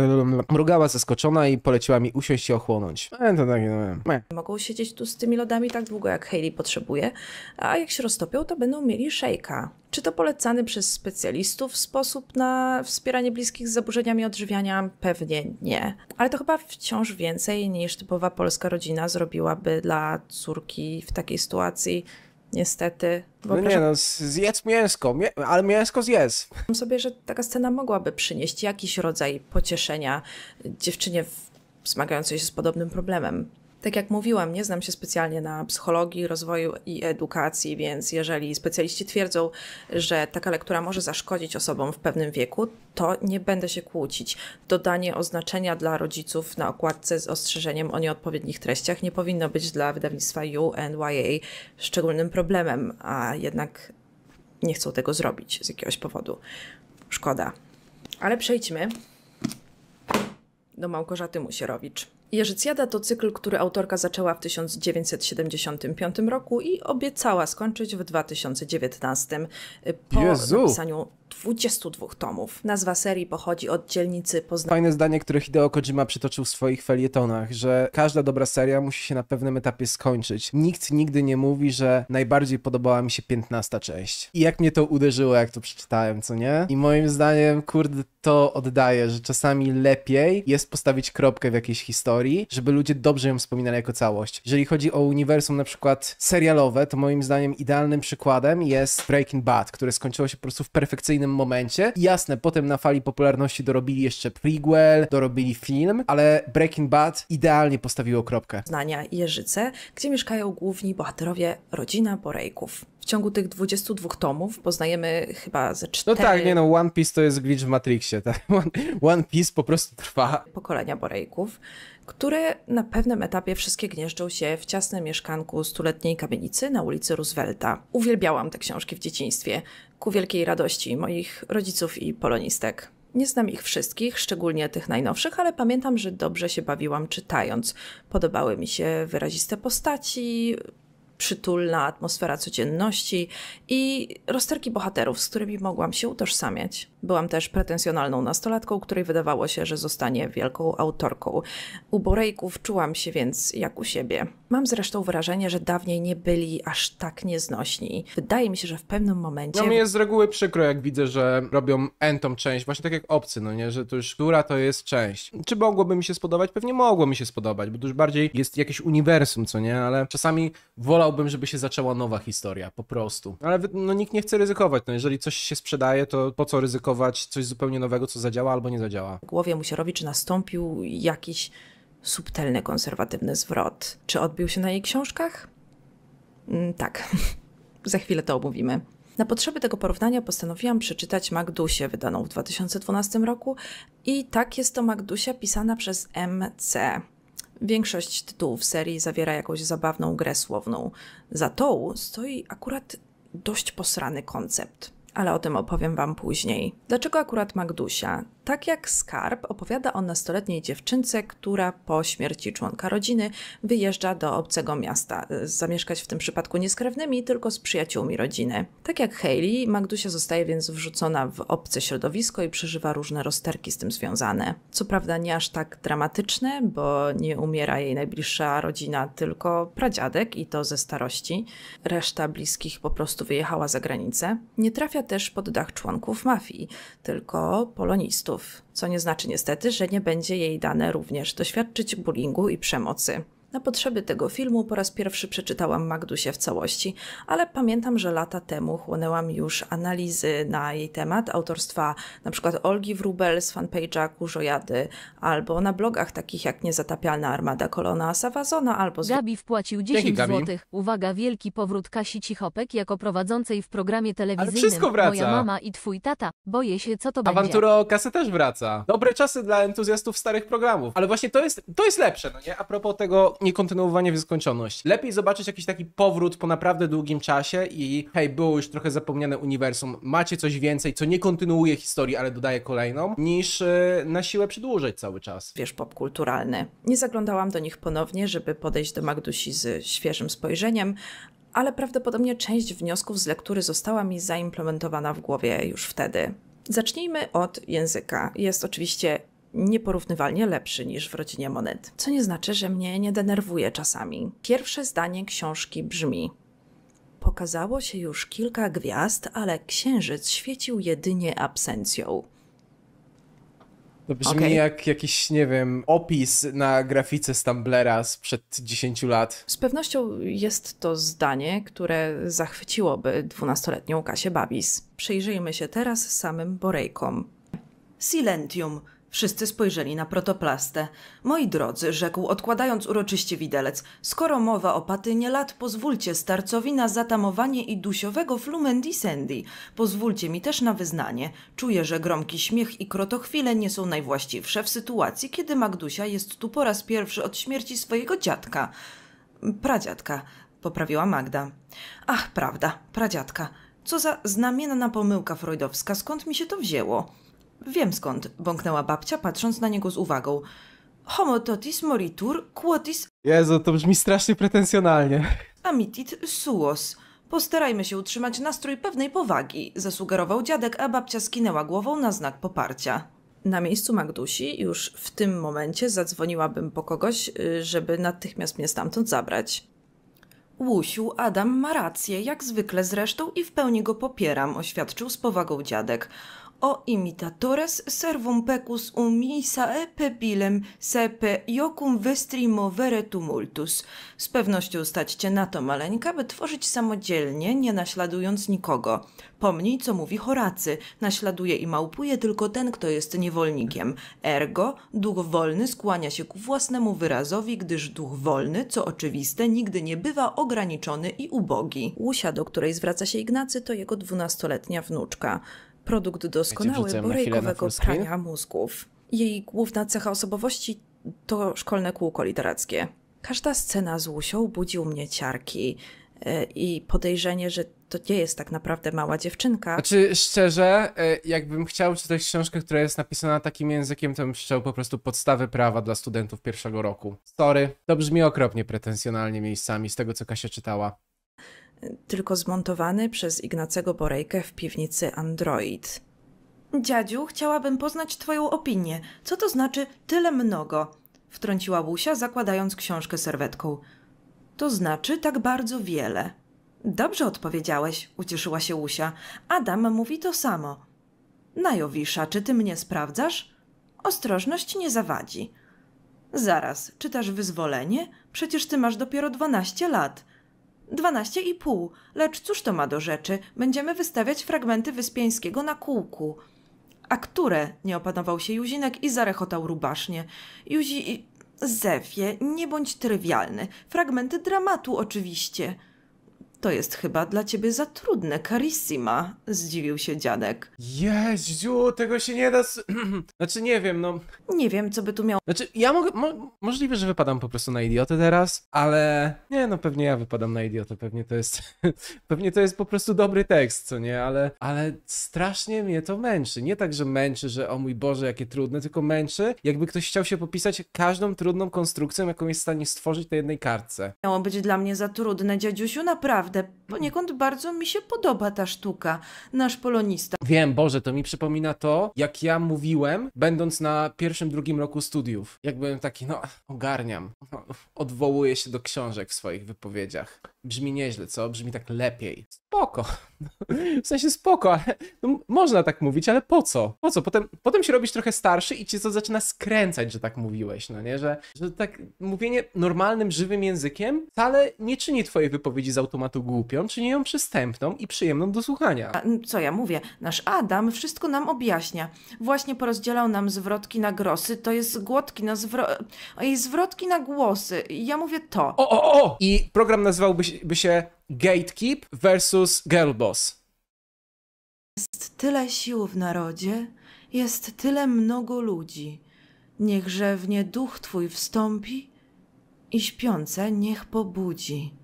mrugała zaskoczona i poleciła mi usiąść i ochłonąć. E, to takie, no. E. Mogą siedzieć tu z tym tymi lodami tak długo, jak Hailey potrzebuje, a jak się roztopią, to będą mieli szejka. Czy to polecany przez specjalistów sposób na wspieranie bliskich z zaburzeniami odżywiania? Pewnie nie. Ale to chyba wciąż więcej niż typowa polska rodzina zrobiłaby dla córki w takiej sytuacji niestety. Bo no nie no, zjedz mięsko, mię... ale mięsko zjedz. Myślę sobie, że taka scena mogłaby przynieść jakiś rodzaj pocieszenia dziewczynie w... zmagającej się z podobnym problemem. Tak jak mówiłam, nie znam się specjalnie na psychologii, rozwoju i edukacji, więc jeżeli specjaliści twierdzą, że taka lektura może zaszkodzić osobom w pewnym wieku, to nie będę się kłócić. Dodanie oznaczenia dla rodziców na okładce z ostrzeżeniem o nieodpowiednich treściach nie powinno być dla wydawnictwa UNYA szczególnym problemem, a jednak nie chcą tego zrobić z jakiegoś powodu. Szkoda. Ale przejdźmy do Małgorzaty Musierowicz. Jerzycjada to cykl, który autorka zaczęła w 1975 roku i obiecała skończyć w 2019 po Jezu. napisaniu 22 tomów. Nazwa serii pochodzi od dzielnicy Poznań. Fajne zdanie, które Hideo Kojima przytoczył w swoich felietonach, że każda dobra seria musi się na pewnym etapie skończyć. Nikt nigdy nie mówi, że najbardziej podobała mi się 15 część. I jak mnie to uderzyło, jak to przeczytałem, co nie? I moim zdaniem, kurde, to oddaje, że czasami lepiej jest postawić kropkę w jakiejś historii, historii, żeby ludzie dobrze ją wspominali jako całość. Jeżeli chodzi o uniwersum na przykład serialowe, to moim zdaniem idealnym przykładem jest Breaking Bad, które skończyło się po prostu w perfekcyjnym momencie. I jasne, potem na fali popularności dorobili jeszcze prequel, dorobili film, ale Breaking Bad idealnie postawiło kropkę. Znania Jeżyce, gdzie mieszkają główni bohaterowie rodzina Borejków w ciągu tych 22 tomów poznajemy chyba ze cztery... No tak, nie no, One Piece to jest glitch w Matrixie. Tak? One, Piece po prostu trwa. Pokolenia Borejków, które na pewnym etapie wszystkie gnieżdżą się w ciasnym mieszkanku stuletniej kamienicy na ulicy Roosevelta. Uwielbiałam te książki w dzieciństwie, ku wielkiej radości moich rodziców i polonistek. Nie znam ich wszystkich, szczególnie tych najnowszych, ale pamiętam, że dobrze się bawiłam czytając. Podobały mi się wyraziste postaci, przytulna atmosfera codzienności i rozterki bohaterów, z którymi mogłam się utożsamiać. Byłam też pretensjonalną nastolatką, której wydawało się, że zostanie wielką autorką. U Borejków czułam się więc jak u siebie. Mam zresztą wrażenie, że dawniej nie byli aż tak nieznośni. Wydaje mi się, że w pewnym momencie... No mi jest z reguły przykro, jak widzę, że robią entą część, właśnie tak jak obcy, no nie, że to już która to jest część. Czy mogłoby mi się spodobać? Pewnie mogło mi się spodobać, bo to już bardziej jest jakieś uniwersum, co nie, ale czasami wolałbym, żeby się zaczęła nowa historia, po prostu. Ale no nikt nie chce ryzykować, no jeżeli coś się sprzedaje, to po co ryzykować? zaryzykować coś zupełnie nowego, co zadziała albo nie zadziała. W głowie Musierowicz czy nastąpił jakiś subtelny, konserwatywny zwrot. Czy odbił się na jej książkach? Mm, tak, za chwilę to omówimy. Na potrzeby tego porównania postanowiłam przeczytać Magdusię, wydaną w 2012 roku, i tak jest to Magdusia pisana przez MC. Większość tytułów serii zawiera jakąś zabawną grę słowną. Za tą stoi akurat dość posrany koncept ale o tym opowiem Wam później. Dlaczego akurat Magdusia? Tak jak Skarb opowiada o nastoletniej dziewczynce, która po śmierci członka rodziny wyjeżdża do obcego miasta, y, zamieszkać w tym przypadku nie z krewnymi, tylko z przyjaciółmi rodziny. Tak jak Hayley, Magdusia zostaje więc wrzucona w obce środowisko i przeżywa różne rozterki z tym związane. Co prawda nie aż tak dramatyczne, bo nie umiera jej najbliższa rodzina, tylko pradziadek i to ze starości. Reszta bliskich po prostu wyjechała za granicę. Nie trafia trafia też pod dach członków mafii, tylko polonistów, co nie znaczy niestety, że nie będzie jej dane również doświadczyć bullyingu i przemocy. Na potrzeby tego filmu po raz pierwszy przeczytałam Magdusię w całości, ale pamiętam, że lata temu chłonęłam już analizy na jej temat autorstwa np. Olgi Wrubel z fanpage'a Kurzojady, albo na blogach takich jak Niezatapialna Armada Kolona Sawazona, albo... Z... Gabi wpłacił 10 zł. Uwaga, wielki powrót Kasi Cichopek jako prowadzącej w programie telewizyjnym. Ale wszystko wraca. Moja mama i twój tata. Boję się, co to Awantura będzie. Awantura o kasę też wraca. Dobre czasy dla entuzjastów starych programów. Ale właśnie to jest, to jest lepsze, no nie? A propos tego niekontynuowanie w nieskończoność. Lepiej zobaczyć jakiś taki powrót po naprawdę długim czasie i hej, było już trochę zapomniane uniwersum, macie coś więcej, co nie kontynuuje historii, ale dodaje kolejną, niż yy, na siłę przedłużać cały czas. Wiesz, popkulturalny. Nie zaglądałam do nich ponownie, żeby podejść do Magdusi z świeżym spojrzeniem, ale prawdopodobnie część wniosków z lektury została mi zaimplementowana w głowie już wtedy. Zacznijmy od języka. Jest oczywiście nieporównywalnie lepszy niż w rodzinie monet. Co nie znaczy, że mnie nie denerwuje czasami. Pierwsze zdanie książki brzmi: Pokazało się już kilka gwiazd, ale księżyc świecił jedynie absencją. To brzmi okay. jak jakiś, nie wiem, opis na grafice z Tumblera sprzed 10 lat. Z pewnością jest to zdanie, które zachwyciłoby dwunastoletnią Kasię Babis. Przyjrzyjmy się teraz samym Borejkom. Silentium, Wszyscy spojrzeli na protoplastę. Moi drodzy, rzekł, odkładając uroczyście widelec, skoro mowa o patynie lat, pozwólcie starcowi na zatamowanie i dusiowego flumendi sendi. Pozwólcie mi też na wyznanie. Czuję, że gromki śmiech i krotochwile nie są najwłaściwsze w sytuacji, kiedy Magdusia jest tu po raz pierwszy od śmierci swojego dziadka. Pradziadka, poprawiła Magda. Ach, prawda, pradziadka. Co za znamienna pomyłka freudowska, skąd mi się to wzięło? Wiem skąd, bąknęła babcia, patrząc na niego z uwagą. Homo totis moritur quotis... Jezu, to brzmi strasznie pretensjonalnie. Amitit suos. Postarajmy się utrzymać nastrój pewnej powagi, zasugerował dziadek, a babcia skinęła głową na znak poparcia. Na miejscu Magdusi już w tym momencie zadzwoniłabym po kogoś, y, żeby natychmiast mnie stamtąd zabrać. Łusiu, Adam ma rację, jak zwykle zresztą i w pełni go popieram, oświadczył z powagą dziadek o imitatores servum pecus umisae um pepilem sepe jocum vestri movere tumultus. Z pewnością stać cię na to, maleńka, by tworzyć samodzielnie, nie naśladując nikogo. Pomnij, co mówi Horacy. Naśladuje i małpuje tylko ten, kto jest niewolnikiem. Ergo, duch wolny skłania się ku własnemu wyrazowi, gdyż duch wolny, co oczywiste, nigdy nie bywa ograniczony i ubogi. Łusia, do której zwraca się Ignacy, to jego dwunastoletnia wnuczka. Produkt doskonały borejkowego prania mózgów. Jej główna cecha osobowości to szkolne kółko literackie. Każda scena z Łusią budzi u mnie ciarki e, i podejrzenie, że to nie jest tak naprawdę mała dziewczynka. Znaczy, szczerze, e, jakbym chciał czytać książkę, która jest napisana takim językiem, to bym chciał po prostu podstawy prawa dla studentów pierwszego roku. Story, to brzmi okropnie pretensjonalnie miejscami z tego, co Kasia czytała tylko zmontowany przez Ignacego Borejkę w piwnicy Android. Dziadziu, chciałabym poznać twoją opinię. Co to znaczy tyle mnogo? Wtrąciła Łusia, zakładając książkę serwetką. To znaczy tak bardzo wiele. Dobrze odpowiedziałeś, ucieszyła się Łusia. Adam mówi to samo. Najowisza, czy ty mnie sprawdzasz? Ostrożność nie zawadzi. Zaraz, czytasz wyzwolenie? Przecież ty masz dopiero dwanaście lat. Dwanaście i pół. Lecz cóż to ma do rzeczy? Będziemy wystawiać fragmenty Wyspiańskiego na kółku. A które? Nie opanował się Juzinek i zarechotał rubasznie. Juzi... Zefie, nie bądź trywialny. Fragmenty dramatu oczywiście. To jest chyba dla ciebie za trudne, Carissima, zdziwił się dziadek. Jezu, tego się nie da. znaczy, nie wiem, no. Nie wiem, co by tu miało. Znaczy, ja mogę. Mo możliwe, że wypadam po prostu na idiotę teraz, ale. Nie, no pewnie ja wypadam na idiotę, pewnie to jest. pewnie to jest po prostu dobry tekst, co nie, ale. Ale strasznie mnie to męczy. Nie tak, że męczy, że o mój Boże, jakie trudne, tylko męczy, jakby ktoś chciał się popisać każdą trudną konstrukcją, jaką jest w stanie stworzyć na jednej kartce. Miało być dla mnie za trudne, dziadziusiu, naprawdę naprawdę poniekąd bardzo mi się podoba ta sztuka. Nasz polonista Wiem, Boże, to mi przypomina to, jak ja mówiłem, będąc na pierwszym, drugim roku studiów. Jak byłem taki, no, ogarniam. No, odwołuję się do książek w swoich wypowiedziach. Brzmi nieźle, co? Brzmi tak lepiej. Spoko. W sensie spoko, ale no, można tak mówić, ale po co? Po co? Potem, potem się robisz trochę starszy i cię to zaczyna skręcać, że tak mówiłeś, no nie? Że, że tak mówienie normalnym, żywym językiem wcale nie czyni twojej wypowiedzi z automatu głupią, czyni ją przystępną i przyjemną do słuchania. A, co ja mówię? Nasz Adam wszystko nam objaśnia. Właśnie porozdzielał nam zwrotki na grosy, to jest głodki na zwro... Ej, zwrotki na głosy. Ja mówię to. O, o, o! I program nazywałby by się Gatekeep versus Girlboss. Jest tyle sił w narodzie, jest tyle mnogo ludzi. Niechże w nie duch Twój wstąpi i śpiące niech pobudzi.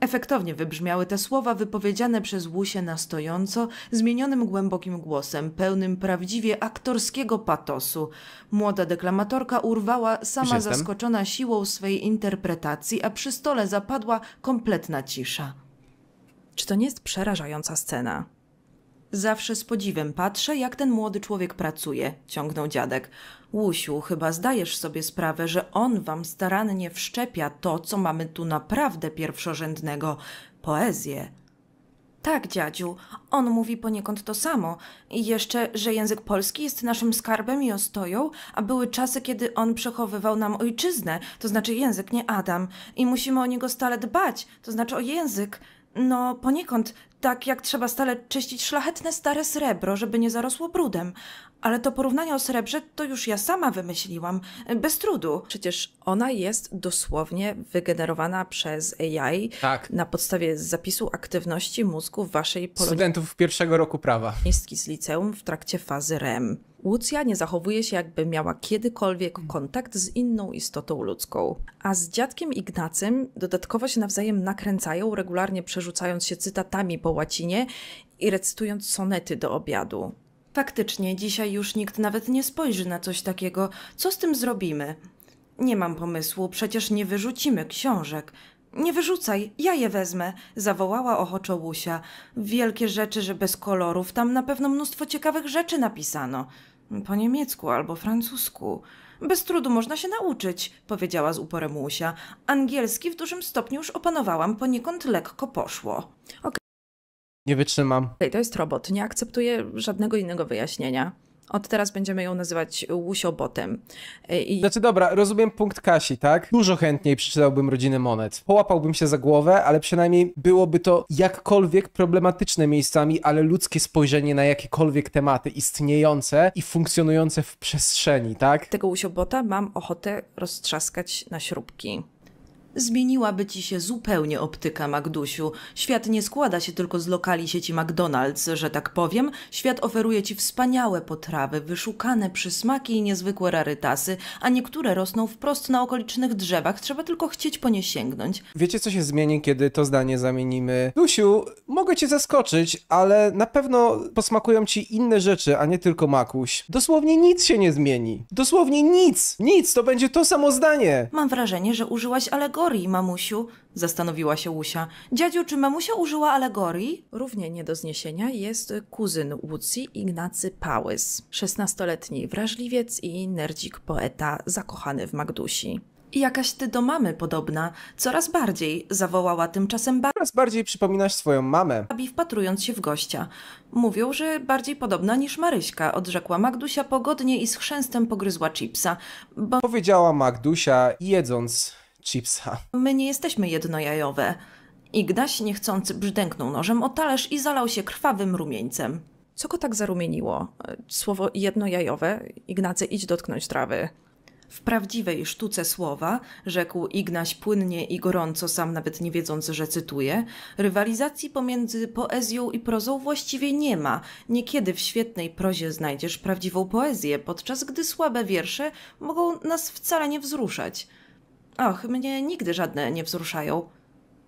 Efektownie wybrzmiały te słowa wypowiedziane przez Łusie na stojąco, zmienionym głębokim głosem, pełnym prawdziwie aktorskiego patosu. Młoda deklamatorka urwała, sama Jestem. zaskoczona siłą swej interpretacji, a przy stole zapadła kompletna cisza. Czy to nie jest przerażająca scena? Zawsze z podziwem patrzę, jak ten młody człowiek pracuje, ciągnął dziadek. Łusiu, chyba zdajesz sobie sprawę, że on wam starannie wszczepia to, co mamy tu naprawdę pierwszorzędnego poezję. Tak, dziadziu, on mówi poniekąd to samo. I jeszcze, że język polski jest naszym skarbem i ostoją, a były czasy, kiedy on przechowywał nam ojczyznę, to znaczy język, nie Adam, i musimy o niego stale dbać, to znaczy o język. No, poniekąd tak jak trzeba stale czyścić szlachetne stare srebro, żeby nie zarosło brudem, ale to porównanie o srebrze to już ja sama wymyśliłam, bez trudu. Przecież ona jest dosłownie wygenerowana przez AI tak. na podstawie zapisu aktywności mózgu waszej polonii. Studentów pierwszego roku prawa. Mistki z liceum w trakcie fazy REM. Łucja nie zachowuje się, jakby miała kiedykolwiek kontakt z inną istotą ludzką. A z dziadkiem Ignacym dodatkowo się nawzajem nakręcają, regularnie przerzucając się cytatami po łacinie i recytując sonety do obiadu. Faktycznie, dzisiaj już nikt nawet nie spojrzy na coś takiego. Co z tym zrobimy? Nie mam pomysłu, przecież nie wyrzucimy książek. Nie wyrzucaj, ja je wezmę, zawołała ochoczo Łusia. Wielkie rzeczy, że bez kolorów, tam na pewno mnóstwo ciekawych rzeczy napisano. Po niemiecku albo francusku. Bez trudu można się nauczyć, powiedziała z uporem Łusia. Angielski w dużym stopniu już opanowałam, poniekąd lekko poszło. Okay. Nie wytrzymam. Okay, to jest robot. Nie akceptuję żadnego innego wyjaśnienia. Od teraz będziemy ją nazywać łusiobotem. I... Znaczy dobra, rozumiem punkt Kasi, tak? Dużo chętniej przeczytałbym Rodziny Monet. Połapałbym się za głowę, ale przynajmniej byłoby to jakkolwiek problematyczne miejscami, ale ludzkie spojrzenie na jakiekolwiek tematy istniejące i funkcjonujące w przestrzeni, tak? Tego łusiobota mam ochotę roztrzaskać na śrubki. Zmieniłaby ci się zupełnie optyka, Magdusiu. Świat nie składa się tylko z lokali sieci McDonald's, że tak powiem. Świat oferuje ci wspaniałe potrawy, wyszukane przysmaki i niezwykłe rarytasy, a niektóre rosną wprost na okolicznych drzewach, trzeba tylko chcieć po nie sięgnąć. Wiecie, co się zmieni, kiedy to zdanie zamienimy? Dusiu, mogę cię zaskoczyć, ale na pewno posmakują ci inne rzeczy, a nie tylko makuś. Dosłownie nic się nie zmieni. Dosłownie nic! Nic! To będzie to samo zdanie! Mam wrażenie, że użyłaś alegor alegorii, mamusiu? Zastanowiła się Łusia. Dziadziu, czy mamusia użyła alegorii? Równie nie do zniesienia jest kuzyn Łucji, Ignacy Pałys. Szesnastoletni wrażliwiec i nerdzik poeta zakochany w Magdusi. jakaś ty do mamy podobna, coraz bardziej, zawołała tymczasem babi. Coraz bardziej przypominasz swoją mamę. Babi wpatrując się w gościa. Mówią, że bardziej podobna niż Maryśka, odrzekła Magdusia pogodnie i z chrzęstem pogryzła chipsa, bo... Powiedziała Magdusia jedząc chipsa. My nie jesteśmy jednojajowe. Ignaś niechcący brzdęknął nożem o talerz i zalał się krwawym rumieńcem. Co go tak zarumieniło? Słowo jednojajowe? Ignacy, idź dotknąć trawy. W prawdziwej sztuce słowa, rzekł Ignaś płynnie i gorąco, sam nawet nie wiedząc, że cytuje, rywalizacji pomiędzy poezją i prozą właściwie nie ma. Niekiedy w świetnej prozie znajdziesz prawdziwą poezję, podczas gdy słabe wiersze mogą nas wcale nie wzruszać. Och, mnie nigdy żadne nie wzruszają.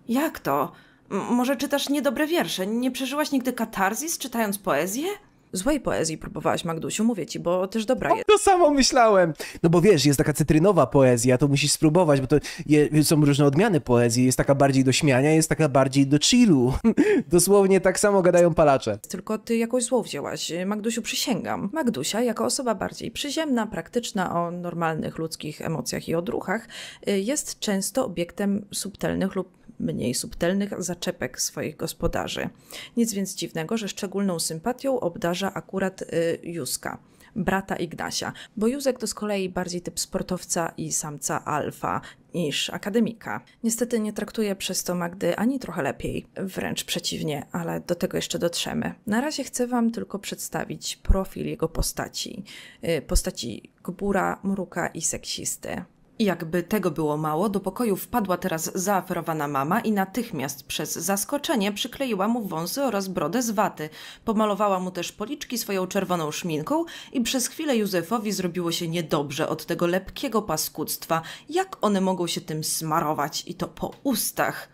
Jak to? M może czytasz niedobre wiersze? Nie przeżyłaś nigdy katarzis czytając poezję? Złej poezji próbowałaś, Magdusiu, mówię ci, bo też dobra jest. To samo myślałem! No bo wiesz, jest taka cytrynowa poezja, to musisz spróbować, bo to je, są różne odmiany poezji. Jest taka bardziej do śmiania, jest taka bardziej do chillu. Dosłownie tak samo gadają palacze. Tylko ty jakoś złą wzięłaś. Magdusiu, przysięgam. Magdusia, jako osoba bardziej przyziemna, praktyczna, o normalnych ludzkich emocjach i odruchach, y, jest często obiektem subtelnych lub mniej subtelnych zaczepek swoich gospodarzy. Nic więc dziwnego, że szczególną sympatią obdarza akurat y, Józka brata Ignasia, bo Józek to z kolei bardziej typ sportowca i samca alfa niż akademika. Niestety nie traktuje przez to Magdy ani trochę lepiej, wręcz przeciwnie, ale do tego jeszcze dotrzemy. Na razie chcę Wam tylko przedstawić profil jego postaci, y, postaci gbura, mruka i seksisty jakby tego było mało, do pokoju wpadła teraz zaaferowana mama i natychmiast przez zaskoczenie przykleiła mu wąsy oraz brodę z waty. Pomalowała mu też policzki swoją czerwoną szminką i przez chwilę Józefowi zrobiło się niedobrze od tego lepkiego paskudztwa. Jak one mogą się tym smarować i to po ustach?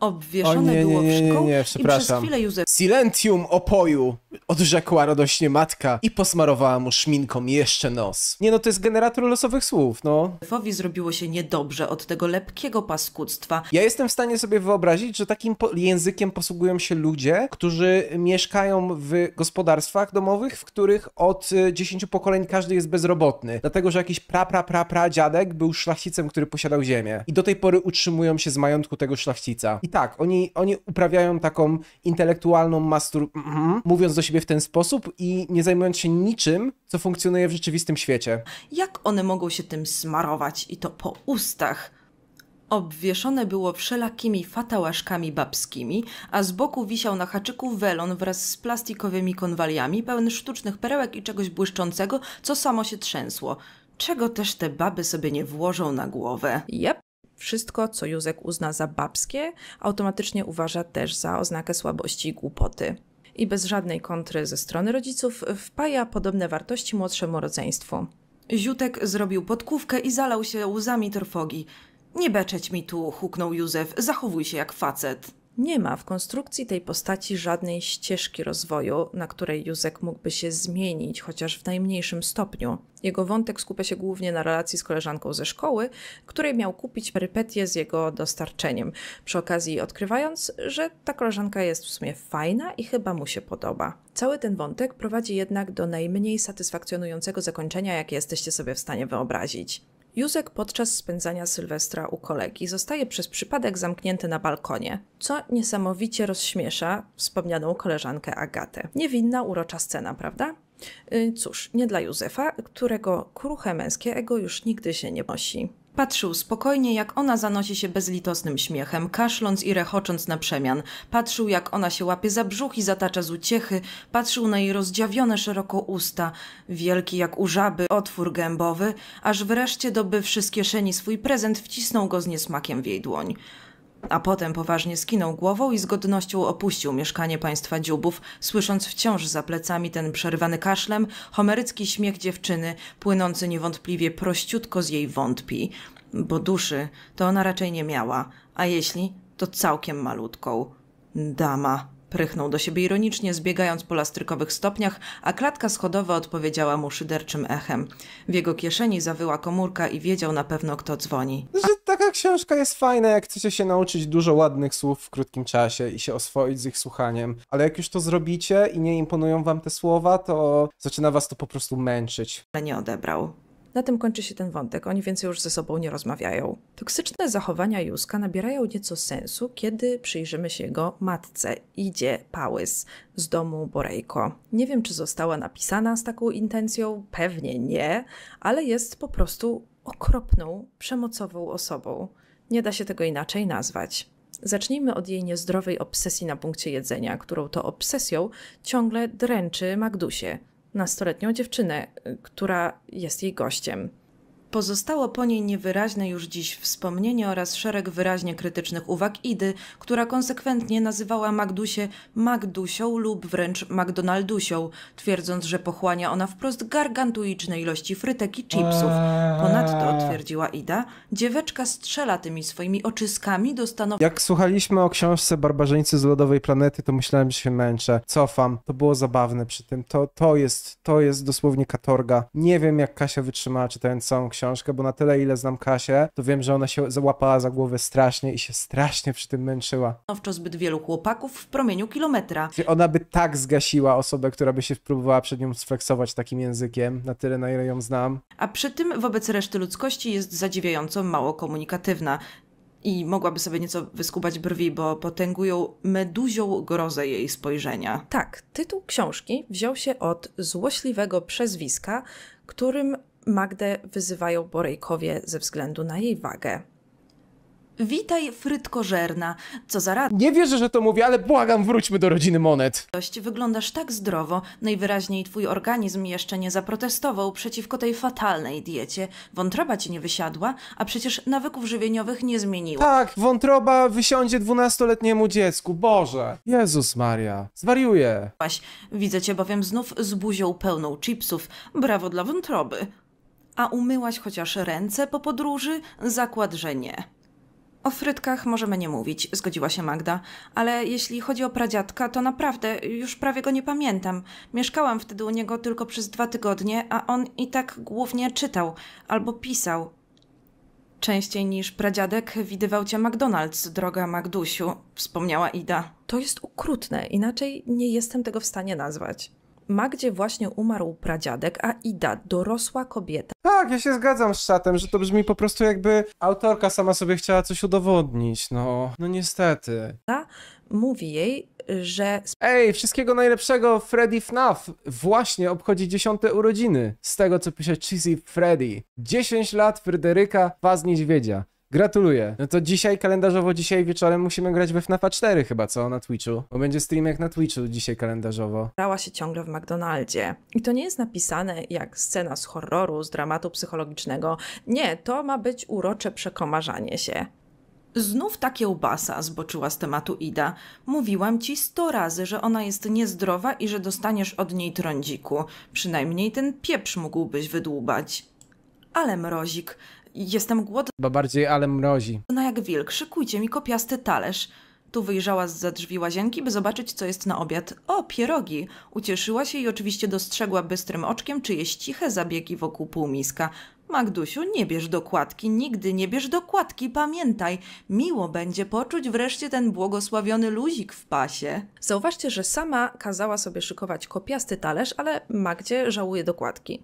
Obwieszone o, nie, było nie, nie, nie, nie, przepraszam. Józef... Silentium opoju! Odrzekła radośnie matka i posmarowała mu szminką jeszcze nos. Nie no, to jest generator losowych słów, no. Józefowi zrobiło się niedobrze od tego lepkiego paskudztwa. Ja jestem w stanie sobie wyobrazić, że takim po językiem posługują się ludzie, którzy mieszkają w gospodarstwach domowych, w których od e, dziesięciu pokoleń każdy jest bezrobotny. Dlatego, że jakiś pra pra pra pra dziadek był szlachcicem, który posiadał ziemię. I do tej pory utrzymują się z majątku tego szlachcica. I tak, oni, oni uprawiają taką intelektualną mastur... Mhm, mówiąc do siebie w ten sposób i nie zajmując się niczym, co funkcjonuje w rzeczywistym świecie. Jak one mogą się tym smarować i to po ustach? Obwieszone było wszelakimi fatałaszkami babskimi, a z boku wisiał na haczyku welon wraz z plastikowymi konwaliami, pełen sztucznych perełek i czegoś błyszczącego, co samo się trzęsło. Czego też te baby sobie nie włożą na głowę? Jep, wszystko, co Józek uzna za babskie, automatycznie uważa też za oznakę słabości i głupoty. I bez żadnej kontry ze strony rodziców wpaja podobne wartości młodszemu rodzeństwu. Ziutek zrobił podkówkę i zalał się łzami trwogi. Nie beczeć mi tu, huknął Józef, zachowuj się jak facet. Nie ma w konstrukcji tej postaci żadnej ścieżki rozwoju, na której Józek mógłby się zmienić, chociaż w najmniejszym stopniu. Jego wątek skupia się głównie na relacji z koleżanką ze szkoły, której miał kupić perypetie z jego dostarczeniem, przy okazji odkrywając, że ta koleżanka jest w sumie fajna i chyba mu się podoba. Cały ten wątek prowadzi jednak do najmniej satysfakcjonującego zakończenia, jakie jesteście sobie w stanie wyobrazić. Józek podczas spędzania Sylwestra u kolegi zostaje przez przypadek zamknięty na balkonie, co niesamowicie rozśmiesza wspomnianą koleżankę Agatę. Niewinna, urocza scena, prawda? Y, cóż, nie dla Józefa, którego kruche męskie ego już nigdy się nie nosi. Patrzył spokojnie, jak ona zanosi się bezlitosnym śmiechem, kaszląc i rechocząc na przemian. Patrzył, jak ona się łapie za brzuch i zatacza z uciechy. Patrzył na jej rozdziawione szeroko usta, wielki jak u żaby otwór gębowy, aż wreszcie dobywszy z kieszeni swój prezent, wcisnął go z niesmakiem w jej dłoń a potem poważnie skinął głową i z godnością opuścił mieszkanie państwa dzióbów, słysząc wciąż za plecami ten przerwany kaszlem, homerycki śmiech dziewczyny, płynący niewątpliwie prościutko z jej wątpi, bo duszy to ona raczej nie miała, a jeśli, to całkiem malutką. Dama. Prychnął do siebie ironicznie, zbiegając po lastrykowych stopniach, a klatka schodowa odpowiedziała mu szyderczym echem. W jego kieszeni zawyła komórka i wiedział na pewno, kto dzwoni. No, że taka książka jest fajna, jak chcecie się nauczyć dużo ładnych słów w krótkim czasie i się oswoić z ich słuchaniem, ale jak już to zrobicie i nie imponują wam te słowa, to zaczyna was to po prostu męczyć. Nie odebrał. Na tym kończy się ten wątek, oni więcej już ze sobą nie rozmawiają. Toksyczne zachowania Józka nabierają nieco sensu, kiedy przyjrzymy się jego matce, Idzie Pałys, z domu Borejko. Nie wiem, czy została napisana z taką intencją, pewnie nie, ale jest po prostu okropną, przemocową osobą. Nie da się tego inaczej nazwać. Zacznijmy od jej niezdrowej obsesji na punkcie jedzenia, którą to obsesją ciągle dręczy Magdusie nastoletnią dziewczynę, y, która jest jej gościem. Pozostało po niej niewyraźne już dziś wspomnienie oraz szereg wyraźnie krytycznych uwag Idy, która konsekwentnie nazywała Magdusię Magdusią lub wręcz McDonaldusią, twierdząc, że pochłania ona wprost gargantuiczne ilości frytek i chipsów. Eee. Ponadto, twierdziła Ida, dzieweczka strzela tymi swoimi oczyskami do stanow... Jak słuchaliśmy o książce Barbarzyńcy z Lodowej Planety, to myślałem, że się męczę. Cofam. To było zabawne przy tym. To, to, jest, to jest dosłownie katorga. Nie wiem, jak Kasia wytrzymała czytając całą książkę książkę, bo na tyle, ile znam Kasię, to wiem, że ona się załapała za głowę strasznie i się strasznie przy tym męczyła. Stanowczo zbyt wielu chłopaków w promieniu kilometra. Ona by tak zgasiła osobę, która by się próbowała przed nią sfleksować takim językiem, na tyle, na ile ją znam. A przy tym wobec reszty ludzkości jest zadziwiająco mało komunikatywna i mogłaby sobie nieco wyskubać brwi, bo potęgują meduzią grozę jej spojrzenia. Tak, tytuł książki wziął się od złośliwego przezwiska, którym Magdę wyzywają Borejkowie ze względu na jej wagę. Witaj, frytkożerna. Co za radość. Nie wierzę, że to mówię, ale błagam, wróćmy do rodziny monet. Dość, Wyglądasz tak zdrowo, najwyraźniej twój organizm jeszcze nie zaprotestował przeciwko tej fatalnej diecie. Wątroba ci nie wysiadła, a przecież nawyków żywieniowych nie zmieniła. Tak, wątroba wysiądzie dwunastoletniemu dziecku, Boże. Jezus Maria, zwariuję. Widzę cię bowiem znów z buzią pełną chipsów. Brawo dla wątroby. A umyłaś chociaż ręce po podróży? Zakład, że nie. O frytkach możemy nie mówić, zgodziła się Magda, ale jeśli chodzi o pradziadka, to naprawdę już prawie go nie pamiętam. Mieszkałam wtedy u niego tylko przez dwa tygodnie, a on i tak głównie czytał albo pisał. Częściej niż pradziadek widywał cię McDonald's, droga Magdusiu, wspomniała Ida. To jest okrutne, inaczej nie jestem tego w stanie nazwać. Magdzie właśnie umarł pradziadek, a Ida, dorosła kobieta. Tak, ja się zgadzam z szatem, że to brzmi po prostu jakby autorka sama sobie chciała coś udowodnić, no, no niestety. Ta mówi jej, że... Ej, wszystkiego najlepszego, Freddy FNAF właśnie obchodzi dziesiąte urodziny. Z tego, co pisze Cheesy Freddy. 10 lat Fryderyka, was Niedźwiedzia. Gratuluję. No to dzisiaj kalendarzowo, dzisiaj wieczorem musimy grać we FNAFa 4 chyba, co? Na Twitchu. Bo będzie stream jak na Twitchu dzisiaj kalendarzowo. Brała się ciągle w McDonaldzie. I to nie jest napisane jak scena z horroru, z dramatu psychologicznego. Nie, to ma być urocze przekomarzanie się. Znów ta kiełbasa, zboczyła z tematu Ida. Mówiłam ci sto razy, że ona jest niezdrowa i że dostaniesz od niej trądziku. Przynajmniej ten pieprz mógłbyś wydłubać. Ale mrozik, Jestem głodna. Bo bardziej ale mrozi. No jak wilk, szykujcie mi kopiasty talerz. Tu wyjrzała z za drzwi łazienki, by zobaczyć, co jest na obiad. O, pierogi! Ucieszyła się i oczywiście dostrzegła bystrym oczkiem czyjeś ciche zabiegi wokół półmiska. Magdusiu, nie bierz dokładki, nigdy nie bierz dokładki, pamiętaj. Miło będzie poczuć wreszcie ten błogosławiony luzik w pasie. Zauważcie, że sama kazała sobie szykować kopiasty talerz, ale Magdzie żałuje dokładki.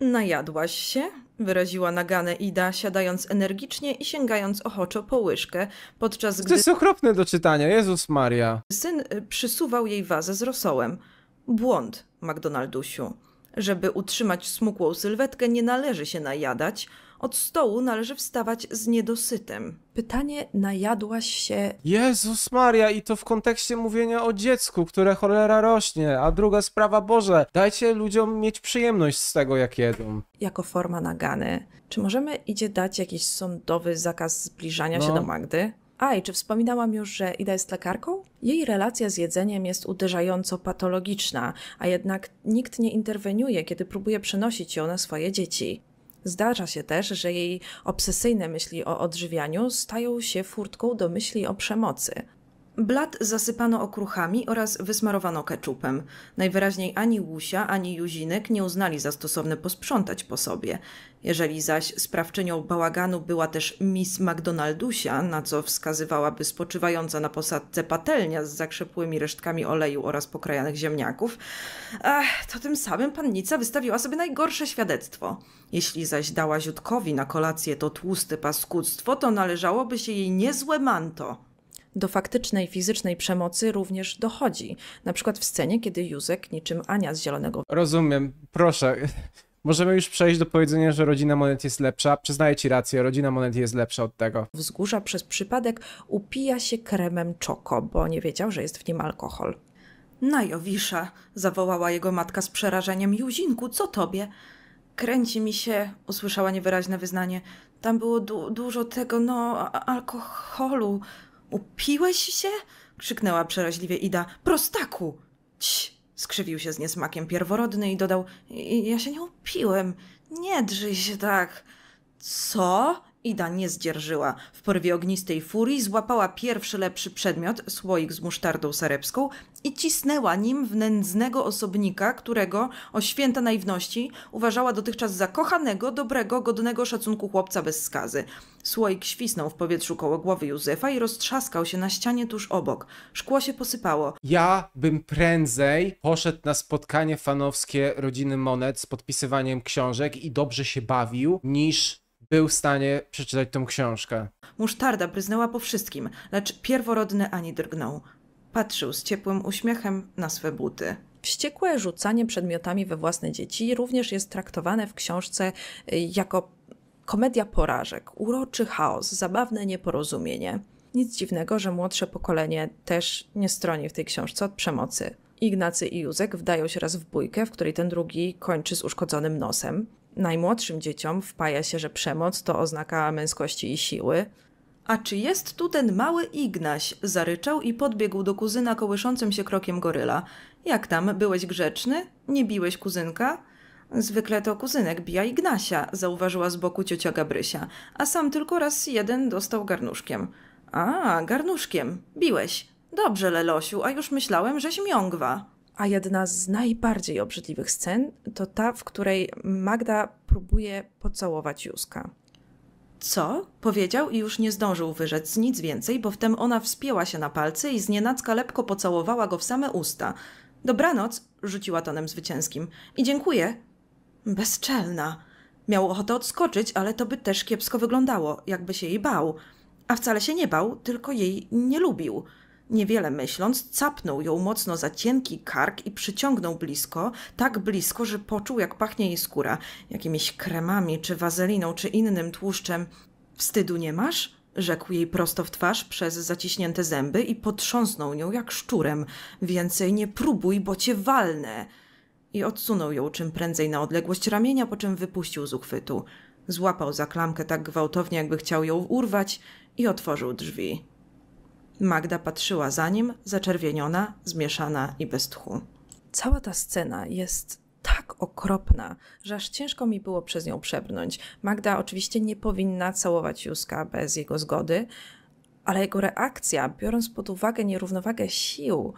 Najadłaś się? wyraziła nagane Ida, siadając energicznie i sięgając ochoczo po łyżkę, podczas gdy... To jest okropne do czytania, Jezus Maria. Syn y, przysuwał jej wazę z rosołem. Błąd, McDonaldusiu. Żeby utrzymać smukłą sylwetkę, nie należy się najadać, od stołu należy wstawać z niedosytem. Pytanie, najadłaś się... Jezus Maria, i to w kontekście mówienia o dziecku, które cholera rośnie. A druga sprawa, Boże, dajcie ludziom mieć przyjemność z tego, jak jedzą. Jako forma nagany. Czy możemy idzie dać jakiś sądowy zakaz zbliżania no. się do Magdy? A i czy wspominałam już, że Ida jest lekarką? Jej relacja z jedzeniem jest uderzająco patologiczna, a jednak nikt nie interweniuje, kiedy próbuje przenosić ją na swoje dzieci. Zdarza się też, że jej obsesyjne myśli o odżywianiu stają się furtką do myśli o przemocy. Blat zasypano okruchami oraz wysmarowano keczupem. Najwyraźniej ani Łusia, ani Juzinek nie uznali za stosowne posprzątać po sobie. Jeżeli zaś sprawczynią bałaganu była też Miss McDonaldusia, na co wskazywałaby spoczywająca na posadce patelnia z zakrzepłymi resztkami oleju oraz pokrajanych ziemniaków, ach, to tym samym pannica wystawiła sobie najgorsze świadectwo. Jeśli zaś dała Ziutkowi na kolację to tłuste paskudztwo, to należałoby się jej niezłe manto do faktycznej fizycznej przemocy również dochodzi. Na przykład w scenie, kiedy Józek niczym Ania z Zielonego... Rozumiem, proszę. Możemy już przejść do powiedzenia, że rodzina monet jest lepsza. Przyznaję ci rację, rodzina monet jest lepsza od tego. Wzgórza przez przypadek upija się kremem czoko, bo nie wiedział, że jest w nim alkohol. Najowisza zawołała jego matka z przerażeniem. Józinku, co tobie? Kręci mi się, usłyszała niewyraźne wyznanie. Tam było du dużo tego, no, alkoholu. Upiłeś się? krzyknęła przeraźliwie Ida. Prostaku! Ć! skrzywił się z niesmakiem pierworodny i dodał: Ja się nie upiłem. Nie drzyj się tak. Co? Ida nie zdzierżyła. W porwie ognistej furii złapała pierwszy lepszy przedmiot, słoik z musztardą serebską i cisnęła nim w nędznego osobnika, którego, o święta naiwności, uważała dotychczas za kochanego, dobrego, godnego szacunku chłopca bez skazy. Słoik świsnął w powietrzu koło głowy Józefa i roztrzaskał się na ścianie tuż obok. Szkło się posypało. Ja bym prędzej poszedł na spotkanie fanowskie rodziny Monet z podpisywaniem książek i dobrze się bawił, niż był w stanie przeczytać tą książkę. Musztarda bryznęła po wszystkim, lecz pierworodny ani drgnął patrzył z ciepłym uśmiechem na swe buty. Wściekłe rzucanie przedmiotami we własne dzieci również jest traktowane w książce y, jako komedia porażek, uroczy chaos, zabawne nieporozumienie. Nic dziwnego, że młodsze pokolenie też nie stroni w tej książce od przemocy. Ignacy i Józek wdają się raz w bójkę, w której ten drugi kończy z uszkodzonym nosem. Najmłodszym dzieciom wpaja się, że przemoc to oznaka męskości i siły. A czy jest tu ten mały Ignaś? Zaryczał i podbiegł do kuzyna kołyszącym się krokiem goryla. Jak tam, byłeś grzeczny? Nie biłeś kuzynka? Zwykle to kuzynek bija Ignasia, zauważyła z boku ciocia Gabrysia, a sam tylko raz jeden dostał garnuszkiem. A, garnuszkiem, biłeś. Dobrze, Lelosiu, a już myślałem, żeś miągwa. A jedna z najbardziej obrzydliwych scen to ta, w której Magda próbuje pocałować Józka. Co? Powiedział i już nie zdążył wyrzec nic więcej, bo wtem ona wspięła się na palce i znienacka lepko pocałowała go w same usta. Dobranoc, rzuciła tonem zwycięskim. I dziękuję. Bezczelna. Miał ochotę odskoczyć, ale to by też kiepsko wyglądało, jakby się jej bał. A wcale się nie bał, tylko jej nie lubił. Niewiele myśląc, capnął ją mocno za cienki kark i przyciągnął blisko, tak blisko, że poczuł, jak pachnie jej skóra, jakimiś kremami, czy wazeliną, czy innym tłuszczem. Wstydu nie masz? Rzekł jej prosto w twarz przez zaciśnięte zęby i potrząsnął nią jak szczurem. Więcej nie próbuj, bo cię walnę! I odsunął ją czym prędzej na odległość ramienia, po czym wypuścił z uchwytu. Złapał za klamkę tak gwałtownie, jakby chciał ją urwać i otworzył drzwi. Magda patrzyła za nim, zaczerwieniona, zmieszana i bez tchu. Cała ta scena jest tak okropna, że aż ciężko mi było przez nią przebrnąć. Magda oczywiście nie powinna całować Józka bez jego zgody, ale jego reakcja, biorąc pod uwagę nierównowagę sił,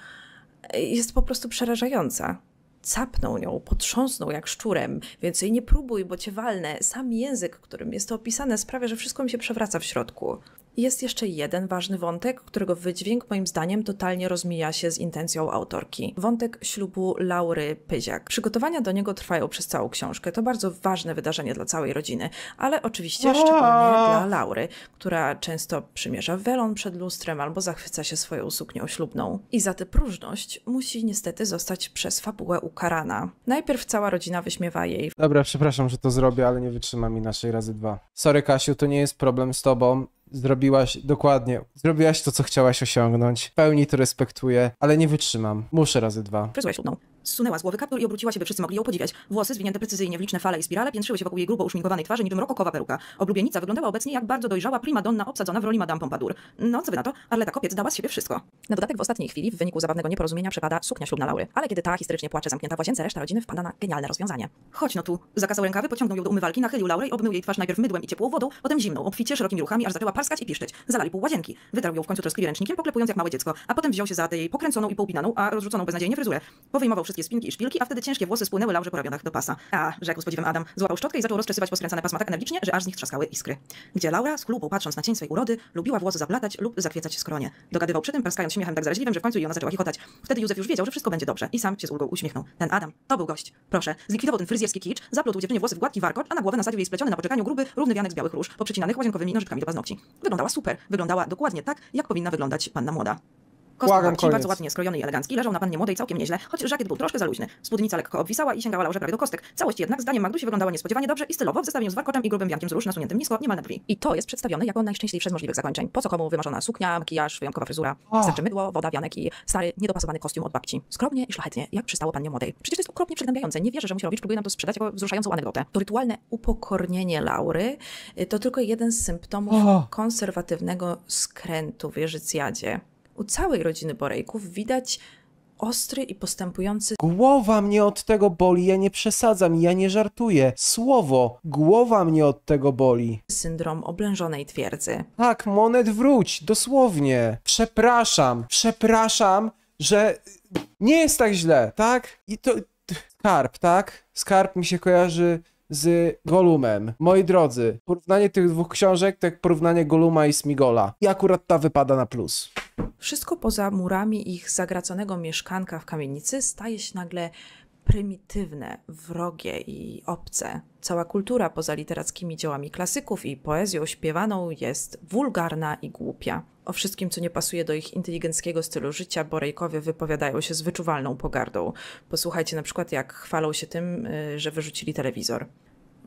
jest po prostu przerażająca. Capnął nią, potrząsnął jak szczurem. Więcej nie próbuj, bo cię walnę. Sam język, którym jest to opisane, sprawia, że wszystko mi się przewraca w środku. Jest jeszcze jeden ważny wątek, którego wydźwięk moim zdaniem totalnie rozmija się z intencją autorki. Wątek ślubu Laury Pyziak. Przygotowania do niego trwają przez całą książkę. To bardzo ważne wydarzenie dla całej rodziny, ale oczywiście szczególnie dla Laury, która często przymierza welon przed lustrem albo zachwyca się swoją suknią ślubną. I za tę próżność musi niestety zostać przez fabułę ukarana. Najpierw cała rodzina wyśmiewa jej. Dobra, przepraszam, że to zrobię, ale nie wytrzymam inaczej razy dwa. Sorry Kasiu, to nie jest problem z tobą. Zrobiłaś, dokładnie, zrobiłaś to, co chciałaś osiągnąć. W pełni to respektuję, ale nie wytrzymam. Muszę razy dwa. Przyzłe ślubną. Zsunęła z głowy kaptur i obróciła się, by wszyscy mogli ją podziwiać. Włosy zwinięte precyzyjnie w liczne fale i spirale piętrzyły się wokół jej grubo uszminkowanej twarzy niczym rokokowa peruka. Oblubienica wyglądała obecnie jak bardzo dojrzała prima donna obsadzona w roli Madame Pompadour. No, co wy na to? Arleta Kopiec dała z siebie wszystko. Na dodatek w ostatniej chwili w wyniku zabawnego nieporozumienia przepada suknia ślubna Laury. Ale kiedy ta historycznie płacze zamknięta w łazience, reszta rodziny wpada na genialne rozwiązanie. Chodź no tu. Zakazał rękawy, pociągnął ją do umywalki, nachylił Laurę i obmył jej twarz najpierw mydłem i ciepłą wodą, potem zimną, obficie szerokimi ruchami, aż zaczęła parskać i piszczeć. Zalali pół łazienki. Wytarł ją w końcu troskliwie ręcznikiem, poklepując jak małe dziecko, a potem wziął się za tej pokręconą i poupinaną, a rozrzuconą beznadziejnie fryzurę. Powyjmował wszystkie wszystkie spinki i szpilki, a wtedy ciężkie włosy spłynęły Laurze po ramionach do pasa. A, rzekł z podziwem Adam, złapał szczotkę i zaczął rozczesywać poskręcane pasma tak energicznie, że aż z nich trzaskały iskry. Gdzie Laura, z chlubą patrząc na cień swej urody, lubiła włosy zaplatać lub zakwiecać skronie. Dogadywał przy tym, praskając śmiechem tak zaraźliwym, że w końcu i ona zaczęła chichotać. Wtedy Józef już wiedział, że wszystko będzie dobrze i sam się z ulgą uśmiechnął. Ten Adam, to był gość. Proszę, zlikwidował ten fryzjerski kicz, zaplótł dziewczynie włosy w gładki warkocz, a na głowę nasadził jej spleciony na poczekaniu gruby, równy wianek z białych róż, poprzecinanych łazienkowymi nożyczkami do paznokci. Wyglądała super, wyglądała dokładnie tak, jak powinna wyglądać panna młoda. Kostek babci, bardzo ładnie skrojony i elegancki, leżał na pannie młodej całkiem nieźle, choć żakiet był troszkę za luźny. Spódnica lekko obwisała i sięgała laurze prawie do kostek. Całość jednak, zdaniem Magdusi, wyglądała niespodziewanie dobrze i stylowo, w zestawieniu z warkoczem i grubym wiankiem z róż nasuniętym nisko, niemal na brwi. I to jest przedstawione jako najszczęśliwsze z możliwych zakończeń. Po co komu wymarzona suknia, makijaż, wyjątkowa fryzura, starczy mydło, woda, wianek i stary, niedopasowany kostium od babci. Skromnie i szlachetnie, jak przystało pannie młodej. Przecież to jest okropnie przygnębiające. Nie wierzę, że Musierowicz próbuje nam to sprzedać jako wzruszającą anegdotę. To rytualne upokornienie Laury y, to tylko jeden z symptomów oh. konserwatywnego skrętu w Jerzycjadzie u całej rodziny Borejków widać ostry i postępujący. Głowa mnie od tego boli, ja nie przesadzam, ja nie żartuję. Słowo, głowa mnie od tego boli. Syndrom oblężonej twierdzy. Tak, monet wróć, dosłownie. Przepraszam, przepraszam, że nie jest tak źle, tak? I to. Skarb, tak? Skarb mi się kojarzy z Golumem. Moi drodzy, porównanie tych dwóch książek to jak porównanie Goluma i Smigola. I akurat ta wypada na plus. Wszystko poza murami ich zagraconego mieszkanka w kamienicy staje się nagle prymitywne, wrogie i obce. Cała kultura poza literackimi dziełami klasyków i poezją śpiewaną jest wulgarna i głupia. O wszystkim, co nie pasuje do ich inteligenckiego stylu życia, Borejkowie wypowiadają się z wyczuwalną pogardą. Posłuchajcie na przykład, jak chwalą się tym, y, że wyrzucili telewizor.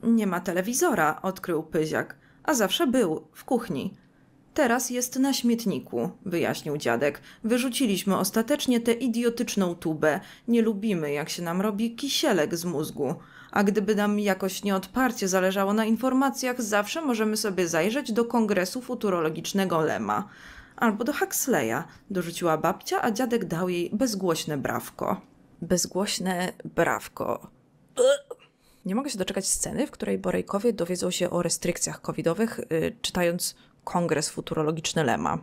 Nie ma telewizora, odkrył Pyziak, a zawsze był, w kuchni. Teraz jest na śmietniku, wyjaśnił dziadek. Wyrzuciliśmy ostatecznie tę idiotyczną tubę. Nie lubimy, jak się nam robi kisielek z mózgu. A gdyby nam jakoś nieodparcie zależało na informacjach, zawsze możemy sobie zajrzeć do Kongresu Futurologicznego Lema albo do Huxleya, dorzuciła babcia, a dziadek dał jej bezgłośne brawko. Bezgłośne brawko. Nie mogę się doczekać sceny, w której Borejkowie dowiedzą się o restrykcjach covidowych, yy, czytając Kongres Futurologiczny Lema.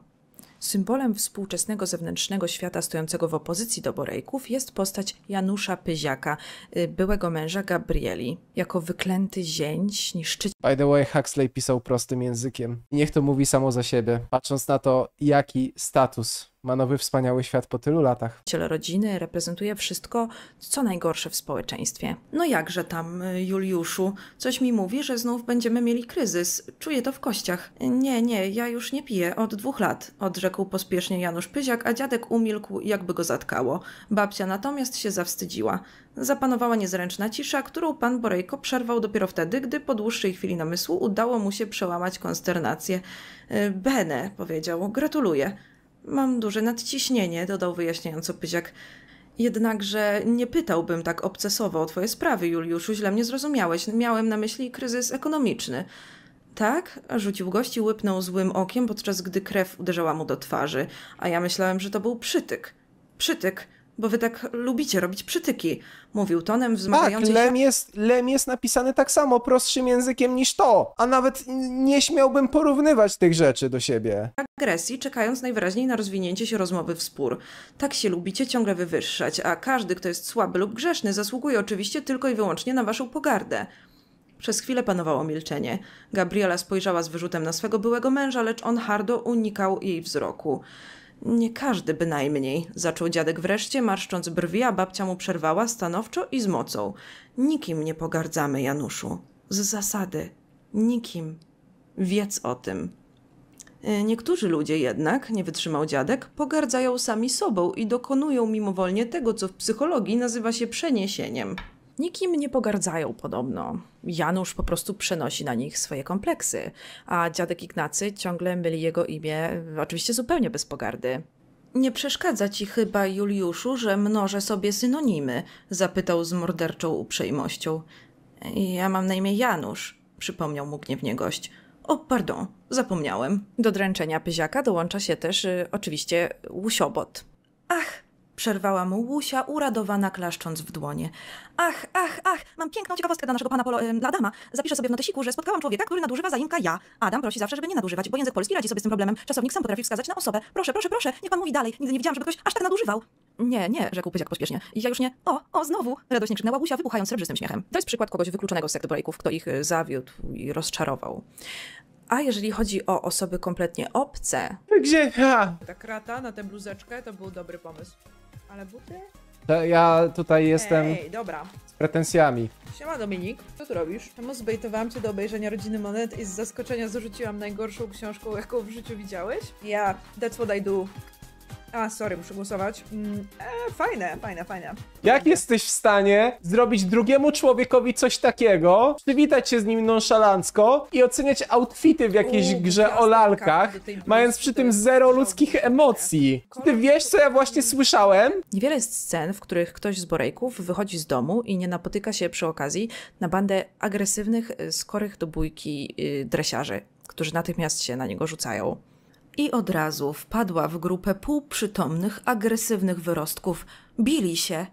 Symbolem współczesnego zewnętrznego świata stojącego w opozycji do Borejków jest postać Janusza Pyziaka, y, byłego męża Gabrieli. Jako wyklęty zięć niszczyciel... By the way, Huxley pisał prostym językiem. Niech to mówi samo za siebie, patrząc na to, jaki status ma nowy wspaniały świat po tylu latach. Ciele rodziny reprezentuje wszystko, co najgorsze w społeczeństwie. No jakże tam, Juliuszu? Coś mi mówi, że znów będziemy mieli kryzys. Czuję to w kościach. Nie, nie, ja już nie piję od dwóch lat, odrzekł pospiesznie Janusz Pyziak, a dziadek umilkł, jakby go zatkało. Babcia natomiast się zawstydziła. Zapanowała niezręczna cisza, którą pan Borejko przerwał dopiero wtedy, gdy po dłuższej chwili namysłu udało mu się przełamać konsternację. Yy, Bene, powiedział, gratuluję. Mam duże nadciśnienie, dodał wyjaśniająco Pyziak. Jednakże nie pytałbym tak obcesowo o twoje sprawy, Juliuszu, źle mnie zrozumiałeś. Miałem na myśli kryzys ekonomiczny. Tak? Rzucił gość i łypnął złym okiem, podczas gdy krew uderzała mu do twarzy, a ja myślałem, że to był przytyk. Przytyk! bo wy tak lubicie robić przytyki. Mówił tonem wzmagającym tak, lem się... Jest, lem jest napisany tak samo, prostszym językiem niż to. A nawet nie śmiałbym porównywać tych rzeczy do siebie. Agresji, czekając najwyraźniej na rozwinięcie się rozmowy w spór. Tak się lubicie ciągle wywyższać, a każdy, kto jest słaby lub grzeszny, zasługuje oczywiście tylko i wyłącznie na waszą pogardę. Przez chwilę panowało milczenie. Gabriela spojrzała z wyrzutem na swego byłego męża, lecz on hardo unikał jej wzroku. Nie każdy bynajmniej, zaczął dziadek wreszcie, marszcząc brwi, a babcia mu przerwała stanowczo i z mocą. Nikim nie pogardzamy, Januszu. Z zasady. Nikim. Wiedz o tym. E, niektórzy ludzie jednak, nie wytrzymał dziadek, pogardzają sami sobą i dokonują mimowolnie tego, co w psychologii nazywa się przeniesieniem. Nikim nie pogardzają podobno. Janusz po prostu przenosi na nich swoje kompleksy, a dziadek Ignacy ciągle myli jego imię, oczywiście zupełnie bez pogardy. Nie przeszkadza ci chyba, Juliuszu, że mnożę sobie synonimy? zapytał z morderczą uprzejmością. Ja mam na imię Janusz, przypomniał mu gniewnie gość. O, pardon, zapomniałem. Do dręczenia pyziaka dołącza się też y, oczywiście łusiobot. Ach, Przerwała mu Łusia, uradowana klaszcząc w dłonie. Ach, ach, ach, mam piękną ciekawostkę dla naszego pana polo, ym, Adama. Zapiszę sobie w notesiku, że spotkałam człowieka, który nadużywa zaimka ja. Adam prosi zawsze, żeby nie nadużywać, bo język polski radzi sobie z tym problemem. Czasownik sam potrafi wskazać na osobę. Proszę, proszę, proszę, niech pan mówi dalej. Nigdy nie widziałam, żeby ktoś aż tak nadużywał. Nie, nie, rzekł Pyziak pośpiesznie. Ja już nie. O, o, znowu! Radośnie krzyknęła Łusia, wybuchając srebrzystym śmiechem. To jest przykład kogoś wykluczonego z sekty projeków, kto ich e, zawiódł i rozczarował. A jeżeli chodzi o osoby kompletnie obce... Gdzie? Ha. Ta krata na tę bluzeczkę to był dobry pomysł. Ale buty? ja tutaj jestem Ej, dobra. z pretensjami. Siema Dominik, co tu robisz? Czemu zbejtowałam cię do obejrzenia Rodziny Monet i z zaskoczenia zrzuciłam najgorszą książką, jaką w życiu widziałeś? Ja, yeah, that's what I do. A, sorry, muszę głosować. Mm, e, fajne, fajne, fajne. Jak jesteś w stanie zrobić drugiemu człowiekowi coś takiego, przywitać się z nim nonszalancko i oceniać outfity w jakiejś U, grze o lalkach, mając przy tym zero ludzkich emocji? Czy ty wiesz, co ja właśnie słyszałem? Niewiele jest scen, w których ktoś z Borejków wychodzi z domu i nie napotyka się przy okazji na bandę agresywnych, e, skorych do bójki yy, dresiarzy, którzy natychmiast się na niego rzucają i od razu wpadła w grupę półprzytomnych, agresywnych wyrostków. Bili się.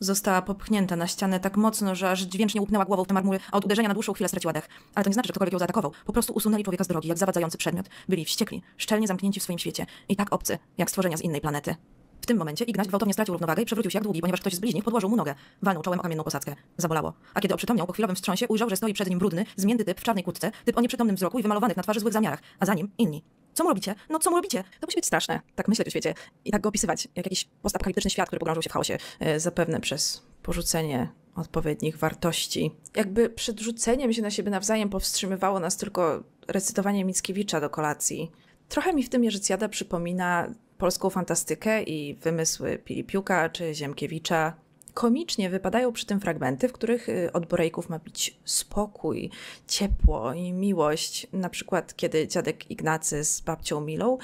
Została popchnięta na ścianę tak mocno, że aż dźwięcznie łupnęła głową w te mury, a od uderzenia na dłuższą chwilę straciła dech. Ale to nie znaczy, że ktokolwiek ją zaatakował. Po prostu usunęli człowieka z drogi, jak zawadzający przedmiot. Byli wściekli, szczelnie zamknięci w swoim świecie i tak obcy, jak stworzenia z innej planety. W tym momencie Ignaś gwałtownie stracił równowagę i przewrócił się jak długi, ponieważ ktoś z bliźnich podłożył mu nogę. Walnął czołem o kamienną posadzkę. Zabolało. A kiedy oprzytomniał po chwilowym wstrząsie, ujrzał, że stoi przed nim brudny, zmięty typ w czarnej kurtce, typ o nieprzytomnym wzroku i wymalowanych na twarzy złych zamiarach, a za nim inni. Co mu robicie? No co mu robicie? To musi być straszne. Tak myśleć o świecie i tak go opisywać, jak jakiś postapokaliptyczny świat, który pogrążył się w chaosie. Yy, zapewne przez porzucenie odpowiednich wartości. Jakby przed rzuceniem się na siebie nawzajem powstrzymywało nas tylko recytowanie Mickiewicza do kolacji. Trochę mi w tym Jerzycjada przypomina polską fantastykę i wymysły Pilipiuka czy Ziemkiewicza komicznie wypadają przy tym fragmenty, w których y, od Borejków ma być spokój, ciepło i miłość. Na przykład, kiedy dziadek Ignacy z babcią Milą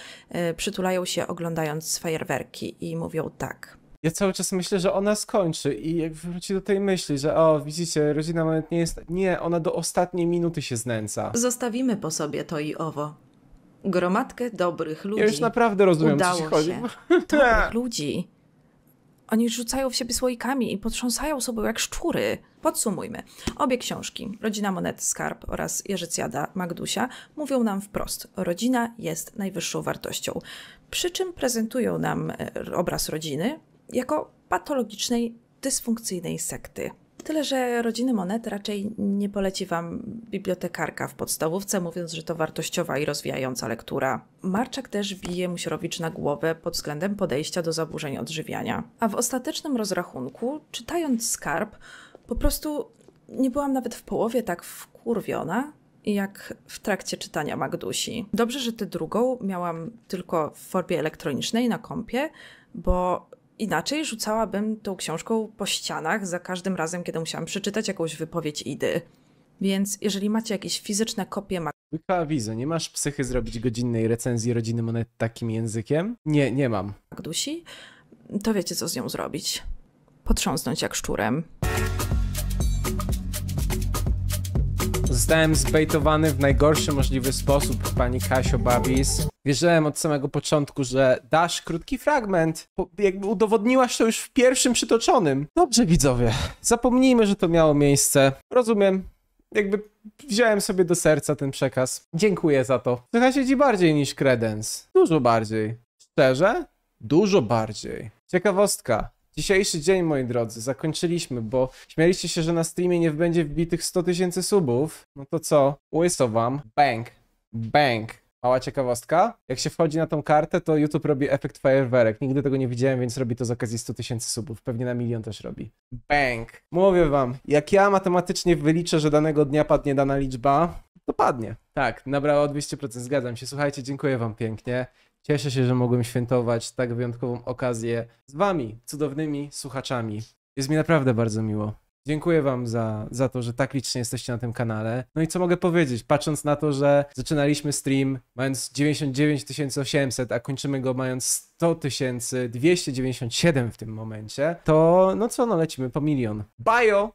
y, przytulają się oglądając fajerwerki i mówią tak. Ja cały czas myślę, że ona skończy i jak wróci do tej myśli, że o, widzicie, rodzina moment nie jest... Nie, ona do ostatniej minuty się znęca. Zostawimy po sobie to i owo gromadkę dobrych ludzi. Ja już naprawdę rozumiem, Udało co się chodzi. Dobrych ludzi. Oni rzucają w siebie słoikami i potrząsają sobą jak szczury. Podsumujmy. Obie książki, Rodzina Monet Skarb oraz Jerzycjada Magdusia, mówią nam wprost: rodzina jest najwyższą wartością. Przy czym prezentują nam e, obraz rodziny jako patologicznej, dysfunkcyjnej sekty tyle, że rodziny monet raczej nie poleci Wam bibliotekarka w podstawówce, mówiąc, że to wartościowa i rozwijająca lektura. Marczak też bije Musiorowicz na głowę pod względem podejścia do zaburzeń odżywiania. A w ostatecznym rozrachunku, czytając skarb, po prostu nie byłam nawet w połowie tak wkurwiona, jak w trakcie czytania Magdusi. Dobrze, że tę drugą miałam tylko w formie elektronicznej na kompie, bo Inaczej rzucałabym tą książką po ścianach za każdym razem, kiedy musiałam przeczytać jakąś wypowiedź Idy. Więc jeżeli macie jakieś fizyczne kopie Zwykła widzę, nie masz psychy zrobić godzinnej recenzji rodziny monet takim językiem? Nie, nie mam. Magdusi, to wiecie co z nią zrobić. Potrząsnąć jak szczurem. Zostałem zbejtowany w najgorszy możliwy sposób, pani Kasio Babis. Wierzyłem od samego początku, że dasz krótki fragment. jakby udowodniłaś to już w pierwszym przytoczonym. Dobrze, widzowie. Zapomnijmy, że to miało miejsce. Rozumiem. Jakby wziąłem sobie do serca ten przekaz. Dziękuję za to. Słuchajcie ci bardziej niż kredens. Dużo bardziej. Szczerze? Dużo bardziej. Ciekawostka. Dzisiejszy dzień, moi drodzy, zakończyliśmy, bo śmieliście się, że na streamie nie będzie wbitych 100 tysięcy subów. No to co? Łyso wam. Bang. Bang. Mała ciekawostka. Jak się wchodzi na tą kartę, to YouTube robi efekt fajerwerek. Nigdy tego nie widziałem, więc robi to z okazji 100 tysięcy subów. Pewnie na milion też robi. Bang. Mówię wam, jak ja matematycznie wyliczę, że danego dnia padnie dana liczba, to padnie. Tak, nabrało 200%, zgadzam się. Słuchajcie, dziękuję wam pięknie. Cieszę się, że mogłem świętować tak wyjątkową okazję z wami, cudownymi słuchaczami. Jest mi naprawdę bardzo miło. Dziękuję Wam za, za to, że tak licznie jesteście na tym kanale. No i co mogę powiedzieć, patrząc na to, że zaczynaliśmy stream mając 99 800, a kończymy go mając 100 297 w tym momencie, to no co, no lecimy po milion. Bajo!